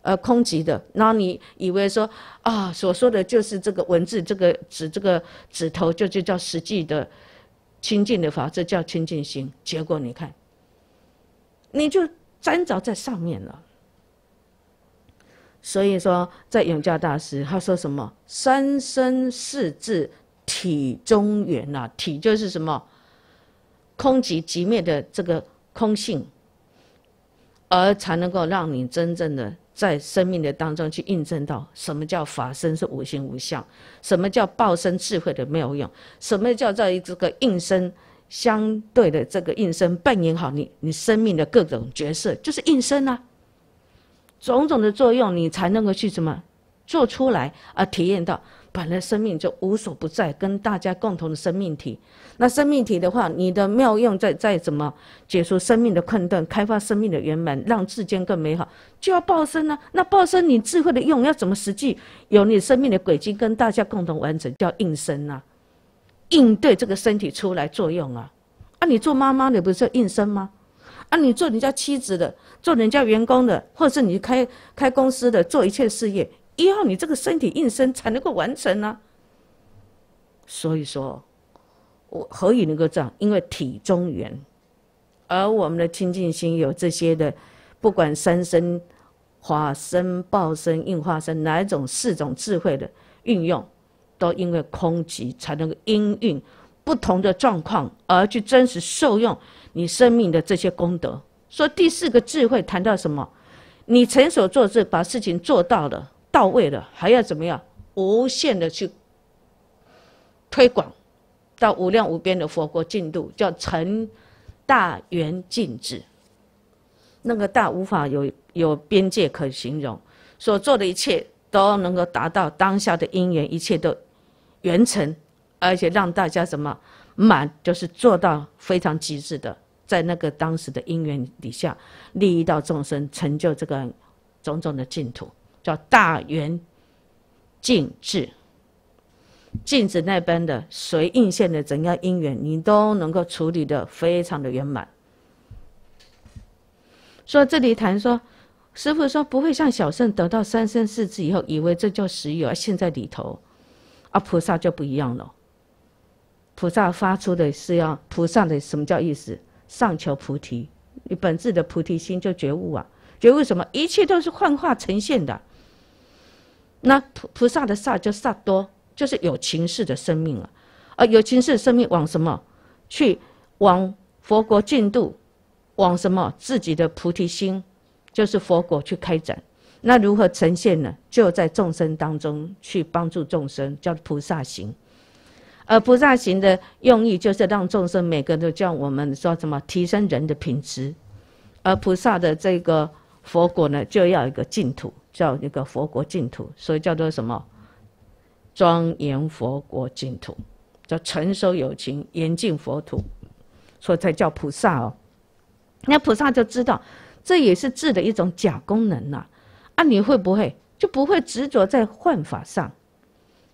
呃，空寂的。然后你以为说啊，所说的就是这个文字，这个指这个指头就就叫实际的清净的法，这叫清净心。结果你看，你就沾着在上面了。所以说，在永嘉大师他说什么“三生四字体中圆”呐，体就是什么？空寂寂灭的这个空性，而才能够让你真正的在生命的当中去印证到，什么叫法身是无形无相，什么叫报身智慧的妙用，什么叫于这个应身相对的这个应身扮演好你你生命的各种角色，就是应身啊，种种的作用你才能够去怎么做出来，而体验到。本来生命就无所不在，跟大家共同的生命体。那生命体的话，你的妙用在在怎么解除生命的困顿，开发生命的圆满，让世间更美好，就要报身啊。那报身，你智慧的用要怎么实际有你生命的轨迹，跟大家共同完成叫应身啊，应对这个身体出来作用啊。啊，你做妈妈的不是应身吗？啊，你做人家妻子的，做人家员工的，或是你开开公司的，做一切事业。依靠你这个身体应身才能够完成呢。所以说，我何以能够这样？因为体中原，而我们的清净心有这些的，不管三生、化生、报生、应化生，哪一种四种智慧的运用，都因为空寂才能够应运不同的状况，而去真实受用你生命的这些功德。说第四个智慧谈到什么？你成所做事，把事情做到了。到位了，还要怎么样？无限的去推广，到无量无边的佛国净土，叫成大圆净智。那个大无法有有边界可形容，所做的一切都能够达到当下的因缘，一切都圆成，而且让大家什么满，就是做到非常极致的，在那个当时的因缘底下，利益到众生，成就这个种种的净土。叫大圆镜智，镜子那般的随应现的怎样因缘，你都能够处理的非常的圆满。说这里谈说，师傅说不会像小圣得到三生四智以后，以为这叫实有，现在里头，啊菩萨就不一样了。菩萨发出的是要菩萨的什么叫意思？上求菩提，你本质的菩提心就觉悟啊！觉悟什么？一切都是幻化呈现的。那菩菩萨的萨叫萨多，就是有情世的生命了，而有情世生命往什么？去往佛国进度，往什么自己的菩提心，就是佛国去开展。那如何呈现呢？就在众生当中去帮助众生，叫菩萨行。而菩萨行的用意就是让众生每个都叫我们说什么提升人的品质。而菩萨的这个佛果呢，就要一个净土。叫一个佛国净土，所以叫做什么？庄严佛国净土，叫承熟有情严净佛土，所以才叫菩萨哦。那菩萨就知道，这也是智的一种假功能呐。啊，你会不会就不会执着在幻法上？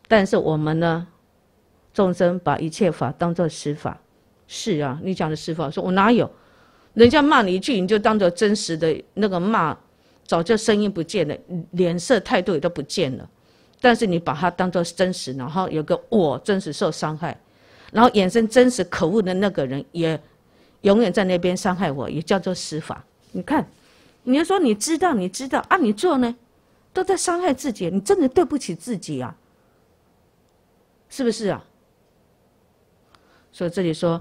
但是我们呢，众生把一切法当作实法，是啊，你讲的实法，说我哪有？人家骂你一句，你就当做真实的那个骂。早就声音不见了，脸色态度也都不见了，但是你把它当做是真实，然后有个我真实受伤害，然后衍生真实可恶的那个人也永远在那边伤害我，也叫做司法。你看，你要说你知道，你知道啊，你做呢，都在伤害自己，你真的对不起自己啊，是不是啊？所以这里说。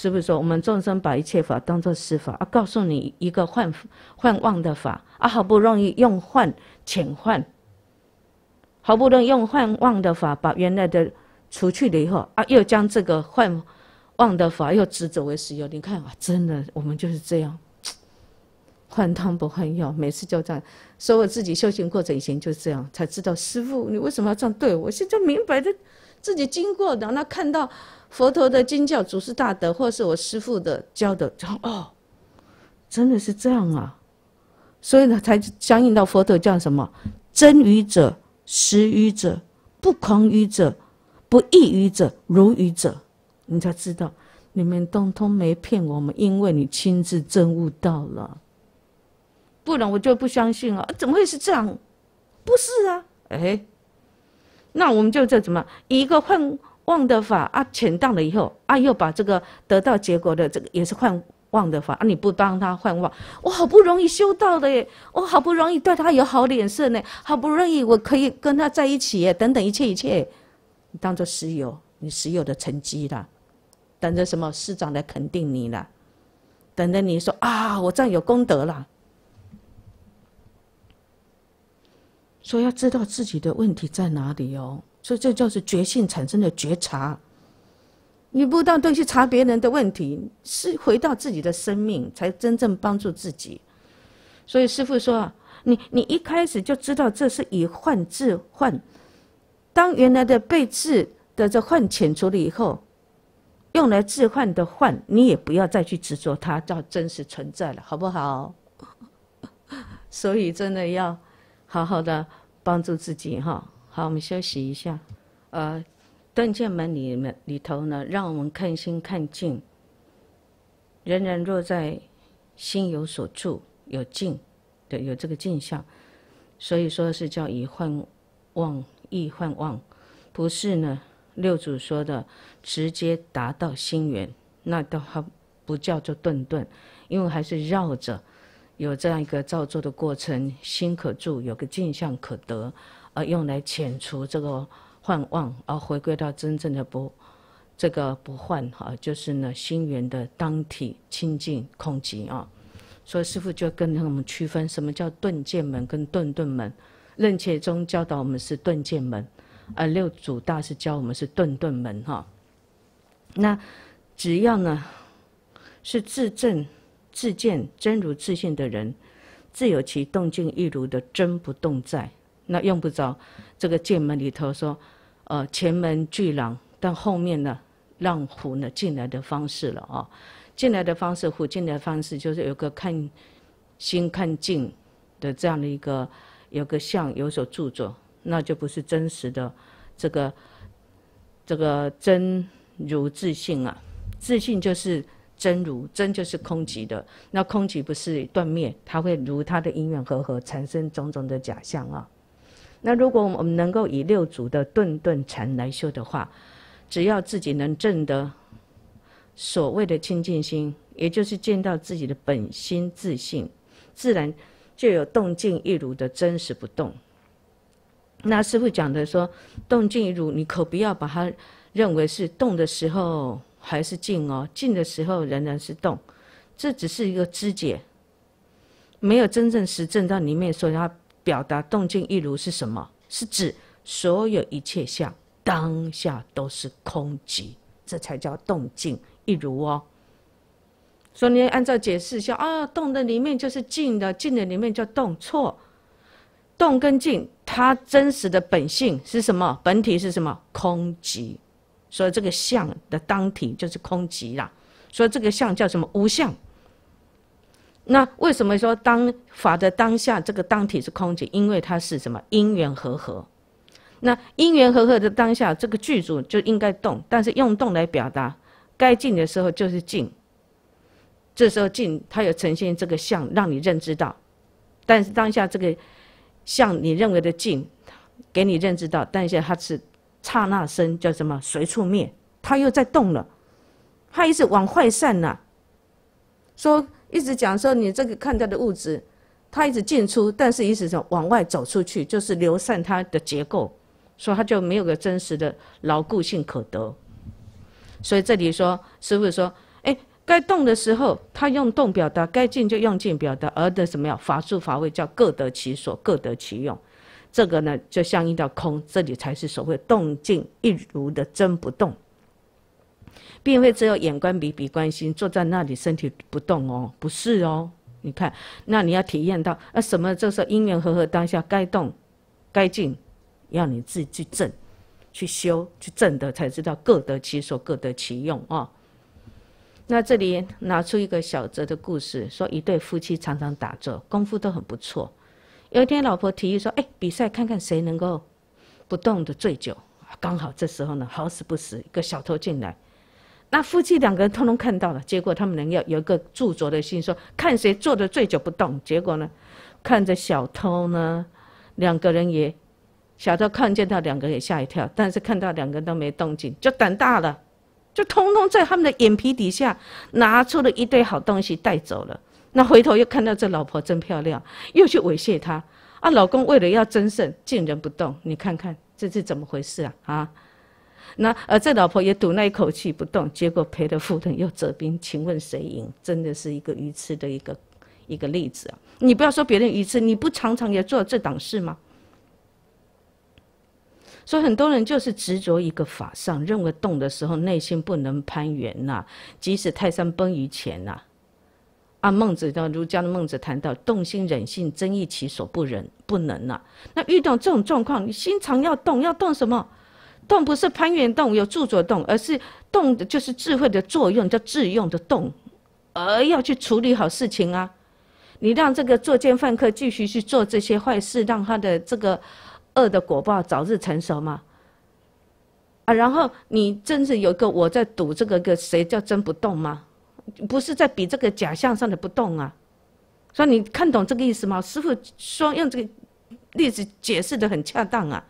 是不是说我们众生把一切法当作施法啊？告诉你一个幻幻妄的法啊！好不容易用幻遣幻，好不容易用幻妄的法把原来的除去了以后啊，又将这个幻妄的法又执作为实有。你看啊，真的我们就是这样，换汤不换药，每次就这样。以我自己修行过程以前就是这样，才知道师傅你为什么要这样对我？现在明白的，自己经过，的那看到。佛陀的经教、祖师大德，或是我师父的教的，哦，真的是这样啊！所以呢，才相应到佛陀讲什么：真愚者、实愚者、不狂愚者、不异愚者、如愚者。你才知道，你们通通没骗我们，因为你亲自证悟到了。不然我就不相信了，怎么会是这样？不是啊，哎，那我们就这怎么一个混？妄的法啊，浅荡了以后，啊，又把这个得到结果的这个也是换妄的法啊！你不帮他换妄，我好不容易修道的耶，我好不容易对他有好脸色呢，好不容易我可以跟他在一起耶，等等一切一切，你当做石有，你石有的成绩啦，等着什么师长来肯定你啦，等着你说啊，我这样有功德啦。所以要知道自己的问题在哪里哦。所以这就是觉性产生的觉察。你不断东去查别人的问题，是回到自己的生命，才真正帮助自己。所以师傅说：“你你一开始就知道这是以幻治幻，当原来的被治的这幻遣除了以后，用来治换的幻，你也不要再去执着它叫真实存在了，好不好？所以真的要好好的帮助自己哈。”好，我们休息一下。呃，顿渐门里面里头呢，让我们看心看镜。人人若在心有所住有静，对，有这个镜像，所以说是叫以幻望，易幻望，不是呢，六祖说的直接达到心源，那都还不叫做顿顿，因为还是绕着，有这样一个造作的过程，心可住，有个镜像可得。用来遣除这个幻妄，而回归到真正的不这个不幻哈，就是呢心源的当体清净空寂啊。所以师父就跟我们区分什么叫顿渐门跟顿顿门。任切宗教导我们是顿渐门，而六祖大师教我们是顿顿门哈。那只要呢是自证自见真如自性的人，自有其动静一如的真不动在。那用不着这个剑门里头说，呃，前门巨狼，但后面呢，让虎呢进来的方式了啊。进来的方式，虎进来的方式就是有个看心看境的这样的一个有个相有所著作，那就不是真实的这个这个真如自信啊。自信就是真如，真就是空寂的。那空寂不是断灭，它会如它的因缘和合产生种种的假象啊。那如果我们能够以六祖的顿顿禅来修的话，只要自己能证得所谓的清净心，也就是见到自己的本心自信，自然就有动静一如的真实不动。那师父讲的说，动静一如，你可不要把它认为是动的时候还是静哦，静的时候仍然是动，这只是一个知解，没有真正实证到里面，所以它。表达动静一如是什么？是指所有一切相当下都是空寂，这才叫动静一如哦。所以你按照解释一下啊，动的里面就是静的，静的里面叫动错。动跟静，它真实的本性是什么？本体是什么？空寂。所以这个相的当体就是空寂啦。所以这个相叫什么？无相。那为什么说当法的当下这个当体是空寂？因为它是什么因缘和合。那因缘和合的当下，这个剧组就应该动，但是用动来表达，该静的时候就是静。这时候静，它有呈现这个相，让你认知到。但是当下这个相，你认为的静，给你认知到，但是它是刹那生，叫什么？随处灭，它又在动了。它一直往坏散呐。说。一直讲说你这个看到的物质，它一直进出，但是一直走，往外走出去，就是流散它的结构，所以它就没有个真实的牢固性可得。所以这里说，师傅说，哎，该动的时候，他用动表达；该静就用静表达，而的什么呀？法术法位叫各得其所，各得其用。这个呢，就相应到空，这里才是所谓动静一如的真不动。并非只有眼观鼻，鼻观心，坐在那里身体不动哦，不是哦。你看，那你要体验到啊什么？这时候因缘和合，当下该动，该静，要你自己去证、去修、去证的，才知道各得其所，各得其用啊。那这里拿出一个小哲的故事，说一对夫妻常常打坐，功夫都很不错。有一天，老婆提议说：“哎，比赛看看谁能够不动的醉酒。”刚好这时候呢，好死不死，一个小偷进来。那夫妻两个人通通看到了，结果他们能要有一个著着的心，说看谁坐的最久不动。结果呢，看着小偷呢，两个人也，小偷看见他两个人也吓一跳，但是看到两个人都没动静，就胆大了，就通通在他们的眼皮底下拿出了一堆好东西带走了。那回头又看到这老婆真漂亮，又去猥亵她。啊，老公为了要争胜，竟然不动。你看看这是怎么回事啊？啊！那呃，这老婆也赌那一口气不动，结果赔了夫人又折兵。请问谁赢？真的是一个愚痴的一个一个例子啊！你不要说别人愚痴，你不常常也做这档事吗？所以很多人就是执着一个法上，认为动的时候内心不能攀缘呐，即使泰山崩于前呐。啊，孟子的儒家的孟子谈到，动心忍性，增益其所不忍不能呐，那遇到这种状况，你心肠要动，要动什么？动不是攀缘动，有著著动，而是动的就是智慧的作用，叫智用的动，而要去处理好事情啊！你让这个作奸犯科继续去做这些坏事，让他的这个恶的果报早日成熟吗？啊，然后你真是有个我在赌这个个谁叫真不动吗？不是在比这个假象上的不动啊！所以你看懂这个意思吗？师傅说用这个例子解释的很恰当啊！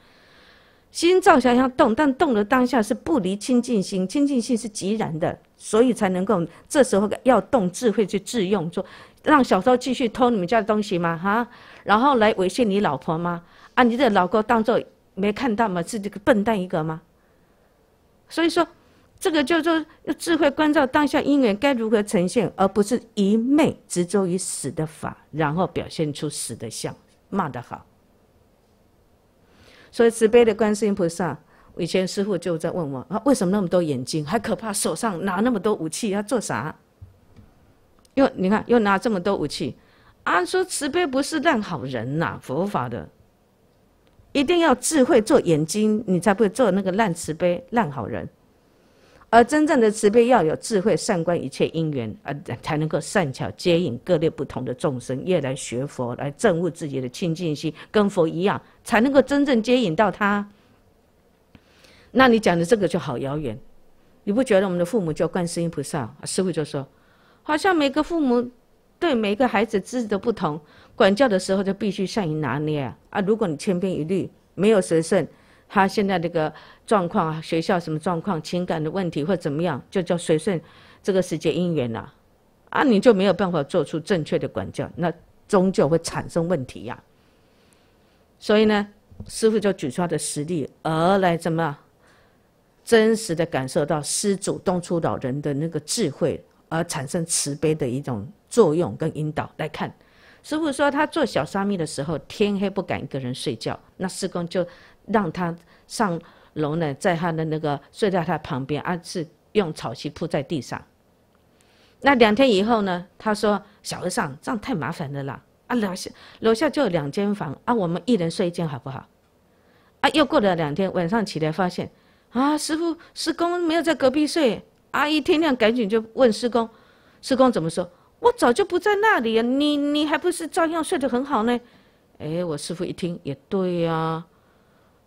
心照想要动，但动的当下是不离清净心，清净心是极然的，所以才能够这时候要动智慧去自用，说让小偷继续偷你们家的东西吗？哈，然后来猥亵你老婆吗？啊，你这老公当做没看到吗？是这个笨蛋一个吗？所以说，这个叫做智慧关照当下因缘该如何呈现，而不是一昧执着于死的法，然后表现出死的相，骂得好。所以慈悲的观世音菩萨，以前师傅就在问我：啊，为什么那么多眼睛还可怕？手上拿那么多武器要做啥？又你看又拿这么多武器，啊，说慈悲不是烂好人呐，佛法的，一定要智慧做眼睛，你才不会做那个烂慈悲、烂好人。而真正的慈悲要有智慧，善观一切因缘，而才能够善巧接引各类不同的众生，也来学佛，来证悟自己的清净心，跟佛一样，才能够真正接引到他。那你讲的这个就好遥远，你不觉得我们的父母叫观世音菩萨？师父就说，好像每个父母对每个孩子资质的不同，管教的时候就必须善于拿捏啊！如果你千篇一律，没有随顺。他现在这个状况啊，学校什么状况，情感的问题或怎么样，就叫随顺这个世界因缘呐，啊，你就没有办法做出正确的管教，那终究会产生问题呀。所以呢，师傅就举出他的实例，而来怎么真实的感受到施主动出老人的那个智慧，而产生慈悲的一种作用跟引导来看。师傅说他做小沙弥的时候，天黑不敢一个人睡觉，那师公就。让他上楼呢，在他的那个睡在他旁边，而是用草席铺在地上。那两天以后呢，他说：“小和尚，这样太麻烦的啦。”啊，楼下楼下就有两间房啊，我们一人睡一间好不好？啊，又过了两天，晚上起来发现，啊，师傅、师公没有在隔壁睡。阿姨天亮赶紧就问师公：“师公怎么说？”我早就不在那里啊，你你还不是照样睡得很好呢？哎，我师傅一听也对啊。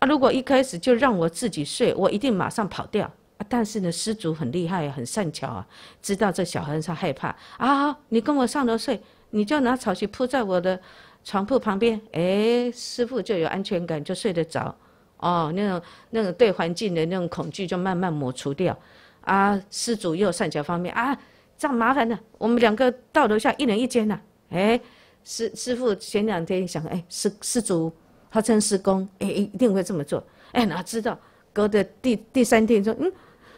他如果一开始就让我自己睡，我一定马上跑掉。但是呢，施主很厉害，很善巧啊，知道这小和尚害怕啊，你跟我上楼睡，你就拿草席铺在我的床铺旁边。哎，师傅就有安全感，就睡得着。哦，那种那种对环境的那种恐惧就慢慢抹除掉。啊，施主又善巧方便啊，这样麻烦的，我们两个到楼下一人一间呐。哎，师师傅前两天想，哎，施施主。他称师公，哎，一定会这么做，哎，哪知道隔的第第三天说，嗯，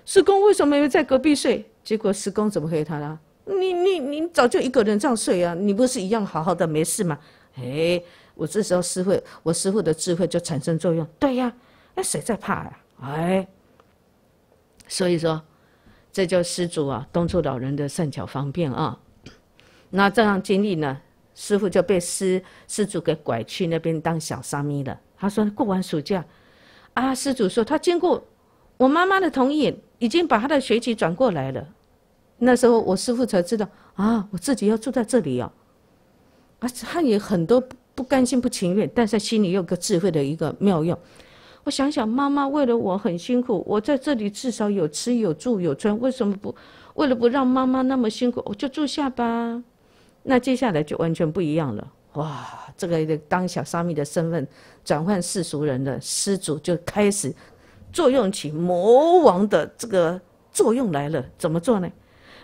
师公为什么有在隔壁睡？结果师公怎么回他啦？你你你早就一个人这样睡啊，你不是一样好好的没事吗？哎，我这时候师会，我师傅的智慧就产生作用，对呀，哎，谁在怕呀？哎，所以说，这叫施主啊，东初老人的善巧方便啊，那这样经历呢？师傅就被师师主给拐去那边当小沙弥了。他说过完暑假，啊，师主说他经过我妈妈的同意，已经把他的学籍转过来了。那时候我师傅才知道啊，我自己要住在这里啊。啊，他也很多不甘心、不情愿，但是心里有个智慧的一个妙用。我想想，妈妈为了我很辛苦，我在这里至少有吃有住有穿，为什么不为了不让妈妈那么辛苦，我就住下吧。那接下来就完全不一样了，哇！这个当小沙弥的身份转换世俗人的施主就开始作用起魔王的这个作用来了。怎么做呢？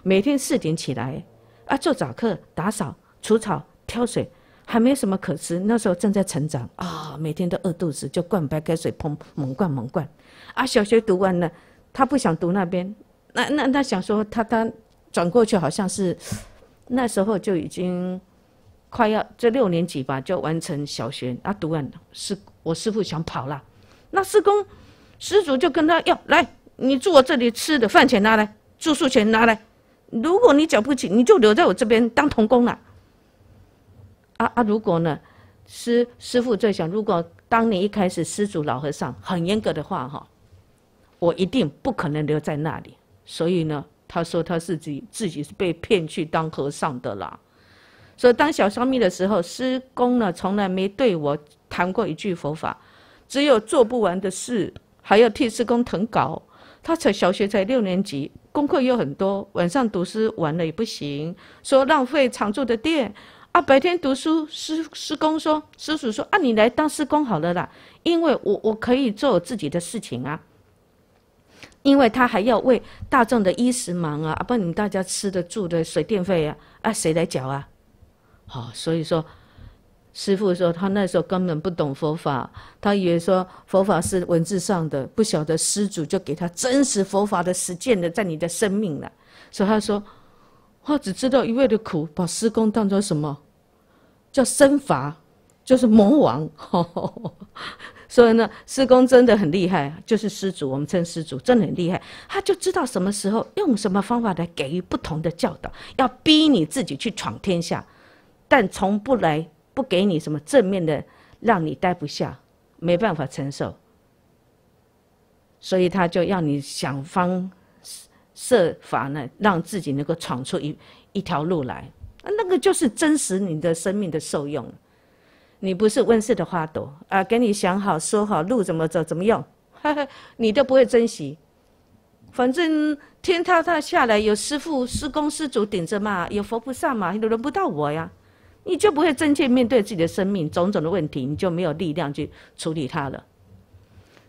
每天四点起来啊，做早课、打扫、除草、挑水，还没什么可吃。那时候正在成长啊，每天都饿肚子，就灌白开水，猛猛灌，猛灌。啊，小学读完了，他不想读那边，那那那想说他他转过去好像是。那时候就已经快要这六年级吧，就完成小学啊。读完师，我师傅想跑了，那师公、师祖就跟他要来，你住我这里吃的饭钱拿来，住宿钱拿来。如果你缴不起，你就留在我这边当童工了。啊啊！如果呢，师师傅在想，如果当年一开始师祖老和尚很严格的话哈，我一定不可能留在那里。所以呢。他说他自己自己是被骗去当和尚的啦，说当小沙弥的时候，师公呢从来没对我谈过一句佛法，只有做不完的事，还要替师公誊稿。他才小学才六年级，功课又很多，晚上读书玩了也不行，说浪费常住的电啊。白天读书，师师公说师叔说啊，你来当师公好了啦，因为我我可以做自己的事情啊。因为他还要为大众的衣食忙啊，啊，不然大家吃的住的水电费啊，啊，谁来缴啊？好，所以说，师傅说他那时候根本不懂佛法，他以为说佛法是文字上的，不晓得施主就给他真实佛法的实践的在你的生命了。所以他说，他只知道一味的苦，把施工当做什么？叫身法，就是魔王。所以呢，师公真的很厉害就是师祖，我们称师祖，真的很厉害。他就知道什么时候用什么方法来给予不同的教导，要逼你自己去闯天下，但从不来不给你什么正面的，让你待不下，没办法承受。所以他就要你想方设法呢，让自己能够闯出一一条路来，那个就是真实你的生命的受用你不是温室的花朵啊！给你想好、说好路怎么走、怎么呵 你都不会珍惜。反正天塌塌下来，有师傅、师公、师祖顶着嘛，有佛菩萨嘛，轮不到我呀。你就不会真切面对自己的生命，种种的问题，你就没有力量去处理它了。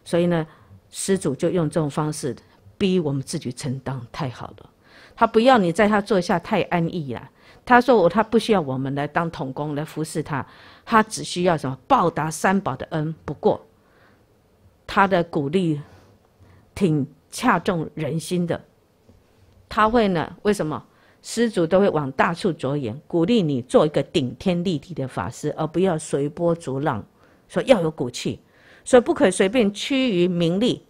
所以呢，师祖就用这种方式逼我们自己承担。太好了，他不要你在他座下太安逸了。他说我他不需要我们来当童工来服侍他。他只需要什么报答三宝的恩。不过，他的鼓励挺恰中人心的。他会呢？为什么施主都会往大处着眼，鼓励你做一个顶天立地的法师，而不要随波逐浪？说要有骨气，所以不可随便趋于名利。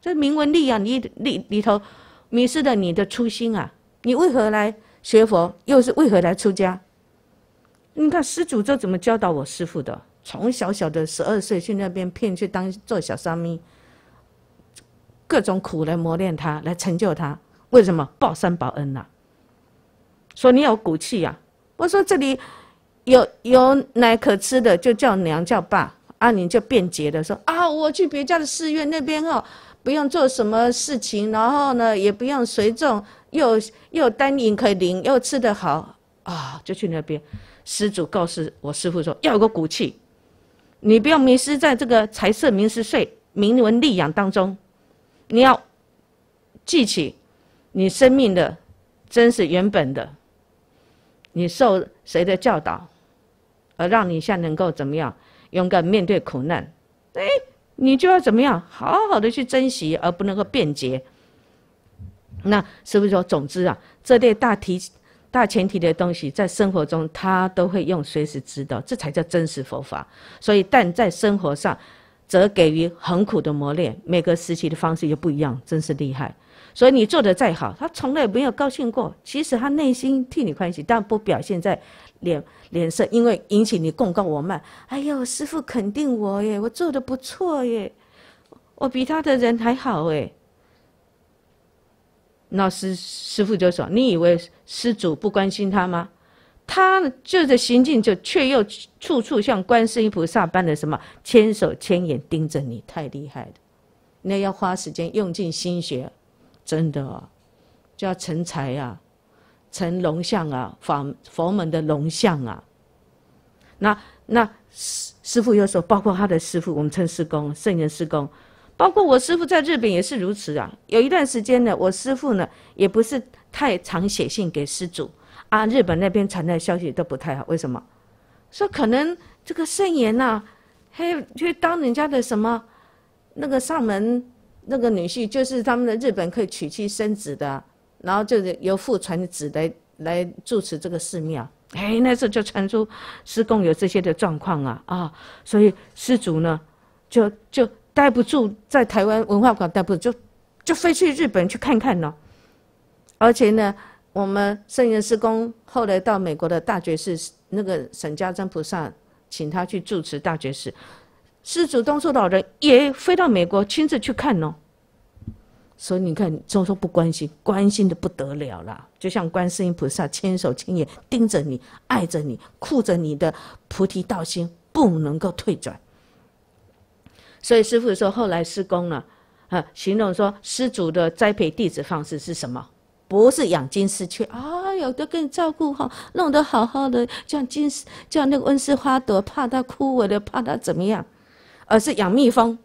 这名闻利啊，你里里头迷失了你的初心啊！你为何来学佛？又是为何来出家？你看施主这怎么教导我师傅的？从小小的十二岁去那边骗去，当做小沙弥，各种苦来磨练他，来成就他。为什么报三宝恩呢？说你有骨气呀！我说这里有有奶可吃的，就叫娘叫爸。阿宁就辩解的说：“啊，我去别家的寺院那边哦，不用做什么事情，然后呢也不用随众，又又丹饮可领，又吃得好啊，就去那边。”施主告示我师父说：“要有个骨气，你不要迷失在这个财色名食睡、名闻利养当中，你要记起你生命的真是原本的。你受谁的教导，而让你现在能够怎么样勇敢面对苦难？哎，你就要怎么样好好的去珍惜，而不能够辩解。那师父说：，总之啊，这类大题。”大前提的东西，在生活中他都会用，随时知道，这才叫真实佛法。所以，但在生活上，则给予很苦的磨练。每个时期的方式又不一样，真是厉害。所以你做的再好，他从来没有高兴过。其实他内心替你欢喜，但不表现在脸脸色，因为引起你共告我慢。哎呦，师傅肯定我耶，我做的不错耶，我比他的人还好哎。那师师傅就说：“你以为施主不关心他吗？他就是行径，就却又处处像观世音菩萨般的什么千手千眼盯着你，太厉害了。那要花时间，用尽心血，真的就要成才啊，成龙相啊，佛佛门的龙相啊。那那师师傅又说，包括他的师傅，我们称师公，圣人师公。”包括我师父在日本也是如此啊。有一段时间呢，我师父呢也不是太常写信给施主，啊，日本那边传的消息都不太好。为什么？说可能这个圣言呐，嘿，去当人家的什么，那个上门那个女婿，就是他们的日本可以娶妻生子的，然后就是由父传子来来主持这个寺庙。哎，那时候就传出施公有这些的状况啊啊，所以施主呢，就就。待不住在台湾文化馆待不住，就就飞去日本去看看了。而且呢，我们圣严师公后来到美国的大觉寺，那个沈家珍菩萨请他去住持大觉寺，施主东初老人也飞到美国亲自去看哦。所以你看，都说不关心，关心的不得了啦，就像观世音菩萨千手千眼盯着你、爱着你、护着你的菩提道心，不能够退转。所以师父说，后来施工了，啊，形容说施主的栽培弟子方式是什么？不是养金丝雀啊，有的更你照顾好，弄得好好的，像金丝，像那个温室花朵，怕它枯萎了，怕它怎么样，而是养蜜蜂，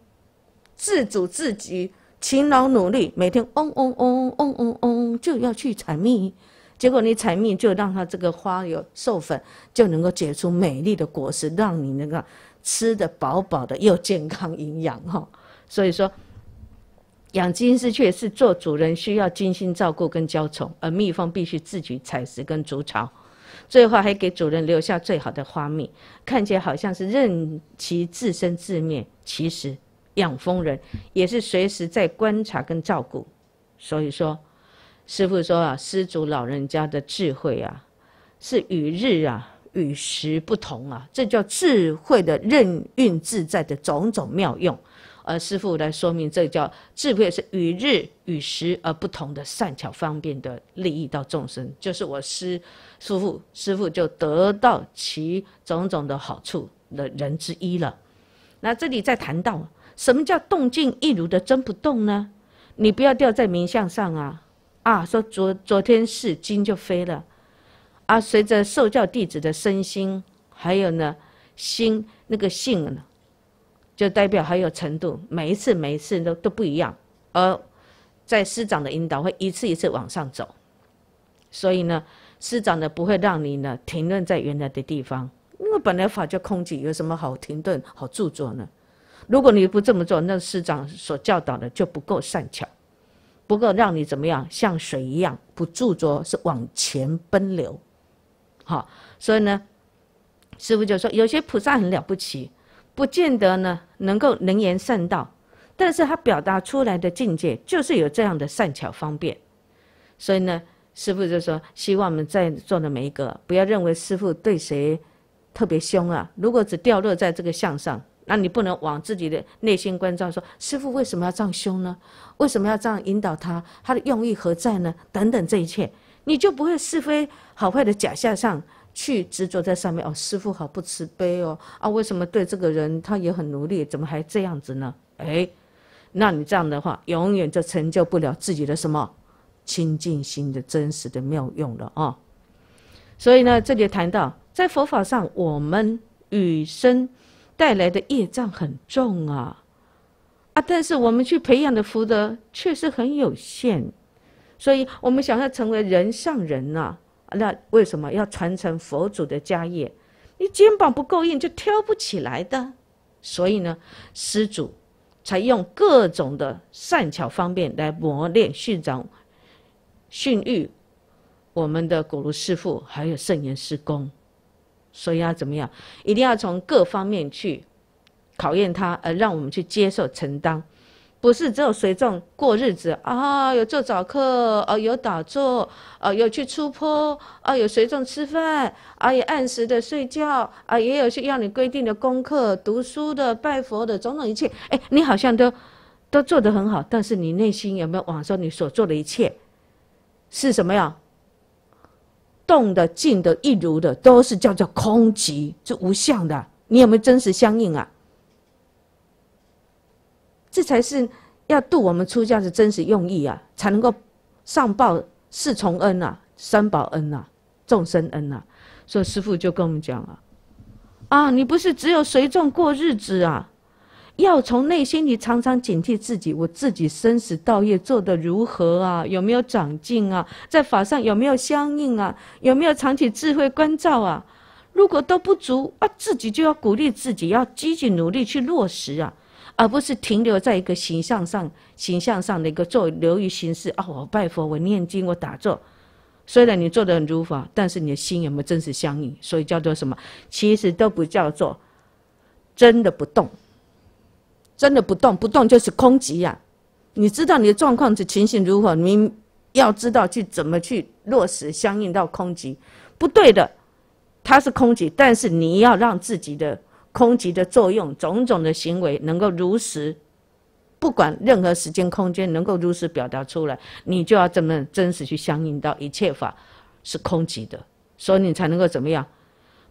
自主自己勤劳努力，每天嗡嗡嗡嗡嗡嗡就要去采蜜。结果你采蜜，就让它这个花有授粉，就能够结出美丽的果实，让你那个。吃的饱饱的又健康营养哈，所以说养金丝雀是做主人需要精心照顾跟娇宠，而蜜蜂必须自己采食跟筑巢，最后还给主人留下最好的花蜜。看起来好像是任其自生自灭，其实养蜂人也是随时在观察跟照顾。所以说，师傅说啊，施主老人家的智慧啊，是与日啊。与时不同啊，这叫智慧的任运自在的种种妙用。而师父来说明，这叫智慧是与日与时而不同的善巧方便的利益到众生，就是我师师父师父就得到其种种的好处的人之一了。那这里再谈到什么叫动静一如的真不动呢？你不要掉在名相上啊！啊，说昨昨天是金就飞了。啊，随着受教弟子的身心，还有呢，心那个性呢，就代表还有程度，每一次每一次都都不一样。而，在师长的引导，会一次一次往上走。所以呢，师长呢不会让你呢停顿在原来的地方，因为本来法就空寂，有什么好停顿、好驻足呢？如果你不这么做，那师长所教导的就不够善巧，不够让你怎么样像水一样不驻足，是往前奔流。好，所以呢，师傅就说，有些菩萨很了不起，不见得呢能够能言善道，但是他表达出来的境界就是有这样的善巧方便。所以呢，师傅就说，希望我们在座的每一个，不要认为师傅对谁特别凶啊，如果只掉落在这个相上，那你不能往自己的内心关照，说师傅为什么要这样凶呢？为什么要这样引导他？他的用意何在呢？等等，这一切。你就不会是非好坏的假象上去执着在上面哦，师傅好不慈悲哦啊，为什么对这个人他也很努力，怎么还这样子呢？哎，那你这样的话，永远就成就不了自己的什么清净心的真实的妙用了啊。所以呢，这里谈到在佛法上，我们与生带来的业障很重啊，啊，但是我们去培养的福德确实很有限。所以，我们想要成为人上人呢，那为什么要传承佛祖的家业？你肩膀不够硬，就挑不起来的。所以呢，施主才用各种的善巧方便来磨练、训长、训育我们的果如师父，还有圣严师公。所以要怎么样？一定要从各方面去考验他，而让我们去接受、承担。不是只有随众过日子啊，有做早课哦，有打坐啊，有去出坡啊，有随众吃饭啊，也按时的睡觉啊，也有些要你规定的功课、读书的、拜佛的，种种一切。哎，你好像都，都做得很好，但是你内心有没有往说你所做的一切，是什么呀？动的、静的、一如的，都是叫做空寂，是无相的。你有没有真实相应啊？这才是要度我们出家的真实用意啊！才能够上报四重恩啊、三宝恩啊、众生恩啊。所以师父就跟我们讲了：啊，你不是只有随众过日子啊，要从内心里常常警惕自己，我自己生死道业做得如何啊？有没有长进啊？在法上有没有相应啊？有没有常起智慧关照啊？如果都不足啊，自己就要鼓励自己，要积极努力去落实啊。而不是停留在一个形象上，形象上的一个做流于形式。啊，我拜佛，我念经，我打坐。虽然你做的很如法，但是你的心有没有真实相应？所以叫做什么？其实都不叫做真的不动。真的不动，不动就是空寂呀。你知道你的状况是情形如何？你要知道去怎么去落实相应到空寂。不对的，它是空寂，但是你要让自己的。空寂的作用，种种的行为能够如实，不管任何时间空间，能够如实表达出来，你就要这么真实去相应到一切法是空寂的，所以你才能够怎么样，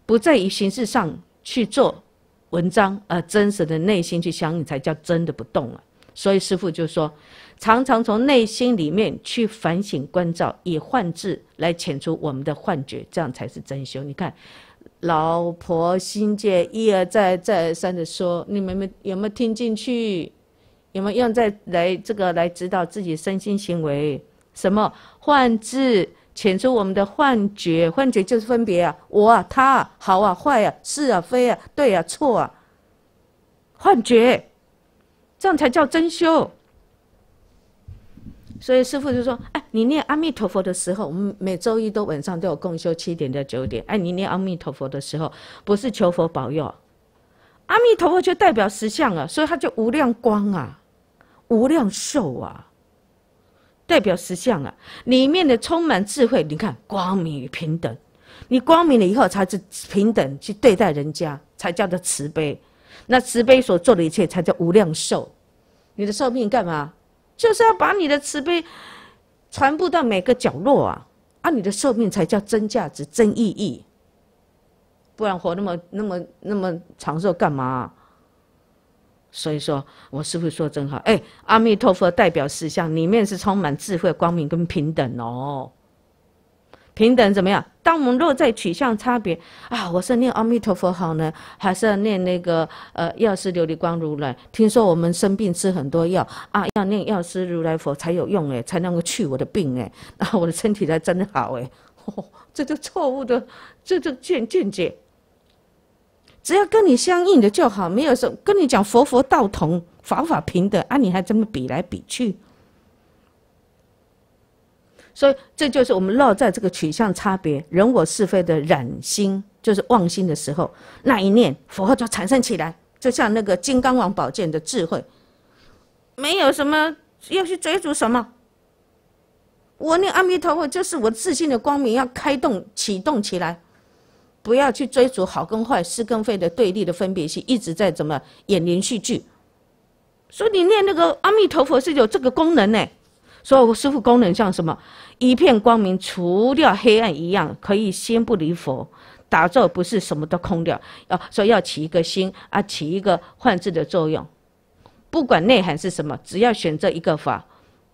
不在于形式上去做文章，而真实的内心去相应才叫真的不动啊。所以师父就说，常常从内心里面去反省关照，以幻智来遣出我们的幻觉，这样才是真修。你看。老婆心姐一而再、再而三的说：“你们没有没有听进去，有没有用？在来这个来指导自己身心行为？什么幻智，遣出我们的幻觉？幻觉就是分别啊，我啊，他啊，好啊，坏啊，是啊，非啊，对啊，错啊。幻觉，这样才叫真修。”所以师傅就说：“哎，你念阿弥陀佛的时候，我们每周一都晚上都有共修，七点到九点。哎，你念阿弥陀佛的时候，不是求佛保佑，阿弥陀佛就代表实相啊，所以它叫无量光啊，无量寿啊，代表实相啊，里面的充满智慧。你看光明与平等，你光明了以后才是平等去对待人家，才叫做慈悲。那慈悲所做的一切才叫无量寿，你的寿命干嘛？”就是要把你的慈悲传播到每个角落啊，啊，你的寿命才叫真价值、真意义。不然活那么、那么、那么长寿干嘛？所以说，我师父说真好，哎，阿弥陀佛代表四相，里面是充满智慧、光明跟平等哦。平等怎么样？当我们若在取向差别啊，我是念阿弥陀佛好呢，还是念那个呃药师琉璃光如来？听说我们生病吃很多药啊，要念药师如来佛才有用哎，才能够去我的病哎，啊，我的身体才真的好哎，这就错误的，这就见见解。只要跟你相应的就好，没有说跟你讲佛佛道同，法法平等，啊，你还这么比来比去。所以，这就是我们落在这个取向差别人我是非的染心，就是妄心的时候，那一念佛就产生起来，就像那个金刚王宝剑的智慧，没有什么要去追逐什么。我念阿弥陀佛，就是我自信的光明要开动启动起来，不要去追逐好跟坏是跟非的对立的分别心，一直在怎么演连续剧。所以你念那个阿弥陀佛是有这个功能呢。所说师复功能像什么？一片光明，除掉黑暗一样，可以心不离佛，打坐不是什么都空掉啊。说要起一个心啊，起一个幻智的作用，不管内涵是什么，只要选择一个法，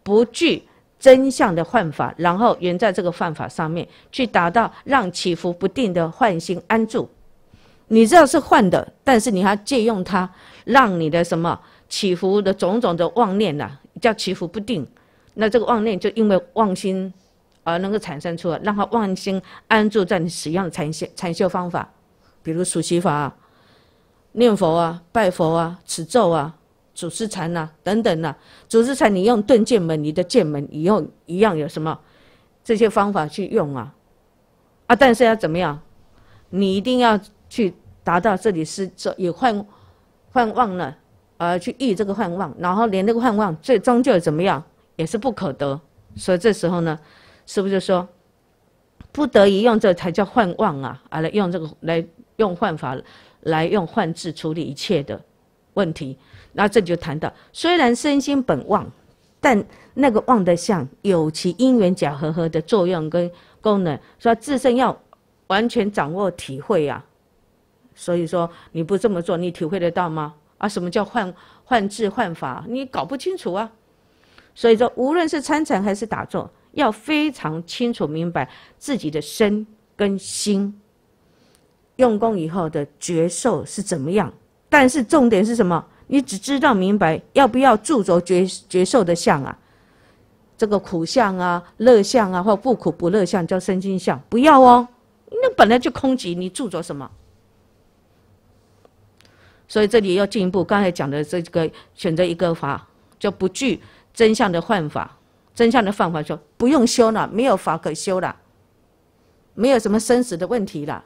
不具真相的幻法，然后圆在这个幻法上面去达到让起伏不定的幻心安住。你知道是幻的，但是你还借用它，让你的什么起伏的种种的妄念呐，叫起伏不定。那这个妄念就因为妄心而能够产生出来，让他妄心安住在你使用的禅修禅修方法，比如数息法、啊、念佛啊、拜佛啊、持咒啊、祖师禅啊等等啊。祖师禅你用顿渐门，你的渐门以用一样有什么这些方法去用啊？啊，但是要怎么样？你一定要去达到这里是这有幻幻望了，呃，去遇这个幻望，然后连这个幻望最终就怎么样？也是不可得，所以这时候呢，师傅就说，不得已用这才叫幻妄啊？啊，来用这个来用幻法，来用幻智处理一切的问题。那这就谈到，虽然身心本妄，但那个妄的相有其因缘假合合的作用跟功能，说自身要完全掌握体会啊。所以说你不这么做，你体会得到吗？啊，什么叫幻幻智幻法？你搞不清楚啊。所以说，无论是参禅还是打坐，要非常清楚明白自己的身跟心。用功以后的觉受是怎么样？但是重点是什么？你只知道明白要不要著着觉觉受的相啊，这个苦相啊、乐相啊，或不苦不乐相叫身心相，不要哦。那本来就空寂，你著着什么？所以这里要进一步刚才讲的这个选择一个法，叫不惧。真相的幻法，真相的幻法说不用修了，没有法可修了，没有什么生死的问题了，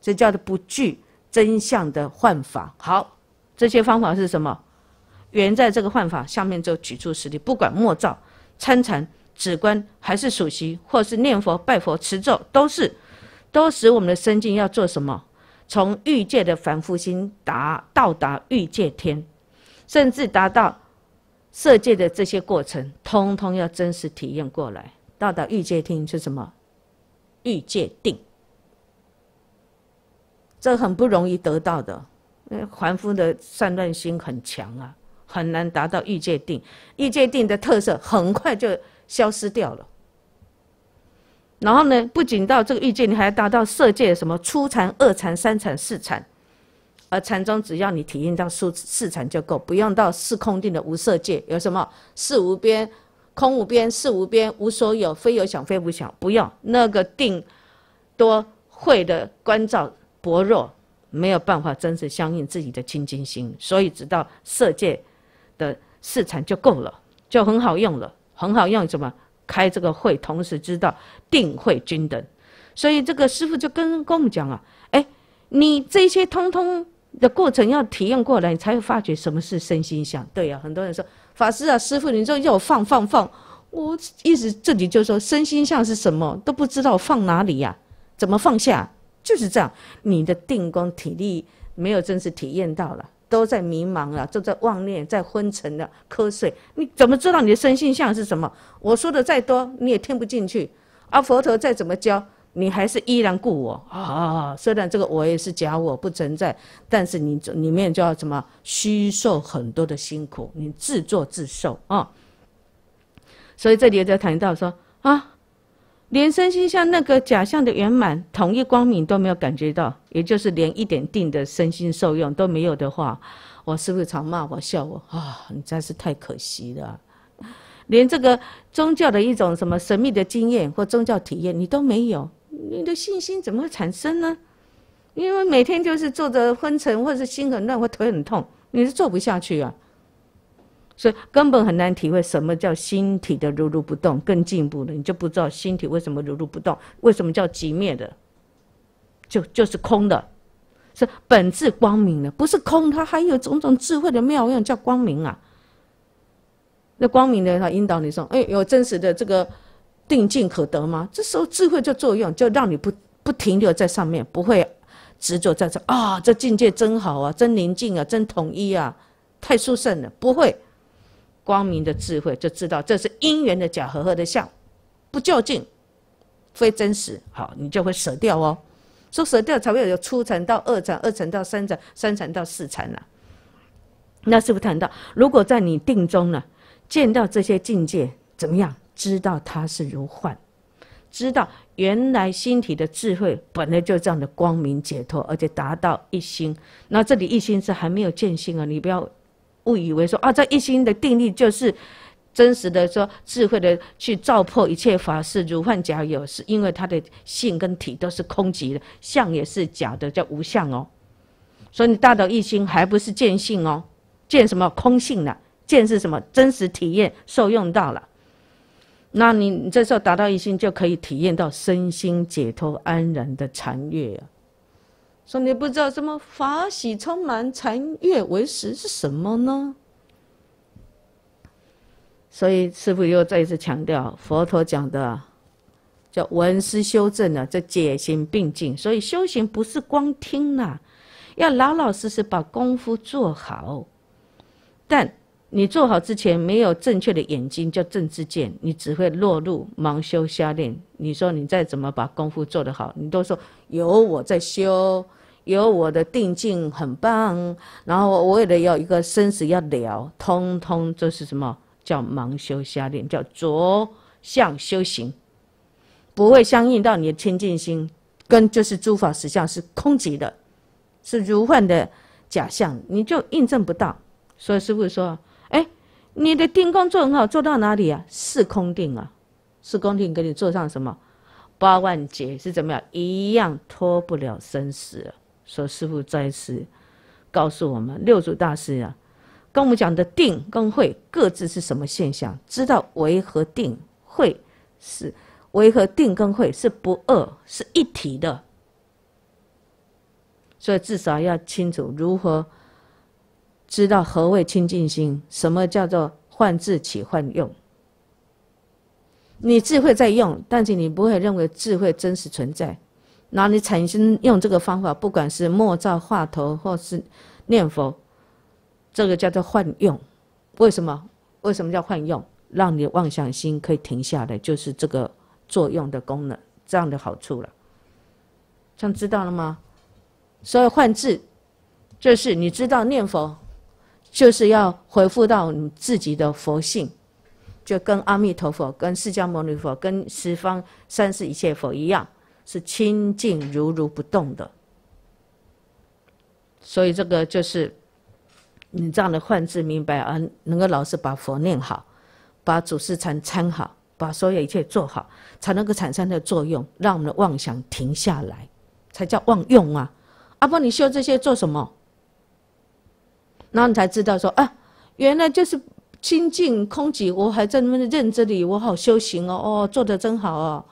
这叫做不惧真相的幻法。好，这些方法是什么？原在这个幻法下面就举出实例，不管末造、参禅、止观，还是属习，或是念佛、拜佛、持咒，都是都使我们的生境要做什么？从欲界的凡夫心达到达欲界天，甚至达到。色界的这些过程，通通要真实体验过来。达到欲界听是什么？欲界定。这很不容易得到的。凡夫的散乱心很强啊，很难达到欲界定。欲界定的特色很快就消失掉了。然后呢，不仅到这个欲界，你还要达到色界什么初禅、二禅、三禅、四禅。而禅宗只要你体验到四四禅就够，不用到四空定的无色界。有什么？色无边，空无边，色无边，无所有，非有想，非无想。不要那个定多会的关照薄弱，没有办法真实相应自己的清净心。所以只到色界的四禅就够了，就很好用了，很好用什么？开这个会，同时知道定慧均等。所以这个师傅就跟公讲啊，哎，你这些通通。的过程要体验过来，你才会发觉什么是身心相。对呀，很多人说法师啊、师傅，你说要放放放，我一直这里就说身心相是什么都不知道，放哪里呀？怎么放下？就是这样，你的定功、体力没有真实体验到了，都在迷茫了，都在妄念，在昏沉了、瞌睡。你怎么知道你的身心相是什么？我说的再多你也听不进去，而佛陀再怎么教。你还是依然故我啊！虽然这个我也是假我不存在，但是你里面就要什么虚受很多的辛苦，你自作自受啊！所以这里也在谈到说啊，连身心像那个假象的圆满、同一光明都没有感觉到，也就是连一点定的身心受用都没有的话，我是不是常骂我、笑我啊？你真是太可惜了，连这个宗教的一种什么神秘的经验或宗教体验你都没有。你的信心怎么会产生呢？因为每天就是坐着昏沉，或者是心很乱，或腿很痛，你是坐不下去啊。所以根本很难体会什么叫心体的如如不动，更进一步的，你就不知道心体为什么如如不动，为什么叫寂灭的，就就是空的，是本质光明的，不是空，它还有种种智慧的妙用，叫光明啊。那光明的，它引导你说，哎，有真实的这个。定境可得吗？这时候智慧就作用，就让你不不停留在上面，不会执着在这啊，这境界真好啊，真宁静啊，真统一啊，太殊胜了。不会，光明的智慧就知道这是因缘的假合合的相，不较劲，非真实。好，你就会舍掉哦。说舍掉才会有初禅到二禅，二禅到三禅，三禅到四禅呐。那师是谈到，如果在你定中呢，见到这些境界怎么样？知道它是如幻，知道原来心体的智慧本来就这样的光明解脱，而且达到一心。那这里一心是还没有见性啊！你不要误以为说啊，这一心的定力就是真实的说智慧的去照破一切法是如幻假有，是因为它的性跟体都是空寂的，相也是假的，叫无相哦。所以你大道一心还不是见性哦，见什么空性呢？见是什么？真实体验受用到了。那你这时候达到一心，就可以体验到身心解脱安然的禅悦啊。说你不知道什么法喜充满、禅悦为实是什么呢？所以师父又再一次强调，佛陀讲的叫闻思修正呢，这解行并进。所以修行不是光听呐，要老老实实把功夫做好。但你做好之前没有正确的眼睛叫正知见，你只会落入盲修瞎练。你说你再怎么把功夫做得好，你都说有我在修，有我的定境很棒，然后为了要一个生死要了，通通就是什么叫盲修瞎练，叫着相修行，不会相应到你的清净心，跟就是诸法实相是空寂的，是如幻的假象，你就印证不到。所以师父说。你的定功做很好，做到哪里啊？四空定啊，四空定给你做上什么？八万劫是怎么样？一样脱不了生死。说师父在此告诉我们六祖大师啊，跟我们讲的定跟慧各自是什么现象？知道为和定慧是为和定跟慧是不二是一体的，所以至少要清楚如何。知道何谓清净心，什么叫做换智起换用？你智慧在用，但是你不会认为智慧真实存在。那你产生用这个方法，不管是默造话头或是念佛，这个叫做换用。为什么？为什么叫换用？让你妄想心可以停下来，就是这个作用的功能，这样的好处了。这样知道了吗？所以换智，就是你知道念佛。就是要回复到你自己的佛性，就跟阿弥陀佛、跟释迦牟尼佛、跟十方三世一切佛一样，是清净如如不动的。所以这个就是你这样的幻自明白而能够老是把佛念好，把祖师禅参好，把所有一切做好，才能够产生的作用，让我们的妄想停下来，才叫妄用啊！阿波，你修这些做什么？然后你才知道说啊，原来就是清净空寂，我还在那认知里，我好修行哦，哦，做得真好哦。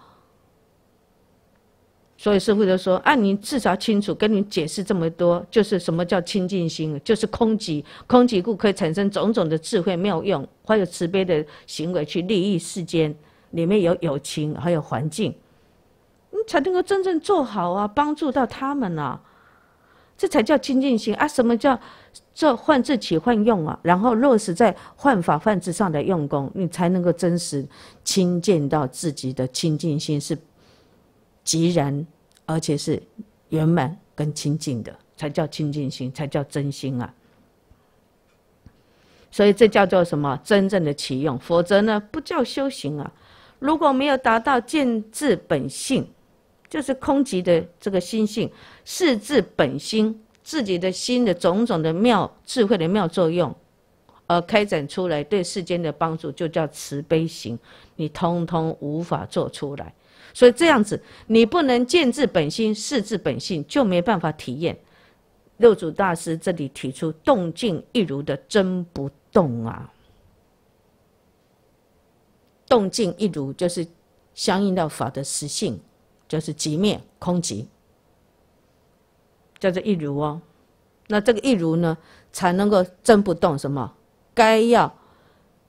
所以师父就说啊，你至少清楚，跟你解释这么多，就是什么叫清净心，就是空寂，空寂故可以产生种种的智慧妙用，还有慈悲的行为去利益世间，里面有友情，还有环境，你才能够真正做好啊，帮助到他们啊。这才叫清净心啊！什么叫做换自起换用啊？然后落实在换法换之上的用功，你才能够真实清近到自己的清净心是极然，而且是圆满跟清净的，才叫清净心，才叫真心啊！所以这叫做什么？真正的启用，否则呢，不叫修行啊！如果没有达到见智本性。就是空寂的这个心性，是自本心自己的心的种种的妙智慧的妙作用，而开展出来对世间的帮助，就叫慈悲行。你通通无法做出来，所以这样子，你不能见自本心视自本性，就没办法体验六祖大师这里提出动静一如的真不动啊。动静一如就是相应到法的实性。就是即灭空即，叫做一如哦。那这个一如呢，才能够真不动什么？该要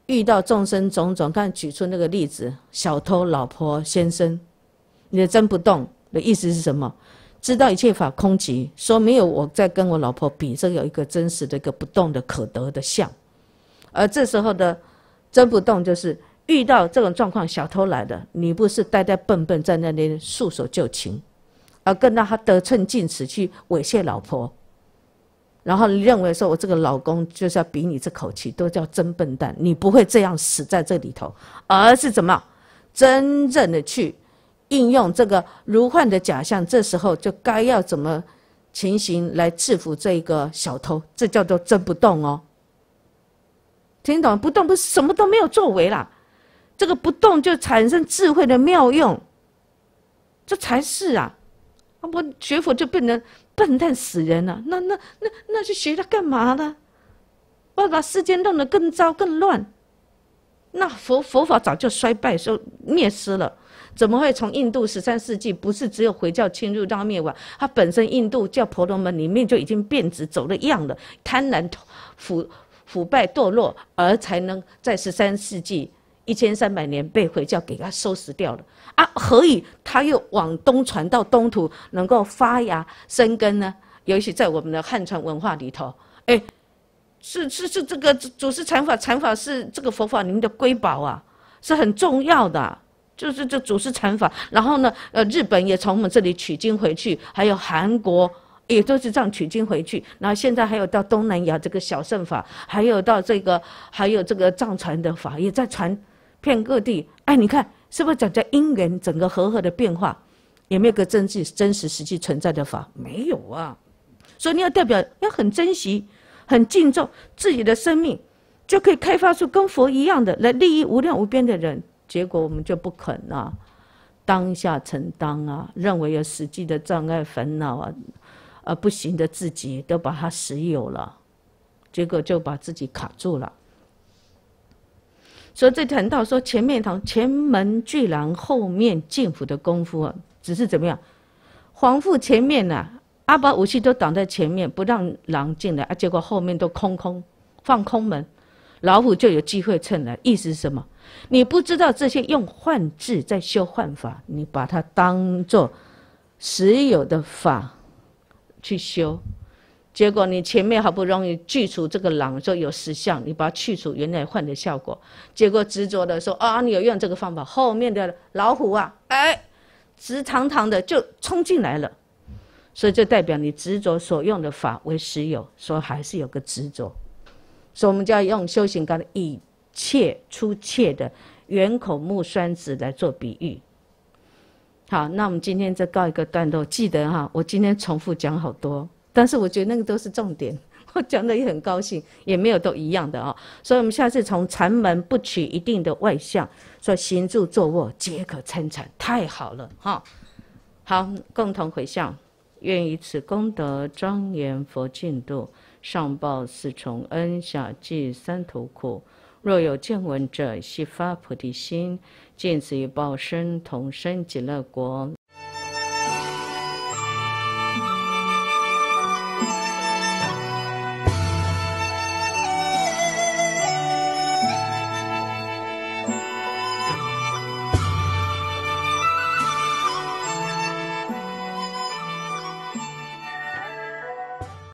遇到众生种种，看举出那个例子，小偷、老婆、先生，你的真不动的意思是什么？知道一切法空即，说没有我在跟我老婆比，这有一个真实的一个不动的可得的相。而这时候的真不动就是。遇到这种状况，小偷来了，你不是呆呆笨笨在那里束手就擒，而更让他得寸进尺去猥亵老婆，然后你认为说我这个老公就是要比你这口气，都叫真笨蛋，你不会这样死在这里头，而是怎么真正的去应用这个如幻的假象？这时候就该要怎么情形来制服这一个小偷？这叫做真不动哦，听懂不动不什么都没有作为了。这个不动就产生智慧的妙用，这才是啊！不学佛就变成笨蛋死人了。那那那，那去学它干嘛呢？我把世间弄得更糟更乱。那佛佛法早就衰败、说灭失了，怎么会从印度十三世纪不是只有回教侵入到灭亡？它本身印度教婆罗门里面就已经变质、走了样了，贪婪、腐腐败、堕落，而才能在十三世纪。一千三百年被毁，就要给它收拾掉了啊！何以它又往东传到东土，能够发芽生根呢？尤其在我们的汉传文化里头，哎，是是是，这个祖师禅法禅法是这个佛法您的瑰宝啊，是很重要的，就是这祖师禅法。然后呢，呃，日本也从我们这里取经回去，还有韩国也都是这样取经回去。然后现在还有到东南亚这个小圣法，还有到这个还有这个藏传的法也在传。遍各地，哎，你看是不是讲在因缘整个和合的变化，有没有个真实真实实际存在的法？没有啊，所以你要代表要很珍惜、很敬重自己的生命，就可以开发出跟佛一样的来利益无量无边的人。结果我们就不肯啊，当下承担啊，认为有实际的障碍烦恼啊，呃不行的自己都把它实有了，结果就把自己卡住了。所以这谈到说前面堂前门拒狼，后面进虎的功夫啊，只是怎么样？防护前面呢，阿把武器都挡在前面，不让狼进来啊，结果后面都空空，放空门，老虎就有机会趁来。意思是什么？你不知道这些用幻智在修幻法，你把它当做实有的法去修。结果你前面好不容易去除这个狼，说有实相，你把它去除，原来换的效果。结果执着的说啊，你有用这个方法。后面的老虎啊，哎，直堂堂的就冲进来了，所以就代表你执着所用的法为实有，所以还是有个执着。所以我们就要用修行刚才以切出切的圆口木栓子来做比喻。好，那我们今天再告一个段落，记得哈，我今天重复讲好多。但是我觉得那个都是重点，我讲的也很高兴，也没有都一样的啊。所以，我们下次从禅门不取一定的外相，说行住坐卧皆可参禅，太好了哈。好，共同回向，愿以此功德庄严佛净土，上报四重恩，下济三途苦。若有见闻者，悉发菩提心，见此一报身，同生极乐国。